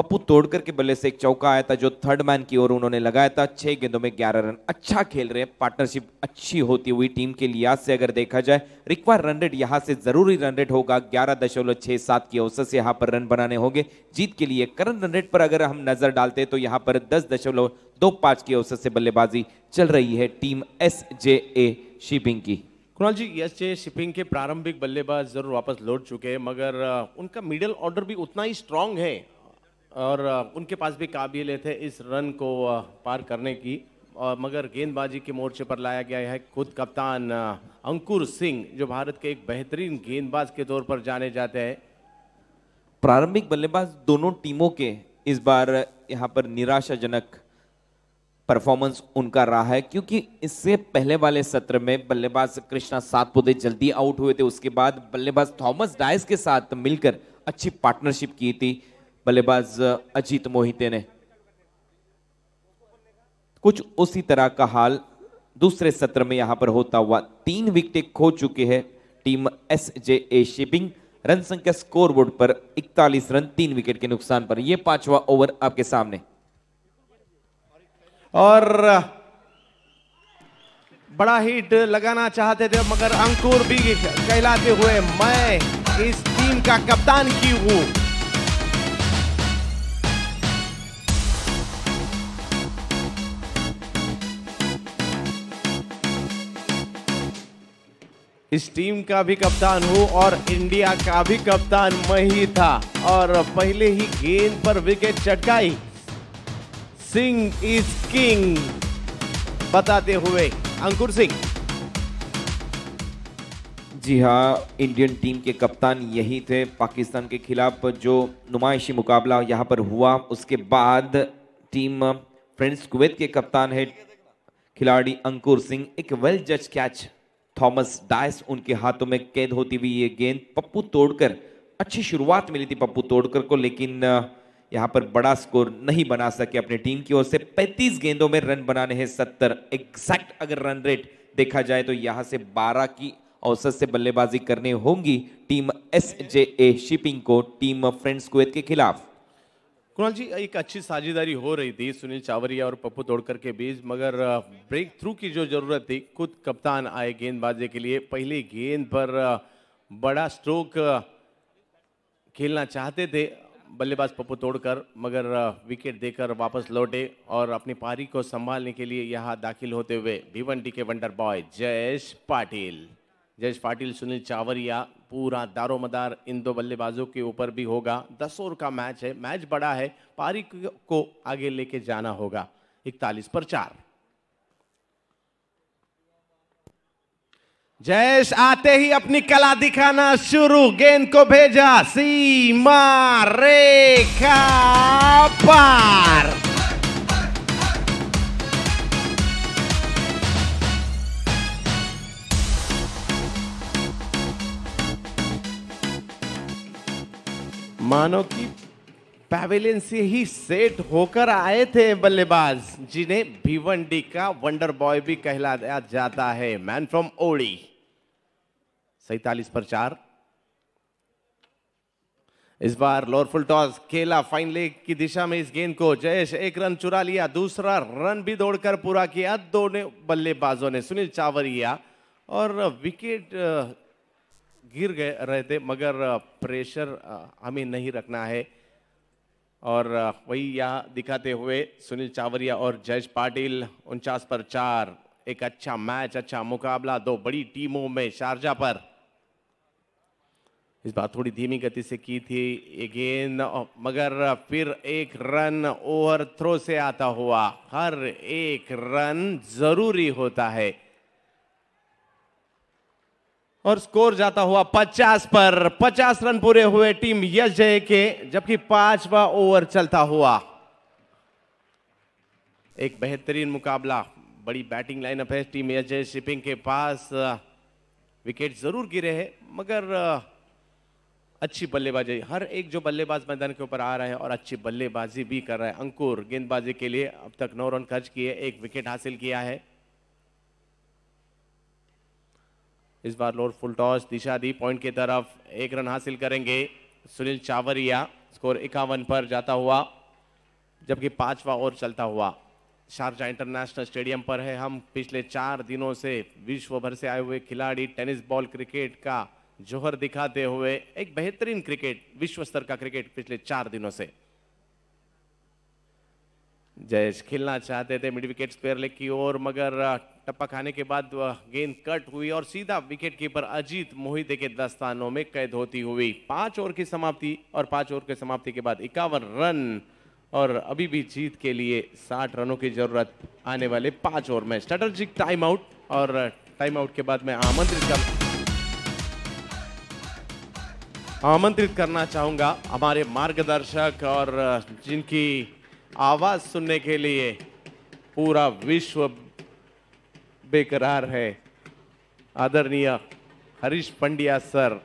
पप्पू तोड़कर के बल्ले से एक चौका आया था जो थर्ड मैन की ओर उन्होंने लगाया था छह गेंदों में ग्यारह रन अच्छा खेल रहे हैं पार्टनरशिप अच्छी होती हुई टीम के लिहाज से अगर देखा जाए रिक्वायर रन रेट यहाँ से जरूरी रन रेट होगा ग्यारह दशमलव छह सात की औसत से यहाँ पर रन बनाने होंगे जीत के लिए करंट रन रेट पर अगर हम नजर डालते तो यहाँ पर दस दशमलव दो पाँच की औसत से बल्लेबाजी चल रही है team S J A shipping की Kunal ji S J shipping के प्रारंभिक बल्लेबाज जरूर वापस लौट चुके हैं मगर उनका मिडिल ऑर्डर भी उतना ही स्ट्रांग है और उनके पास भी काबिलियत है इस रन को पार करने की और मगर गेंदबाजी के मोर्चे पर लाया गया है खुद कप्तान अंकुर सिंह जो भारत के एक बेहतरीन गेंदबाज के तौर पर जाने जाते हैं प्रारंभिक बल्लेबाज दोनों टीमों के इस बार यहाँ पर निराशाजनक परफॉर्मेंस उनका रहा है क्योंकि इससे पहले वाले सत्र में बल्लेबाज कृष्णा सातपुते जल्दी आउट हुए थे उसके बाद बल्लेबाज थॉमस डायस के साथ मिलकर अच्छी पार्टनरशिप की थी बल्लेबाज अजीत मोहिते ने कुछ उसी तरह का हाल दूसरे सत्र में यहां पर होता हुआ तीन विकेट खो चुके हैं team S J A shipping run संख्या स्कोरबोर्ड पर 41 रन तीन विकेट के नुकसान पर यह पांचवा ओवर आपके सामने और बड़ा हिट लगाना चाहते थे मगर अंकुर भी कहलाते हुए मैं इस टीम का कप्तान की हूं इस टीम का भी कप्तान हूँ और इंडिया का भी कप्तान मैं ही था और पहले ही गेंद पर विकेट चटकाई सिंह इज किंग बताते हुए अंकुर सिंह जी हाँ इंडियन टीम के कप्तान यही थे पाकिस्तान के खिलाफ जो नुमाइशी मुकाबला यहाँ पर हुआ उसके बाद टीम फ्रेंड्स कुवैत के कप्तान है खिलाड़ी अंकुर सिंह एक वेल जज कैच थॉमस डायस उनके हाथों में कैद होती हुई ये गेंद पप्पू तोड़कर अच्छी शुरुआत मिली थी पप्पू तोड़कर को लेकिन यहाँ पर बड़ा स्कोर नहीं बना सके अपने टीम की ओर से 35 गेंदों में रन बनाने हैं 70 एग्जैक्ट अगर रन रेट देखा जाए तो यहाँ से 12 की औसत से बल्लेबाजी करनी होंगी team S J A shipping को टीम फ्रेंड्स कुवैत के खिलाफ कुणाल जी एक अच्छी साझेदारी हो रही थी सुनील चावरिया और पप्पू तोड़कर के बीच मगर ब्रेक थ्रू की जो जरूरत थी खुद कप्तान आए गेंदबाजी के लिए पहले गेंद पर बड़ा स्ट्रोक खेलना चाहते थे बल्लेबाज पप्पू तोड़कर मगर विकेट देकर वापस लौटे और अपनी पारी को संभालने के लिए यहाँ दाखिल होते हुए भिवंडी के वंडर बॉय जयेश पाटिल जयेश पाटिल सुनील चावरिया पूरा दारोमदार इन दो बल्लेबाजों के ऊपर भी होगा दस ओवर का मैच है मैच बड़ा है पारी को आगे लेके जाना होगा इकतालीस पर चार जयेश आते ही अपनी कला दिखाना शुरू गेंद को भेजा सीमा रेखा पार मानो कि पैवेलियन से ही सेट होकर आए थे बल्लेबाज जिन्हें भिवंडी का वंडर बॉय भी कहलाया जाता है मैन फ्रॉम ओड़ी सैतालीस पर चार इस बार लोरफुल टॉस खेला फाइन लेग की दिशा में इस गेंद को जयेश एक रन चुरा लिया दूसरा रन भी दौड़कर पूरा किया दोनों बल्लेबाजों ने सुनील चावरिया और विकेट गिर गए रहे थे मगर प्रेशर हमें नहीं रखना है और वही यहाँ दिखाते हुए सुनील चावरिया और जयेश पाटिल उनचास पर चार एक अच्छा मैच अच्छा मुकाबला दो बड़ी टीमों में शारजा पर इस बार थोड़ी धीमी गति से की थी अगेन मगर फिर एक रन ओवर थ्रो से आता हुआ हर एक रन जरूरी होता है और स्कोर जाता हुआ 50 पर 50 रन पूरे हुए टीम यश जय के जबकि पांचवा ओवर चलता हुआ एक बेहतरीन मुकाबला बड़ी बैटिंग लाइनअप है टीम यश जय शिपिंग के पास विकेट जरूर गिरे हैं मगर अच्छी बल्लेबाजी हर एक जो बल्लेबाज मैदान के ऊपर आ रहे हैं और अच्छी बल्लेबाजी भी कर रहे हैं अंकुर गेंदबाजी के लिए अब तक नौ रन खर्च किए एक विकेट हासिल किया है इस बार लोर फुल टॉस दिशा दी पॉइंट की तरफ एक रन हासिल करेंगे सुनील चावरिया स्कोर इक्यावन पर जाता हुआ जबकि पांचवा ओवर चलता हुआ शारजा इंटरनेशनल स्टेडियम पर है हम पिछले चार दिनों से विश्व भर से आए हुए खिलाड़ी टेनिस बॉल क्रिकेट का जोहर दिखाते हुए एक बेहतरीन क्रिकेट विश्व स्तर का क्रिकेट पिछले चार दिनों से जयेश खेलना चाहते थे मिड विकेट स्पेयर लेग की ओर मगर टप्पा खाने के बाद गेंद कट हुई और सीधा विकेट कीपर अजीत मोहिते के दस्तानों में कैद होती हुई पांच ओवर की समाप्ति और पांच ओवर की समाप्ति के बाद इक्यावन रन और अभी भी जीत के लिए साठ रनों की जरूरत आने वाले पांच ओवर में स्ट्रेटर्जिक टाइम आउट और टाइम आउट के बाद मैं आमंत्रित कर आमंत्रित करना चाहूंगा हमारे मार्गदर्शक और जिनकी आवाज सुनने के लिए पूरा विश्व बेकरार है आदरणीय Harish Pandya sir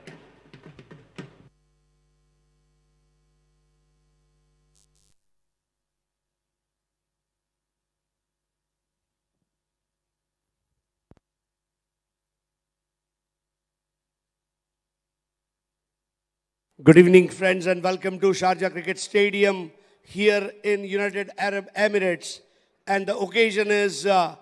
Good evening, friends, and welcome to Sharjah Cricket Stadium. here in United Arab Emirates. And the occasion is, uh,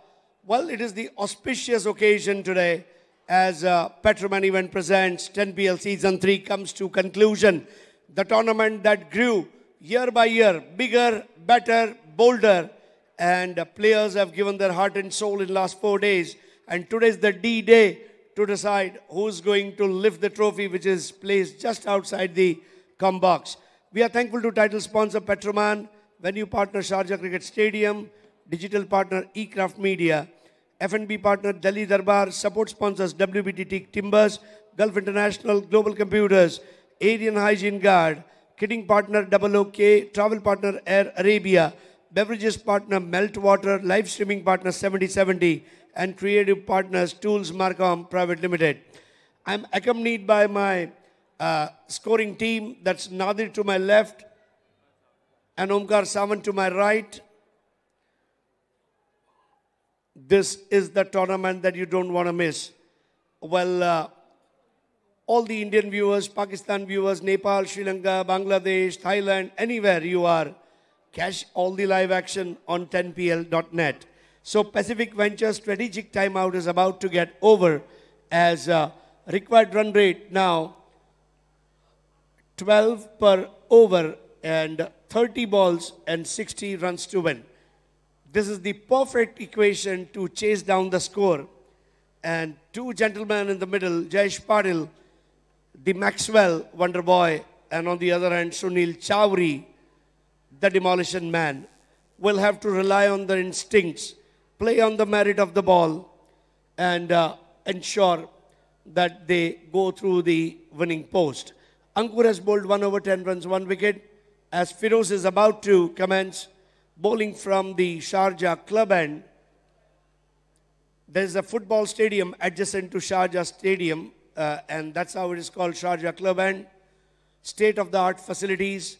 well, it is the auspicious occasion today as uh, Petroman Event Presents 10PL Season 3 comes to conclusion. The tournament that grew year by year, bigger, better, bolder, and uh, players have given their heart and soul in last four days. And today is the D-Day to decide who's going to lift the trophy, which is placed just outside the come box. We are thankful to title sponsor Petroman, venue partner Sharjah Cricket Stadium, digital partner eCraft Media, F&B partner Delhi Darbar, support sponsors WBTT Timbers, Gulf International, Global Computers, Arian Hygiene Guard, Kidding partner Double OK, travel partner Air Arabia, beverages partner Meltwater, live streaming partner 7070, and creative partners Tools Marcom Private Limited. I'm accompanied by my uh, scoring team. That's Nadir to my left and Omkar Saman to my right. This is the tournament that you don't want to miss. Well, uh, all the Indian viewers, Pakistan viewers, Nepal, Sri Lanka, Bangladesh, Thailand, anywhere you are, catch all the live action on 10pl.net. So Pacific Venture strategic timeout is about to get over as uh, required run rate now 12 per over and 30 balls and 60 runs to win. This is the perfect equation to chase down the score. And two gentlemen in the middle, Jayesh the Maxwell Wonder Boy, and on the other hand, Sunil Chowri, the demolition man, will have to rely on their instincts, play on the merit of the ball, and uh, ensure that they go through the winning post. Ankur has bowled one over 10 runs, one wicket. As Firoz is about to commence bowling from the Sharjah club end, there's a football stadium adjacent to Sharjah Stadium, uh, and that's how it is called Sharjah Club End. State of the art facilities,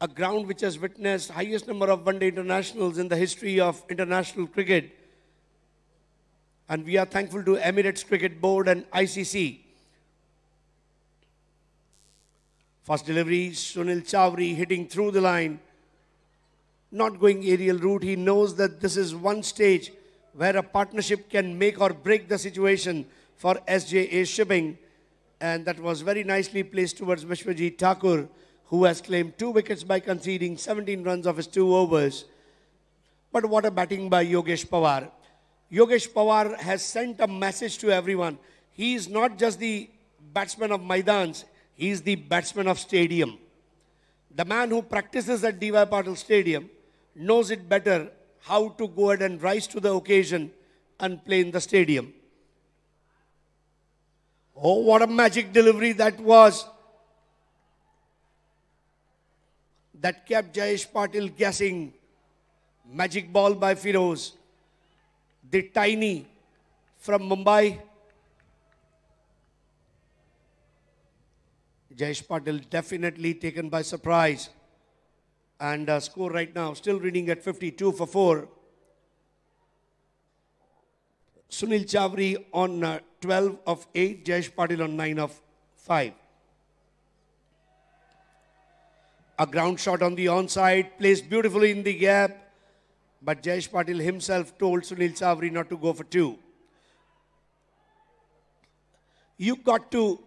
a ground which has witnessed highest number of one day internationals in the history of international cricket. And we are thankful to Emirates Cricket Board and ICC First delivery, Sunil Chowdhury hitting through the line. Not going aerial route. He knows that this is one stage where a partnership can make or break the situation for SJA Shipping. And that was very nicely placed towards Vishwajit Thakur, who has claimed two wickets by conceding 17 runs of his two overs. But what a batting by Yogesh Pawar. Yogesh Pawar has sent a message to everyone. He is not just the batsman of Maidans, he is the batsman of stadium. The man who practices at D.Y. Patil Stadium knows it better how to go ahead and rise to the occasion and play in the stadium. Oh, what a magic delivery that was. That kept Jayesh Patil guessing. Magic ball by Firoz. The tiny from Mumbai Jayesh Patil definitely taken by surprise. And uh, score right now, still reading at 52 for 4. Sunil Chavri on uh, 12 of 8, Jayesh Patil on 9 of 5. A ground shot on the onside, placed beautifully in the gap. But Jayesh Patil himself told Sunil Chavri not to go for two. You got to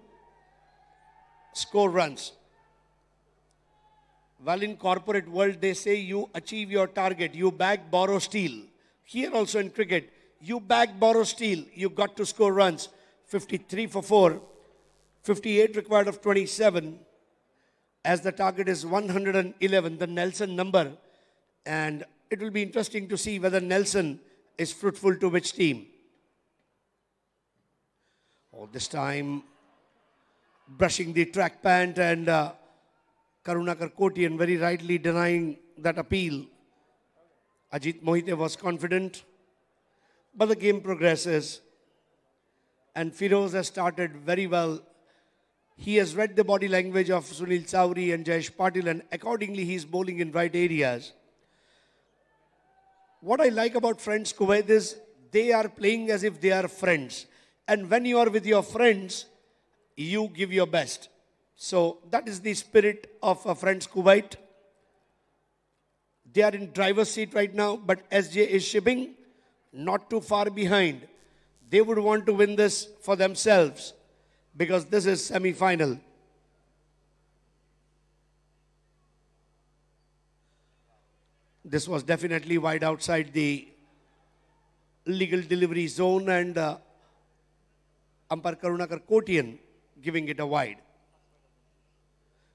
score runs. While in corporate world, they say you achieve your target, you bag, borrow, steal. Here also in cricket, you bag, borrow, steal. You got to score runs. 53 for 4, 58 required of 27. As the target is 111, the Nelson number. And it will be interesting to see whether Nelson is fruitful to which team. All this time, brushing the track pant and uh, Karunakar Kotian very rightly denying that appeal. Ajit Mohite was confident, but the game progresses and Firoz has started very well. He has read the body language of Sunil Sauri and Jayesh Patil and accordingly he is bowling in right areas. What I like about friends Kuwait is they are playing as if they are friends. And when you are with your friends, you give your best. So that is the spirit of our friends Kuwait. They are in driver's seat right now, but SJ is shipping not too far behind. They would want to win this for themselves because this is semi-final. This was definitely wide outside the legal delivery zone and uh, Ampar Karunakar Kotian giving it a wide.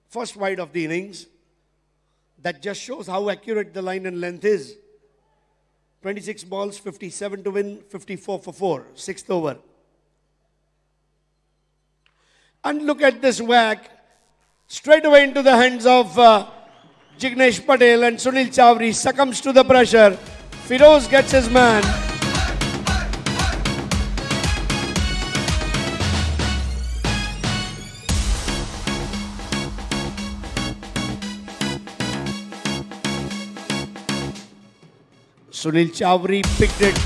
First wide of the innings. That just shows how accurate the line and length is. 26 balls, 57 to win, 54 for 4, sixth over. And look at this whack. Straight away into the hands of uh, Jignesh Patel and Sunil Chowdhury succumbs to the pressure. Firoz gets his man. Sunil Chowdhury picked it.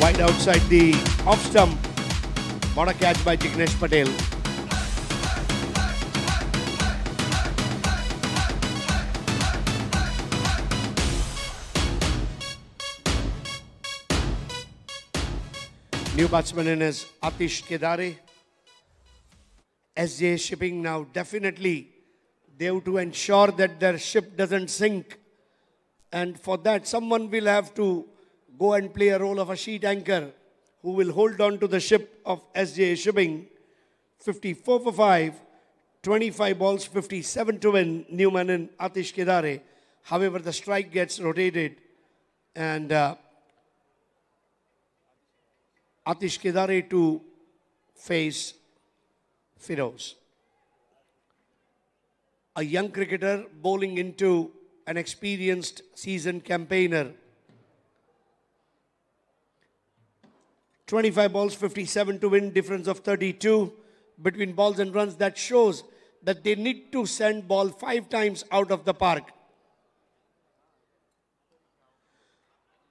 Wide outside the off stump. What a catch by Jignesh Patel. New batsman in is Atish Kedare. SJA Shipping now definitely they have to ensure that their ship doesn't sink. And for that, someone will have to go and play a role of a sheet anchor who will hold on to the ship of SJA Shipping. 54 for 5, 25 balls, 57 to win, Newman and Atish Kedare. However, the strike gets rotated and uh, Atish Kedari to face Firoz. A young cricketer bowling into an experienced seasoned campaigner. 25 balls, 57 to win, difference of 32 between balls and runs. That shows that they need to send ball five times out of the park.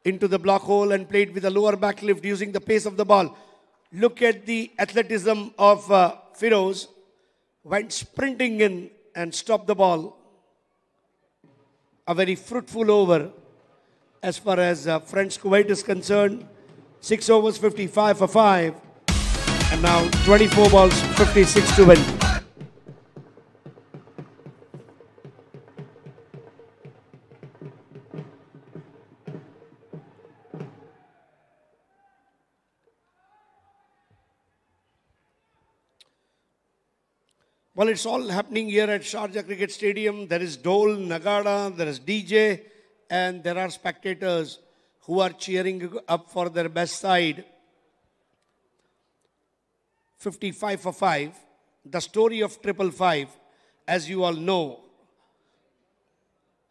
into the block hole and played with a lower back lift using the pace of the ball. Look at the athleticism of uh, Firoz. Went sprinting in and stopped the ball. A very fruitful over as far as uh, French Kuwait is concerned. Six overs, 55 for five. And now 24 balls, 56 to win. Well, it's all happening here at Sharjah Cricket Stadium. There is Dole, Nagada, there is DJ, and there are spectators who are cheering up for their best side. 55 for 5. The story of triple five, as you all know,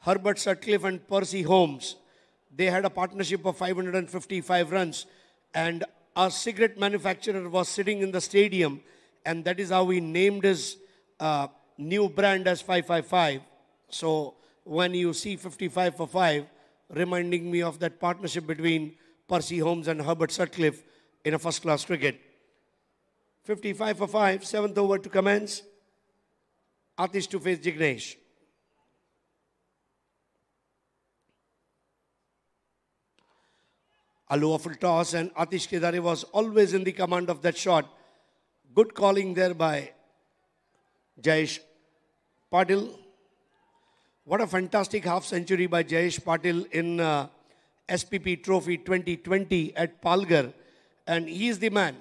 Herbert Sutcliffe and Percy Holmes, they had a partnership of 555 runs, and a cigarette manufacturer was sitting in the stadium, and that is how he named his uh, new brand as 555. So when you see 55 for 5, reminding me of that partnership between Percy Holmes and Herbert Sutcliffe in a first-class cricket. 55 for 5, seventh over to commence. Atish to face Jignesh. A lowerful toss and Atish Kedare was always in the command of that shot. Good calling there by Jayesh Patil. What a fantastic half century by Jayesh Patil in uh, SPP Trophy 2020 at Palgar. And he is the man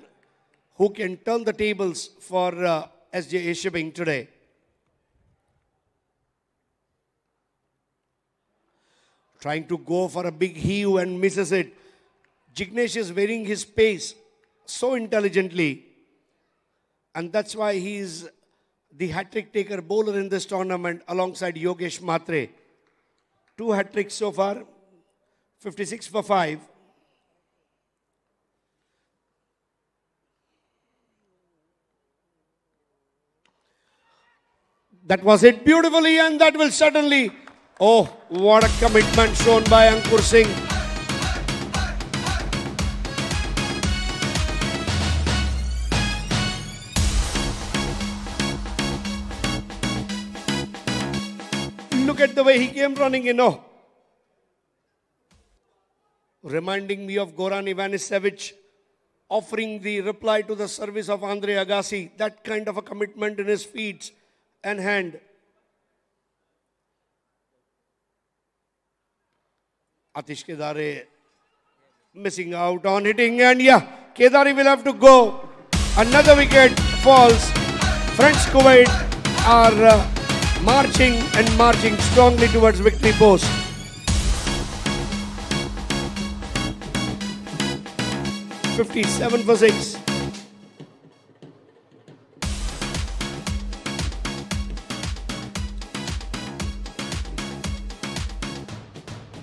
who can turn the tables for uh, SJA Shipping today. Trying to go for a big heave and misses it. Jignesh is wearing his pace so intelligently. And that's why he is the hat trick taker bowler in this tournament alongside Yogesh Matre. Two hat tricks so far, 56 for 5. That was it beautifully, and that will certainly. Oh, what a commitment shown by Ankur Singh. away, he came running, you know. Reminding me of Goran Ivanisevic offering the reply to the service of Andre Agassi, that kind of a commitment in his feet and hand. Atish Kedare missing out on hitting and yeah, Kedari will have to go. Another wicket falls. French Kuwait are... Uh, marching and marching strongly towards victory post. Fifty-seven for six.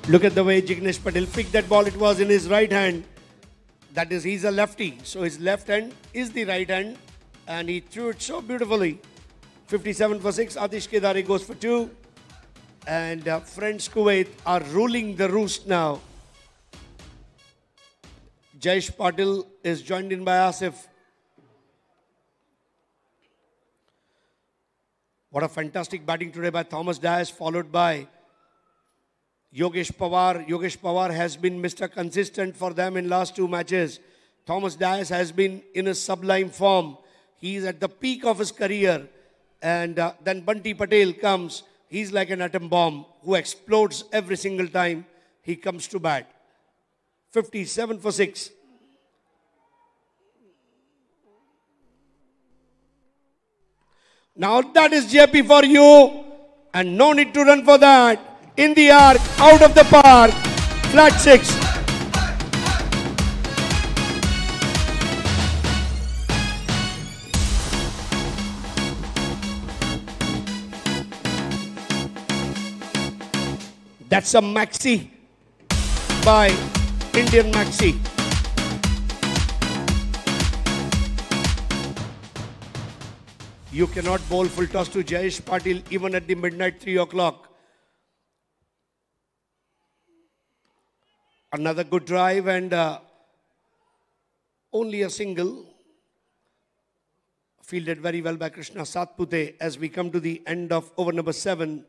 Look at the way Jignesh Patel picked that ball. It was in his right hand. That is, he's a lefty. So his left hand is the right hand. And he threw it so beautifully. 57 for 6. Adish Kedari goes for 2. And uh, Kuwait are ruling the roost now. Jaish Patil is joined in by Asif. What a fantastic batting today by Thomas Dias, followed by Yogesh Pawar. Yogesh Pawar has been Mr. Consistent for them in last two matches. Thomas Dias has been in a sublime form. He is at the peak of his career. And uh, then Bunty Patel comes. He's like an atom bomb who explodes every single time he comes to bat. 57 for 6. Now that is JP for you. And no need to run for that. In the arc, out of the park. Flat 6. That's a maxi by Indian Maxi. You cannot bowl full toss to Jayesh Patil even at the midnight 3 o'clock. Another good drive and uh, only a single. Fielded very well by Krishna Satpute as we come to the end of over number 7.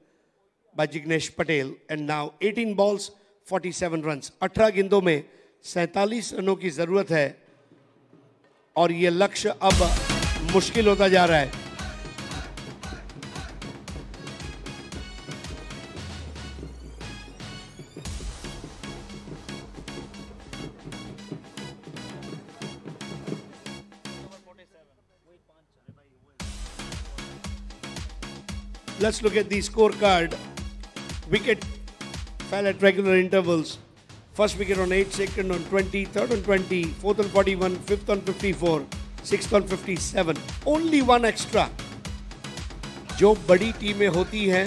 By Jignesh Patel and now 18 balls 47 seven runs अठारह गेंदों में सैतालीस रनों की जरूरत है और ये लक्ष्य अब मुश्किल होता जा रहा है Let's look at the scorecard. wicket fell at regular intervals. First wicket on twenty second on twenty third on forty fourth on on fifth on six sixth on seven Only one extra. जो बड़ी टीमें होती हैं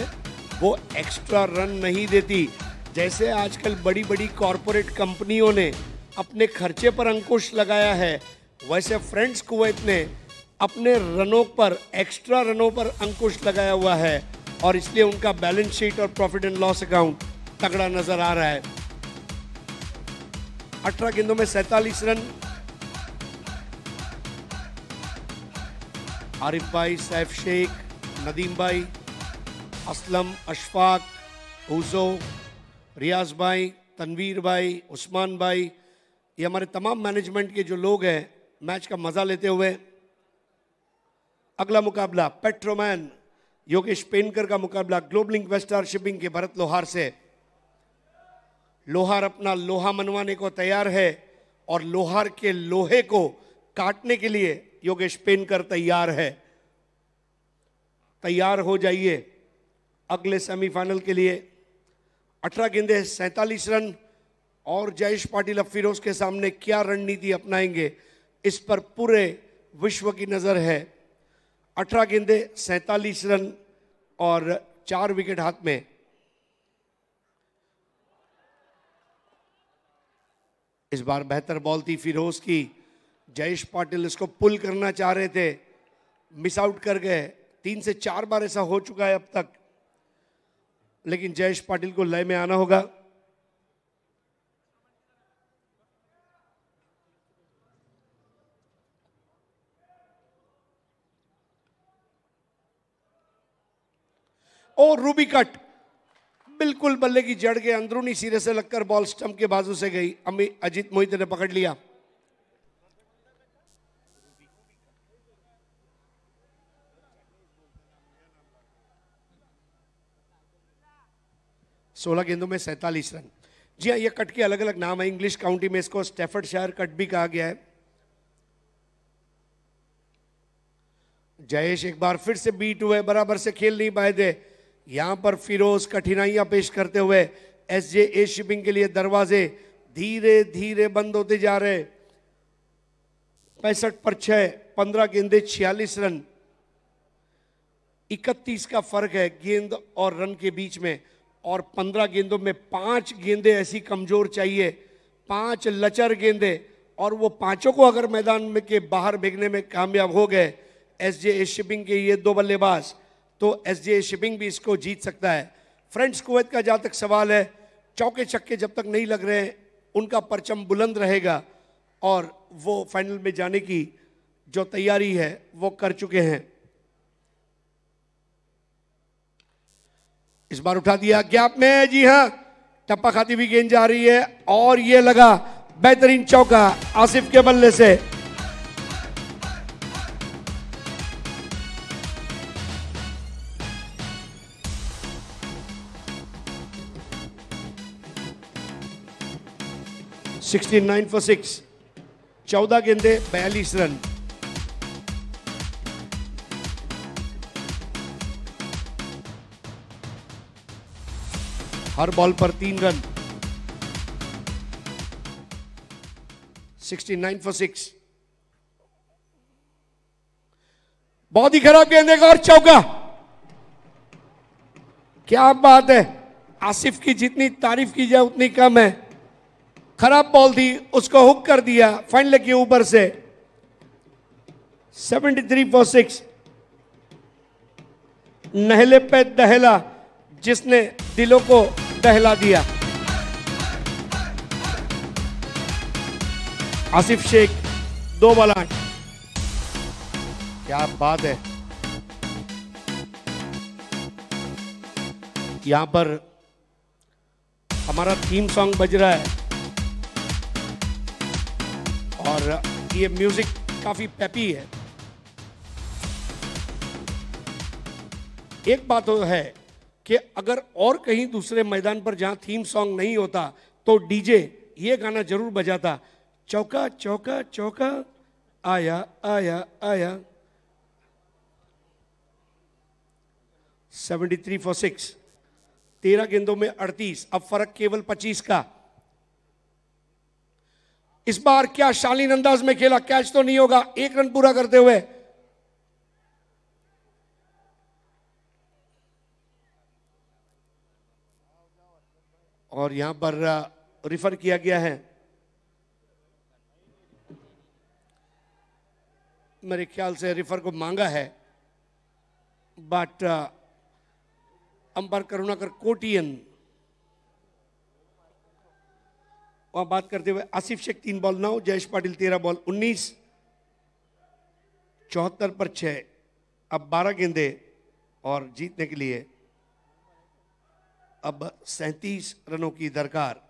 वो extra run नहीं देती जैसे आजकल बड़ी बड़ी कॉरपोरेट कंपनियों ने अपने खर्चे पर अंकुश लगाया है वैसे फ्रेंड्स कुवैत ने अपने रनों पर एक्स्ट्रा रनों पर अंकुश लगाया हुआ है और इसलिए उनका बैलेंस शीट और प्रॉफिट एंड लॉस अकाउंट तगड़ा नजर आ रहा है अठारह गेंदों में सैतालीस रन आरिफ भाई सैफ शेख नदीम भाई असलम अशफाक उजो रियाज भाई तनवीर भाई उस्मान भाई ये हमारे तमाम मैनेजमेंट के जो लोग हैं मैच का मज़ा लेते हुए अगला मुकाबला पेट्रोमैन योगेश पेनकर का मुकाबला ग्लोबल वेस्टार शिपिंग के भरत लोहार से लोहार अपना लोहा मनवाने को तैयार है और लोहार के लोहे को काटने के लिए योगेश पेनकर तैयार है तैयार हो जाइए अगले सेमीफाइनल के लिए अठारह गेंदे सैतालीस रन और जयेश पाटिल अब फिरोज के सामने क्या रणनीति अपनाएंगे इस पर पूरे विश्व की नज़र है अठारह गेंदे सैतालीस रन और चार विकेट हाथ में इस बार बेहतर बॉल थी फिरोज की जयेश पाटिल इसको पुल करना चाह रहे थे मिस आउट कर गए तीन से चार बार ऐसा हो चुका है अब तक लेकिन जयेश पाटिल को लय में आना होगा और रूबी कट बिल्कुल बल्ले की जड़ के अंदरूनी सिरे से लगकर बॉल स्टंप के बाजू से गई अमी अजीत मोहित ने पकड़ लिया सोलह गेंदों में सैतालीस रन जी हाँ ये कट के अलग अलग नाम है इंग्लिश काउंटी में इसको स्टेफर्ड शायर कट भी कहा गया है जयेश एक बार फिर से बीट हुए बराबर से खेल नहीं पाए थे यहाँ पर फिरोज कठिनाइयां पेश करते हुए एस जे ए शिपिंग के लिए दरवाजे धीरे धीरे बंद होते जा रहे पैंसठ पर छह पंद्रह गेंदे छियालीस रन इकतीस का फर्क है गेंद और रन के बीच में और पंद्रह गेंदों में पांच गेंदे ऐसी कमजोर चाहिए पांच लचर गेंदे और वो पांचों को अगर मैदान में के बाहर भेजने में कामयाब हो गए एस जे ए शिपिंग के ये दो बल्लेबाज़ तो एस शिपिंग भी इसको जीत सकता है फ्रेंड्स कुवैत का जहाँ तक सवाल है चौके छक्के जब तक नहीं लग रहे हैं उनका परचम बुलंद रहेगा और वो फाइनल में जाने की जो तैयारी है वो कर चुके हैं इस बार उठा दिया गैप में जी हाँ टप्पा खाती हुई गेंद जा रही है और ये लगा बेहतरीन चौका आसिफ के बल्ले से 69 फॉर सिक्स चौदह गेंदे बयालीस रन हर बॉल पर तीन रन 69 फॉर सिक्स बहुत ही खराब गेंद देगा और चौका क्या बात है आसिफ की जितनी तारीफ की जाए उतनी कम है खराब बॉल थी उसको हुक कर दिया फाइनल के ऊपर से 73 थ्री फोर सिक्स नहले पे दहला जिसने दिलों को दहला दिया आसिफ शेख दो बलाट क्या बात है यहां पर हमारा थीम सॉन्ग बज रहा है ये म्यूजिक काफी पैपी है एक बात तो है कि अगर और कहीं दूसरे मैदान पर जहां थीम सॉन्ग नहीं होता तो डीजे ये गाना जरूर बजाता चौका चौका चौका आया आया आया 73 फॉर सिक्स तेरह गेंदों में 38 अब फर्क केवल 25 का इस बार क्या शालीन अंदाज में खेला कैच तो नहीं होगा एक रन पूरा करते हुए और यहां पर रिफर किया गया है मेरे ख्याल से रिफर को मांगा है बट अंबर करुणाकर कोटियन वहां बात करते हुए आसिफ शेख तीन बॉल नौ जयेश पाटिल तेरह बॉल उन्नीस चौहत्तर पर छह अब बारह गेंदे और जीतने के लिए अब सैंतीस रनों की दरकार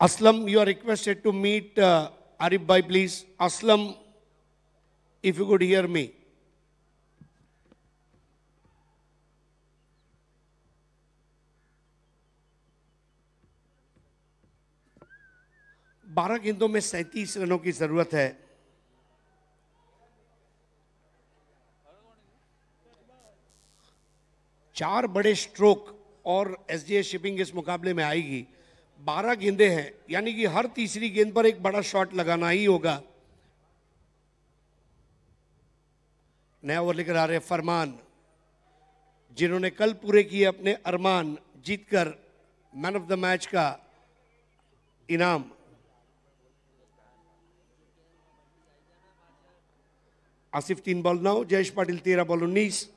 Aslam, you are requested to meet uh, Arif Bhai, please. Aslam, if you could hear me. बारह गेंदों में सैंतीस रनों की जरूरत है चार बड़े स्ट्रोक और एसडीए शिपिंग इस मुकाबले में आएगी बारह गेंदे हैं यानी कि हर तीसरी गेंद पर एक बड़ा शॉट लगाना ही होगा नया ओवर लेकर आ रहे फरमान जिन्होंने कल पूरे किए अपने अरमान जीतकर मैन ऑफ द मैच का इनाम आसिफ तीन बॉल नौ जयेश पाटिल तेरह बॉल उन्नीस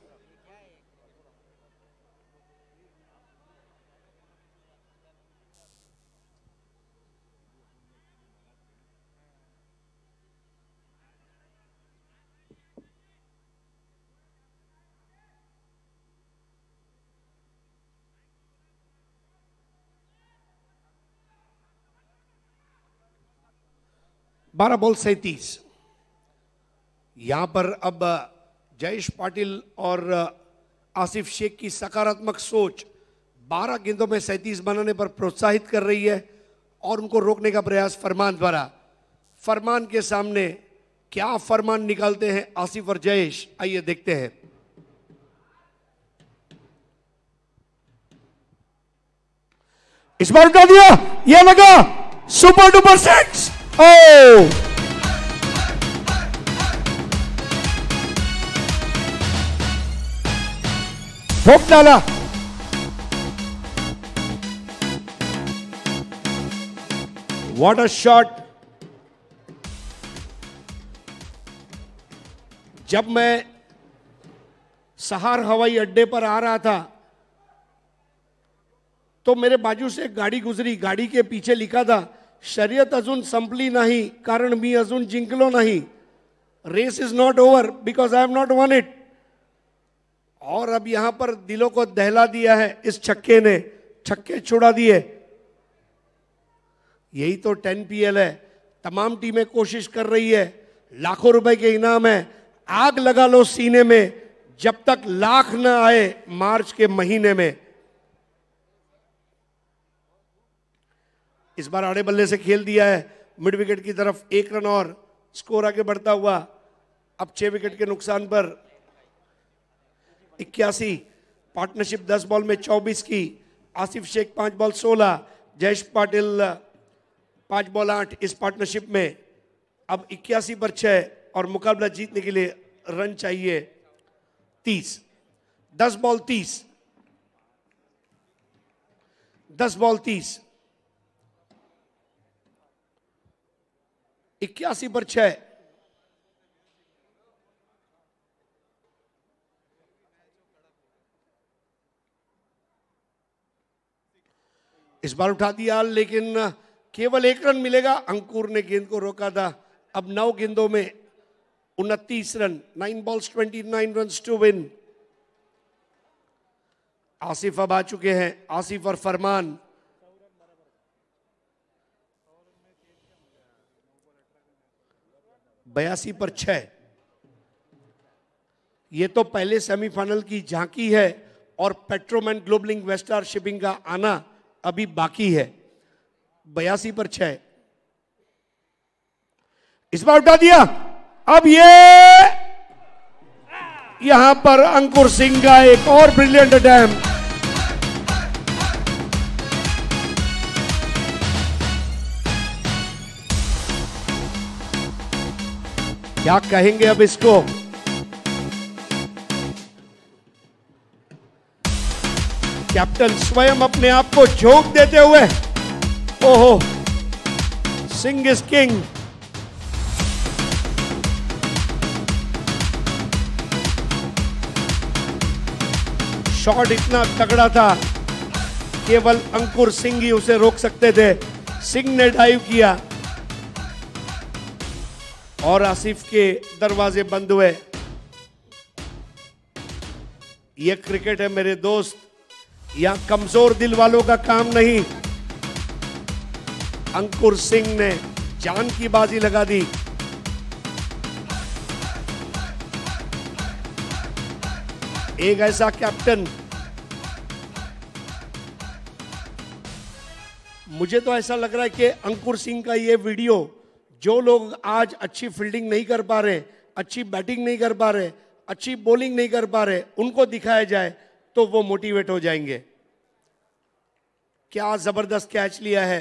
बारह बॉल सैतीस यहां पर अब जयेश पाटिल और आसिफ शेख की सकारात्मक सोच 12 गेंदों में सैतीस बनाने पर प्रोत्साहित कर रही है और उनको रोकने का प्रयास फरमान द्वारा फरमान के सामने क्या फरमान निकालते हैं आसिफ और जयेश आइए देखते हैं इस बार उठा दिया ये लगा super duper six Oh! Drop डाला What a shot! जब मैं सहार हवाई अड्डे पर आ रहा था तो मेरे बाजू से एक गाड़ी गुजरी गाड़ी के पीछे लिखा था शर्यत अजून संपली नहीं कारण मी अजून जिंकलो नहीं race is not over because I am not won it और अब यहां पर दिलों को दहला दिया है इस छक्के ने छक्के छुड़ा दिए यही तो टेन पी है तमाम टीमें कोशिश कर रही है लाखों रुपए के इनाम है आग लगा लो सीने में जब तक लाख ना आए मार्च के महीने में इस बार आड़े बल्ले से खेल दिया है मिड विकेट की तरफ एक रन और स्कोर आगे बढ़ता हुआ अब छह विकेट के नुकसान पर इक्यासी पार्टनरशिप दस बॉल में चौबीस की आसिफ शेख पांच बॉल सोलह जयेश पाटिल पांच बॉल आठ इस पार्टनरशिप में अब इक्यासी पर छह और मुकाबला जीतने के लिए रन चाहिए तीस दस बॉल तीस दस बॉल तीस इक्यासी पर छह इस बार उठा दिया लेकिन केवल एक रन मिलेगा अंकुर ने गेंद को रोका था अब नौ गेंदों में उनतीस रन nine balls twenty nine run to win Asif अब आ चुके हैं आसिफ और फरमान बयासी पर छह ये तो पहले सेमीफाइनल की झांकी है और पेट्रोमैन ग्लोबलिंग वेस्टार शिपिंग का आना अभी बाकी है बयासी पर छह इस बार उठा दिया अब ये यहां पर अंकुर सिंह का एक और ब्रिलियंट अटैम्प्ट क्या कहेंगे अब इसको कैप्टन स्वयं अपने आप को झोंक देते हुए ओहो सिंग इज किंग शॉट इतना तगड़ा था केवल अंकुर सिंह ही उसे रोक सकते थे सिंह ने डाइव किया और आसिफ के दरवाजे बंद हुए यह क्रिकेट है मेरे दोस्त यहां कमजोर दिल वालों का काम नहीं अंकुर सिंह ने जान की बाजी लगा दी एक ऐसा कैप्टन मुझे तो ऐसा लग रहा है कि अंकुर सिंह का ये वीडियो जो लोग आज अच्छी फील्डिंग नहीं कर पा रहे अच्छी बैटिंग नहीं कर पा रहे अच्छी बॉलिंग नहीं कर पा रहे उनको दिखाया जाए तो वो मोटिवेट हो जाएंगे क्या जबरदस्त कैच लिया है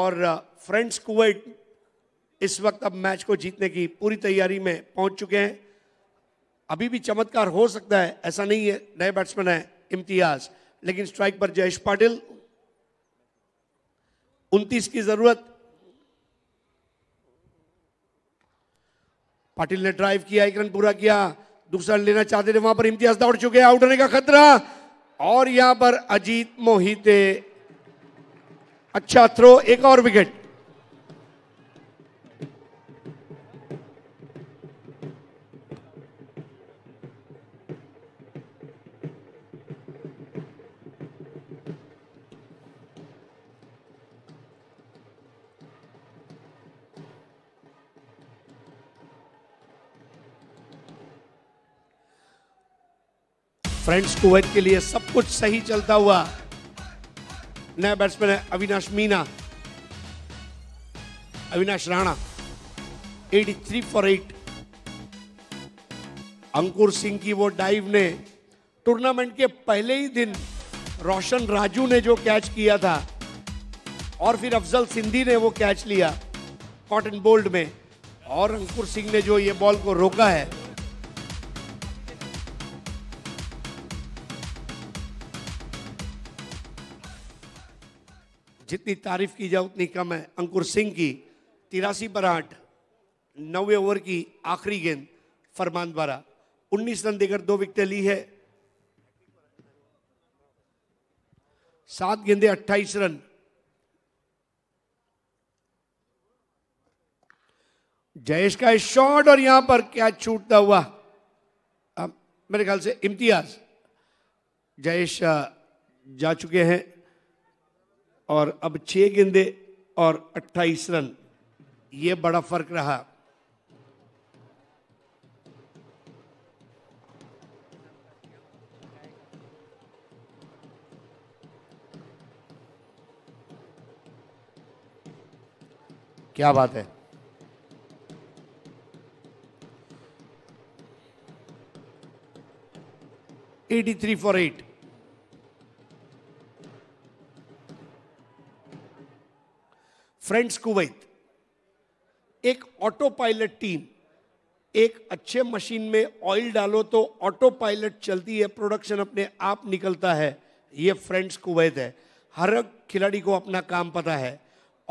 और फ्रेंड्स uh, कुवैत इस वक्त अब मैच को जीतने की पूरी तैयारी में पहुंच चुके हैं अभी भी चमत्कार हो सकता है ऐसा नहीं है नए बैट्समैन है इम्तियाज लेकिन स्ट्राइक पर जयेश पाटिल 29 की जरूरत पाटिल ने ड्राइव किया एक रन पूरा किया दूसरा लेना चाहते थे वहां पर इम्तियाज दौड़ चुके आउट होने का खतरा और यहां पर अजीत मोहिते अच्छा थ्रो एक और विकेट फ्रेंड्स कुवैत के लिए सब कुछ सही चलता हुआ नया बैट्समैन है अविनाश मीना अविनाश राणा 83 फॉर 8 अंकुर सिंह की वो डाइव ने टूर्नामेंट के पहले ही दिन रोशन राजू ने जो कैच किया था और फिर अफजल सिंधी ने वो कैच लिया कॉटन बोल्ड में और अंकुर सिंह ने जो ये बॉल को रोका है जितनी तारीफ की जाए उतनी कम है अंकुर सिंह की तिरासी पर आठ नवे ओवर की आखिरी गेंद फरमान द्वारा उन्नीस रन देकर दो विकटें ली है सात गेंदे अट्ठाईस रन जयेश का शॉट और यहां पर क्या छूटता हुआ मेरे ख्याल से इम्तियाज जयेश जा चुके हैं और अब छः गेंदे और 28 रन ये बड़ा फर्क रहा क्या बात है eighty three for eight friends Kuwait एक ऑटो पायलट टीम एक अच्छे मशीन में ऑयल डालो तो ऑटो पायलट चलती है प्रोडक्शन अपने आप निकलता है ये फ्रेंड्स कुवैत है हर खिलाड़ी को अपना काम पता है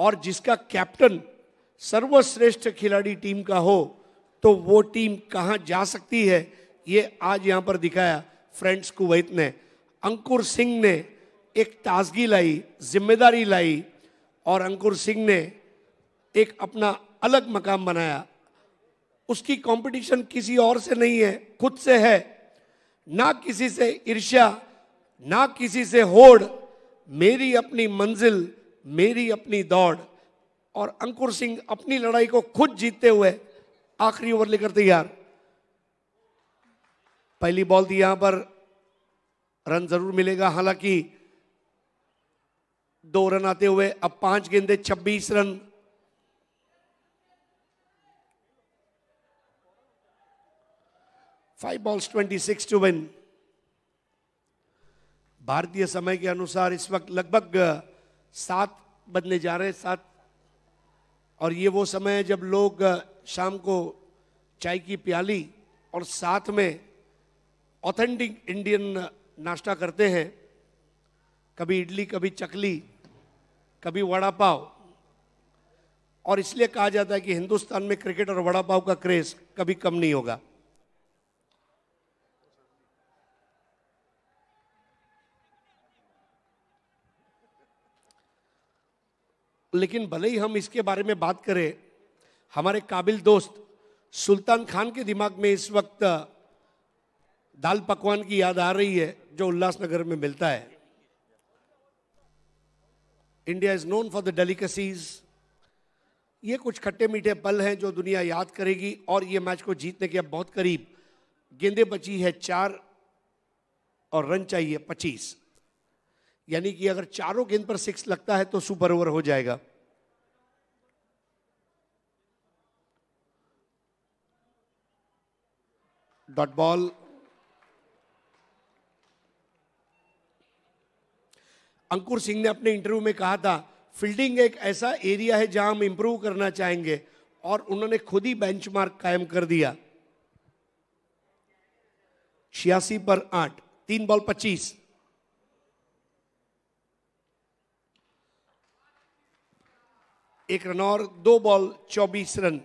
और जिसका कैप्टन सर्वश्रेष्ठ खिलाड़ी टीम का हो तो वो टीम कहाँ जा सकती है ये आज यहाँ पर दिखाया फ्रेंड्स कुवैत ने अंकुर सिंह ने एक ताजगी लाई जिम्मेदारी लाई और अंकुर सिंह ने एक अपना अलग मकाम बनाया उसकी कंपटीशन किसी और से नहीं है खुद से है ना किसी से ईर्ष्या ना किसी से होड़ मेरी अपनी मंजिल मेरी अपनी दौड़ और अंकुर सिंह अपनी लड़ाई को खुद जीतते हुए आखिरी ओवर लेकर तैयार पहली बॉल थी यहां पर रन जरूर मिलेगा हालांकि दो रन आते हुए अब पांच गेंदे छब्बीस रन five balls twenty six to win भारतीय समय के अनुसार इस वक्त लगभग सात बजने जा रहे हैं सात और ये वो समय है जब लोग शाम को चाय की प्याली और साथ में ऑथेंटिक इंडियन नाश्ता करते हैं कभी इडली कभी चकली कभी वड़ा पाव और इसलिए कहा जाता है कि हिंदुस्तान में क्रिकेट और वड़ा पाव का क्रेज कभी कम नहीं होगा लेकिन भले ही हम इसके बारे में बात करें हमारे काबिल दोस्त सुल्तान खान के दिमाग में इस वक्त दाल पकवान की याद आ रही है जो उल्लासनगर में मिलता है India is known for the delicacies ये कुछ खट्टे मीठे पल हैं जो दुनिया याद करेगी और ये मैच को जीतने के अब बहुत करीब गेंदे बची है चार और रन चाहिए पच्चीस यानी कि अगर चारों गेंद पर सिक्स लगता है तो सुपर ओवर हो जाएगा डॉट बॉल अंकुर सिंह ने अपने इंटरव्यू में कहा था फील्डिंग एक ऐसा एरिया है जहां हम इंप्रूव करना चाहेंगे और उन्होंने खुद ही बेंचमार्क कायम कर दिया छियासी पर आठ तीन बॉल पच्चीस एक रन और दो बॉल चौबीस रन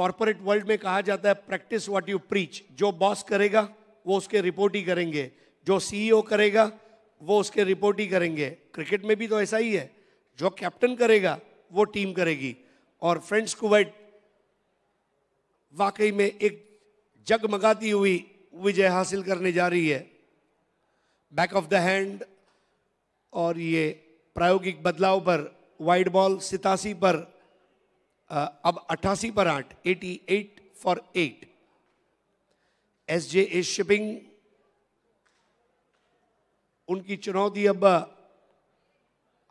कॉरपोरेट वर्ल्ड में कहा जाता है प्रैक्टिस व्हाट यू प्रीच जो बॉस करेगा वो उसके रिपोर्ट ही करेंगे जो सीईओ e करेगा वो उसके रिपोर्ट ही करेंगे क्रिकेट में भी तो ऐसा ही है जो कैप्टन करेगा वो टीम करेगी और फ्रेंड्स कुवैट वाकई में एक जगमगाती हुई विजय हासिल करने जा रही है बैक ऑफ द हैंड और ये प्रायोगिक बदलाव पर वाइड बॉल सितासी पर अब अट्ठासी पर आठ eighty eight for eight S J A shipping उनकी चुनौती अब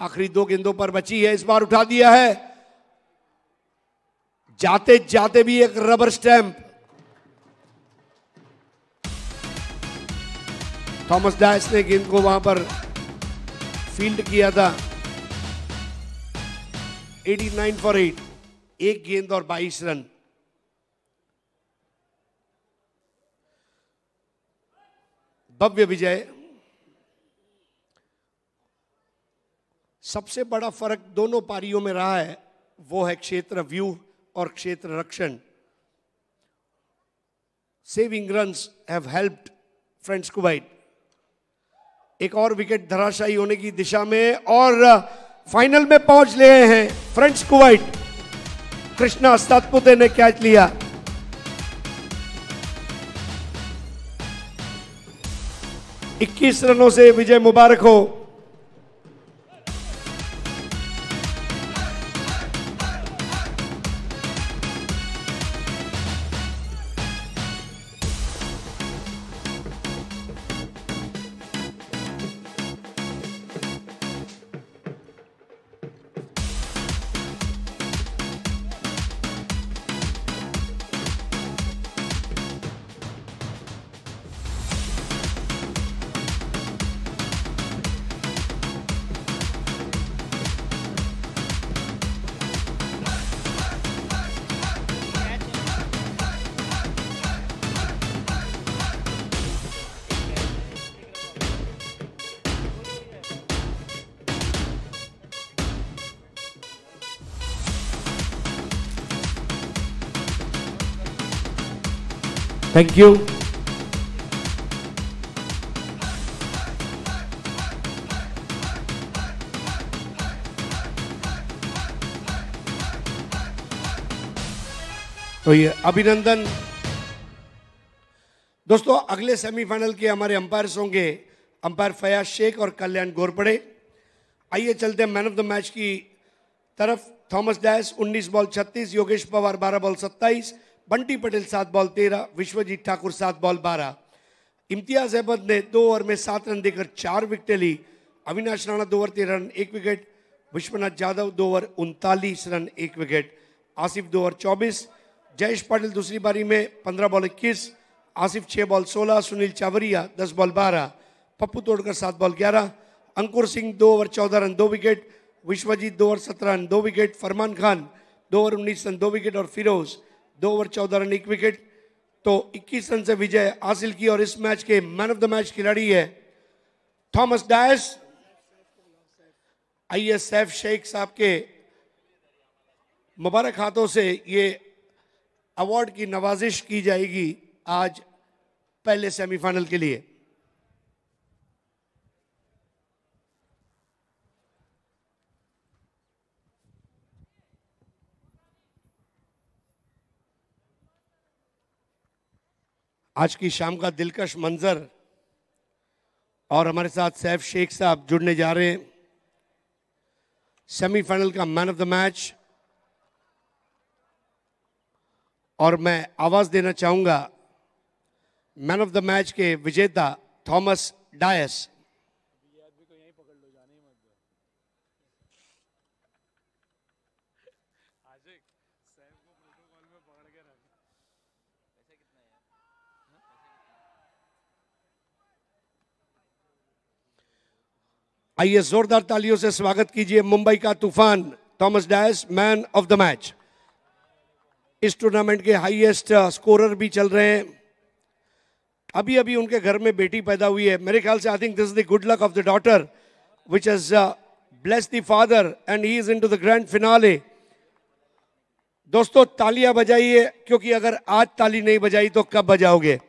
आखिरी दो गेंदों पर बची है इस बार उठा दिया है जाते जाते भी एक रबर स्टैंप थॉमस डायस ने गेंद को वहां पर फील्ड किया था 89 फॉर 8 एक गेंद और 22 रन भव्य विजय सबसे बड़ा फर्क दोनों पारियों में रहा है वो है क्षेत्र व्यू और क्षेत्र रक्षण saving runs have helped friends Kuwait एक और विकेट धराशायी होने की दिशा में और फाइनल uh, में पहुंच लिए हैं फ्रेंड्स कुवैत कृष्णा अस्तातपुते ने कैच लिया 21 रनों से विजय मुबारक हो थैंक यू तो ये अभिनंदन दोस्तों अगले सेमीफाइनल के हमारे अंपायर होंगे अंपायर फयाज शेख और कल्याण गोरपड़े आइए चलते हैं मैन ऑफ द मैच की तरफ थॉमस डैस 19 बॉल 36 योगेश पवार 12 बॉल 27 बंटी पटेल सात बॉल तेरह विश्वजीत ठाकुर सात बॉल बारह इम्तियाज अहमद ने दो ओवर में सात रन देकर चार विकेटें ली अविनाश राणा दो ओवर तेरह रन एक विकेट विश्वनाथ यादव दो ओवर उनतालीस रन एक विकेट आसिफ दो ओवर चौबीस जयेश पाटिल दूसरी बारी में पंद्रह बॉल इक्कीस आसिफ छः बॉल सोलह सुनील चावरिया दस बॉल बारह पप्पू तोड़कर सात बॉल ग्यारह अंकुर सिंह दो ओवर चौदह रन दो विकेट विश्वजीत दो ओवर सत्रह रन दो विकेट फरमान खान दो ओवर उन्नीस रन दो विकेट और फिरोज़ दो ओवर चौदह रन एक विकेट तो 21 रन से विजय हासिल की और इस मैच के मैन ऑफ द मैच खिलाड़ी है थॉमस डायस आईएसएफ शेख साहब के मुबारक हाथों से ये अवार्ड की नवाजिश की जाएगी आज पहले सेमीफाइनल के लिए आज की शाम का दिलकश मंजर और हमारे साथ सैफ शेख साहब जुड़ने जा रहे हैं सेमीफाइनल का मैन ऑफ द मैच और मैं आवाज देना चाहूंगा मैन ऑफ द मैच के विजेता थॉमस डायस आइए जोरदार तालियों से स्वागत कीजिए मुंबई का तूफान Thomas Dias man of the match इस टूर्नामेंट के हाईएस्ट स्कोरर uh, भी चल रहे हैं अभी अभी उनके घर में बेटी पैदा हुई है मेरे ख्याल से I think this is the good luck of the daughter which has bless the father and he is in the grand finale दोस्तों तालियां बजाइए क्योंकि अगर आज ताली नहीं बजाई तो कब बजाओगे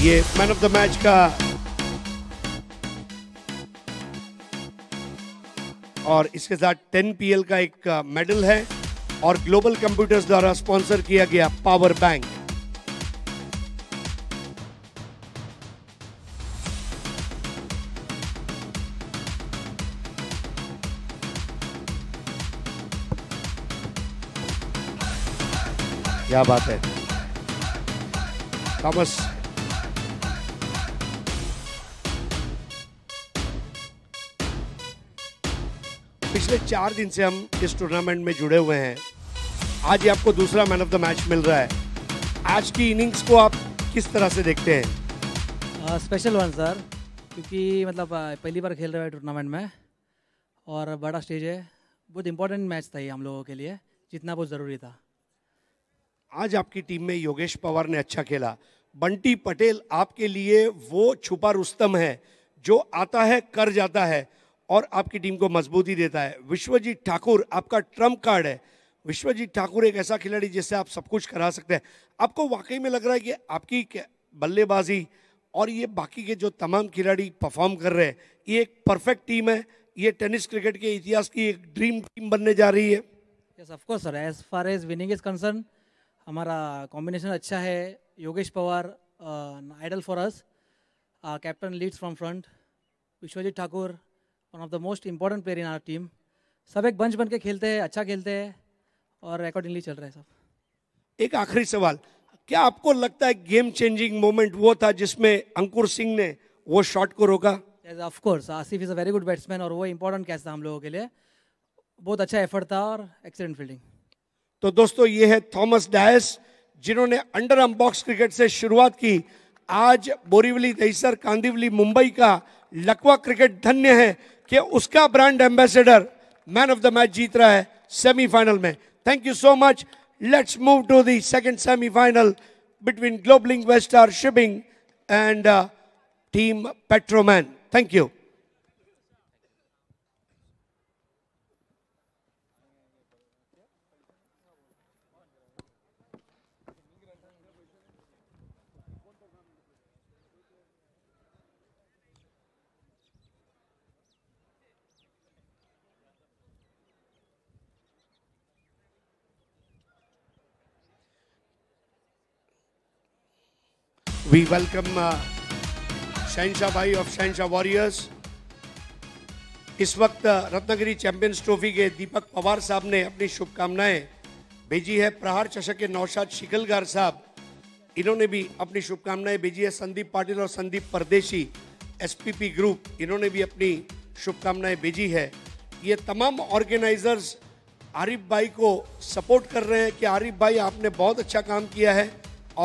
ये मैन ऑफ द मैच का और इसके साथ 10 पीएल का एक मेडल uh, है और ग्लोबल कंप्यूटर्स द्वारा स्पॉन्सर किया गया पावर बैंक क्या बात है थॉमस पिछले चार दिन से हम इस टूर्नामेंट में जुड़े हुए हैं आज ही आपको दूसरा मैन ऑफ द मैच मिल रहा है आज की इनिंग्स को आप किस तरह से देखते हैं स्पेशल वन सर क्योंकि मतलब पहली बार खेल रहे हैं टूर्नामेंट में और बड़ा स्टेज है बहुत इंपॉर्टेंट मैच था ये हम लोगों के लिए जितना बहुत ज़रूरी था आज आपकी टीम में योगेश पवार ने अच्छा खेला बंटी पटेल आपके लिए वो छुपा रुस्तम है जो आता है कर जाता है और आपकी टीम को मजबूती देता है विश्वजीत ठाकुर आपका ट्रम्प कार्ड है विश्वजीत ठाकुर एक ऐसा खिलाड़ी जिससे आप सब कुछ करा सकते हैं आपको वाकई में लग रहा है कि आपकी बल्लेबाजी और ये बाकी के जो तमाम खिलाड़ी परफॉर्म कर रहे हैं ये एक परफेक्ट टीम है ये टेनिस क्रिकेट के इतिहास की एक ड्रीम टीम बनने जा रही है yes of course sir as far as winning is concern हमारा कॉम्बिनेशन अच्छा है Yogesh Pawar idol for us captain leads from front Vishwajeet Thakur one of the most important player in our team सब एक बंच बन के खेलते हैं अच्छा खेलते हैं और अकॉर्डिंगली चल रहे हैं सब एक आखिरी सवाल क्या आपको लगता है गेम चेंजिंग मोमेंट वो था जिसमें अंकुर सिंह ने वो शॉट को रोका of course Asif is a very good batsman और वो इम्पोर्टेंट कैच था हम लोगों के लिए बहुत अच्छा एफर्ट था और एक्सीडेंट फील्डिंग तो दोस्तों ये है थॉमस डायस जिन्होंने अंडर अम्बॉक्स क्रिकेट से शुरुआत की आज बोरीवली दहीसर कांदिवली मुंबई का लकवा क्रिकेट धन्य है कि उसका brand ambassador man of the match जीत रहा है सेमीफाइनल में thank you so much let's move to the second semifinal between global inc Westar shipping and team Petroman thank you We welcome uh, Shansha Bhai of Shansha Warriors. इस वक्त Ratnagiri champions trophy के दीपक पवार साहब ने अपनी शुभकामनाएं भेजी है प्रहार चषक के नौशाद शिकलगार साहब इन्होंने भी अपनी शुभकामनाएं भेजी है संदीप पाटिल और संदीप परदेशी एसपीपी ग्रुप इन्होंने भी अपनी शुभकामनाएं भेजी है ये तमाम ऑर्गेनाइजर्स आरिफ भाई को सपोर्ट कर रहे हैं कि आरिफ भाई आपने बहुत अच्छा काम किया है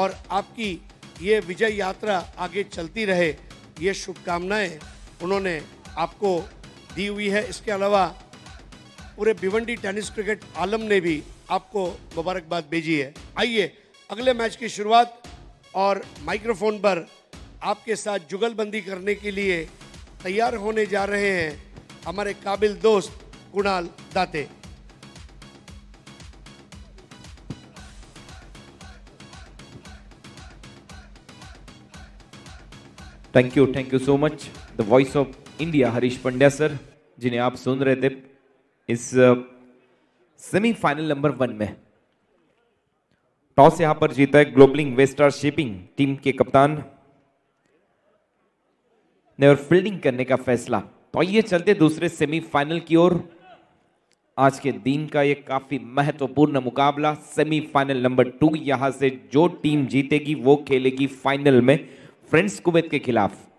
और आपकी ये विजय यात्रा आगे चलती रहे ये शुभकामनाएं उन्होंने आपको दी हुई है इसके अलावा पूरे भिवंडी टेनिस क्रिकेट आलम ने भी आपको मुबारकबाद भेजी है आइए अगले मैच की शुरुआत और माइक्रोफोन पर आपके साथ जुगलबंदी करने के लिए तैयार होने जा रहे हैं हमारे काबिल दोस्त Kunal Date thank you thank you so much the voice of India Harish Pandya sir जिन्हें आप सुन रहे थे इस सेमीफाइनल नंबर वन में टॉस यहां पर जीता है ग्लोबलिंग वेस्टार शिपिंग टीम के कप्तान ने और फील्डिंग करने का फैसला तो आइए चलते दूसरे सेमीफाइनल की ओर आज के दिन का ये काफी महत्वपूर्ण मुकाबला सेमीफाइनल नंबर टू यहां से जो टीम जीतेगी वो खेलेगी फाइनल में फ्रेंड्स कुवैत के खिलाफ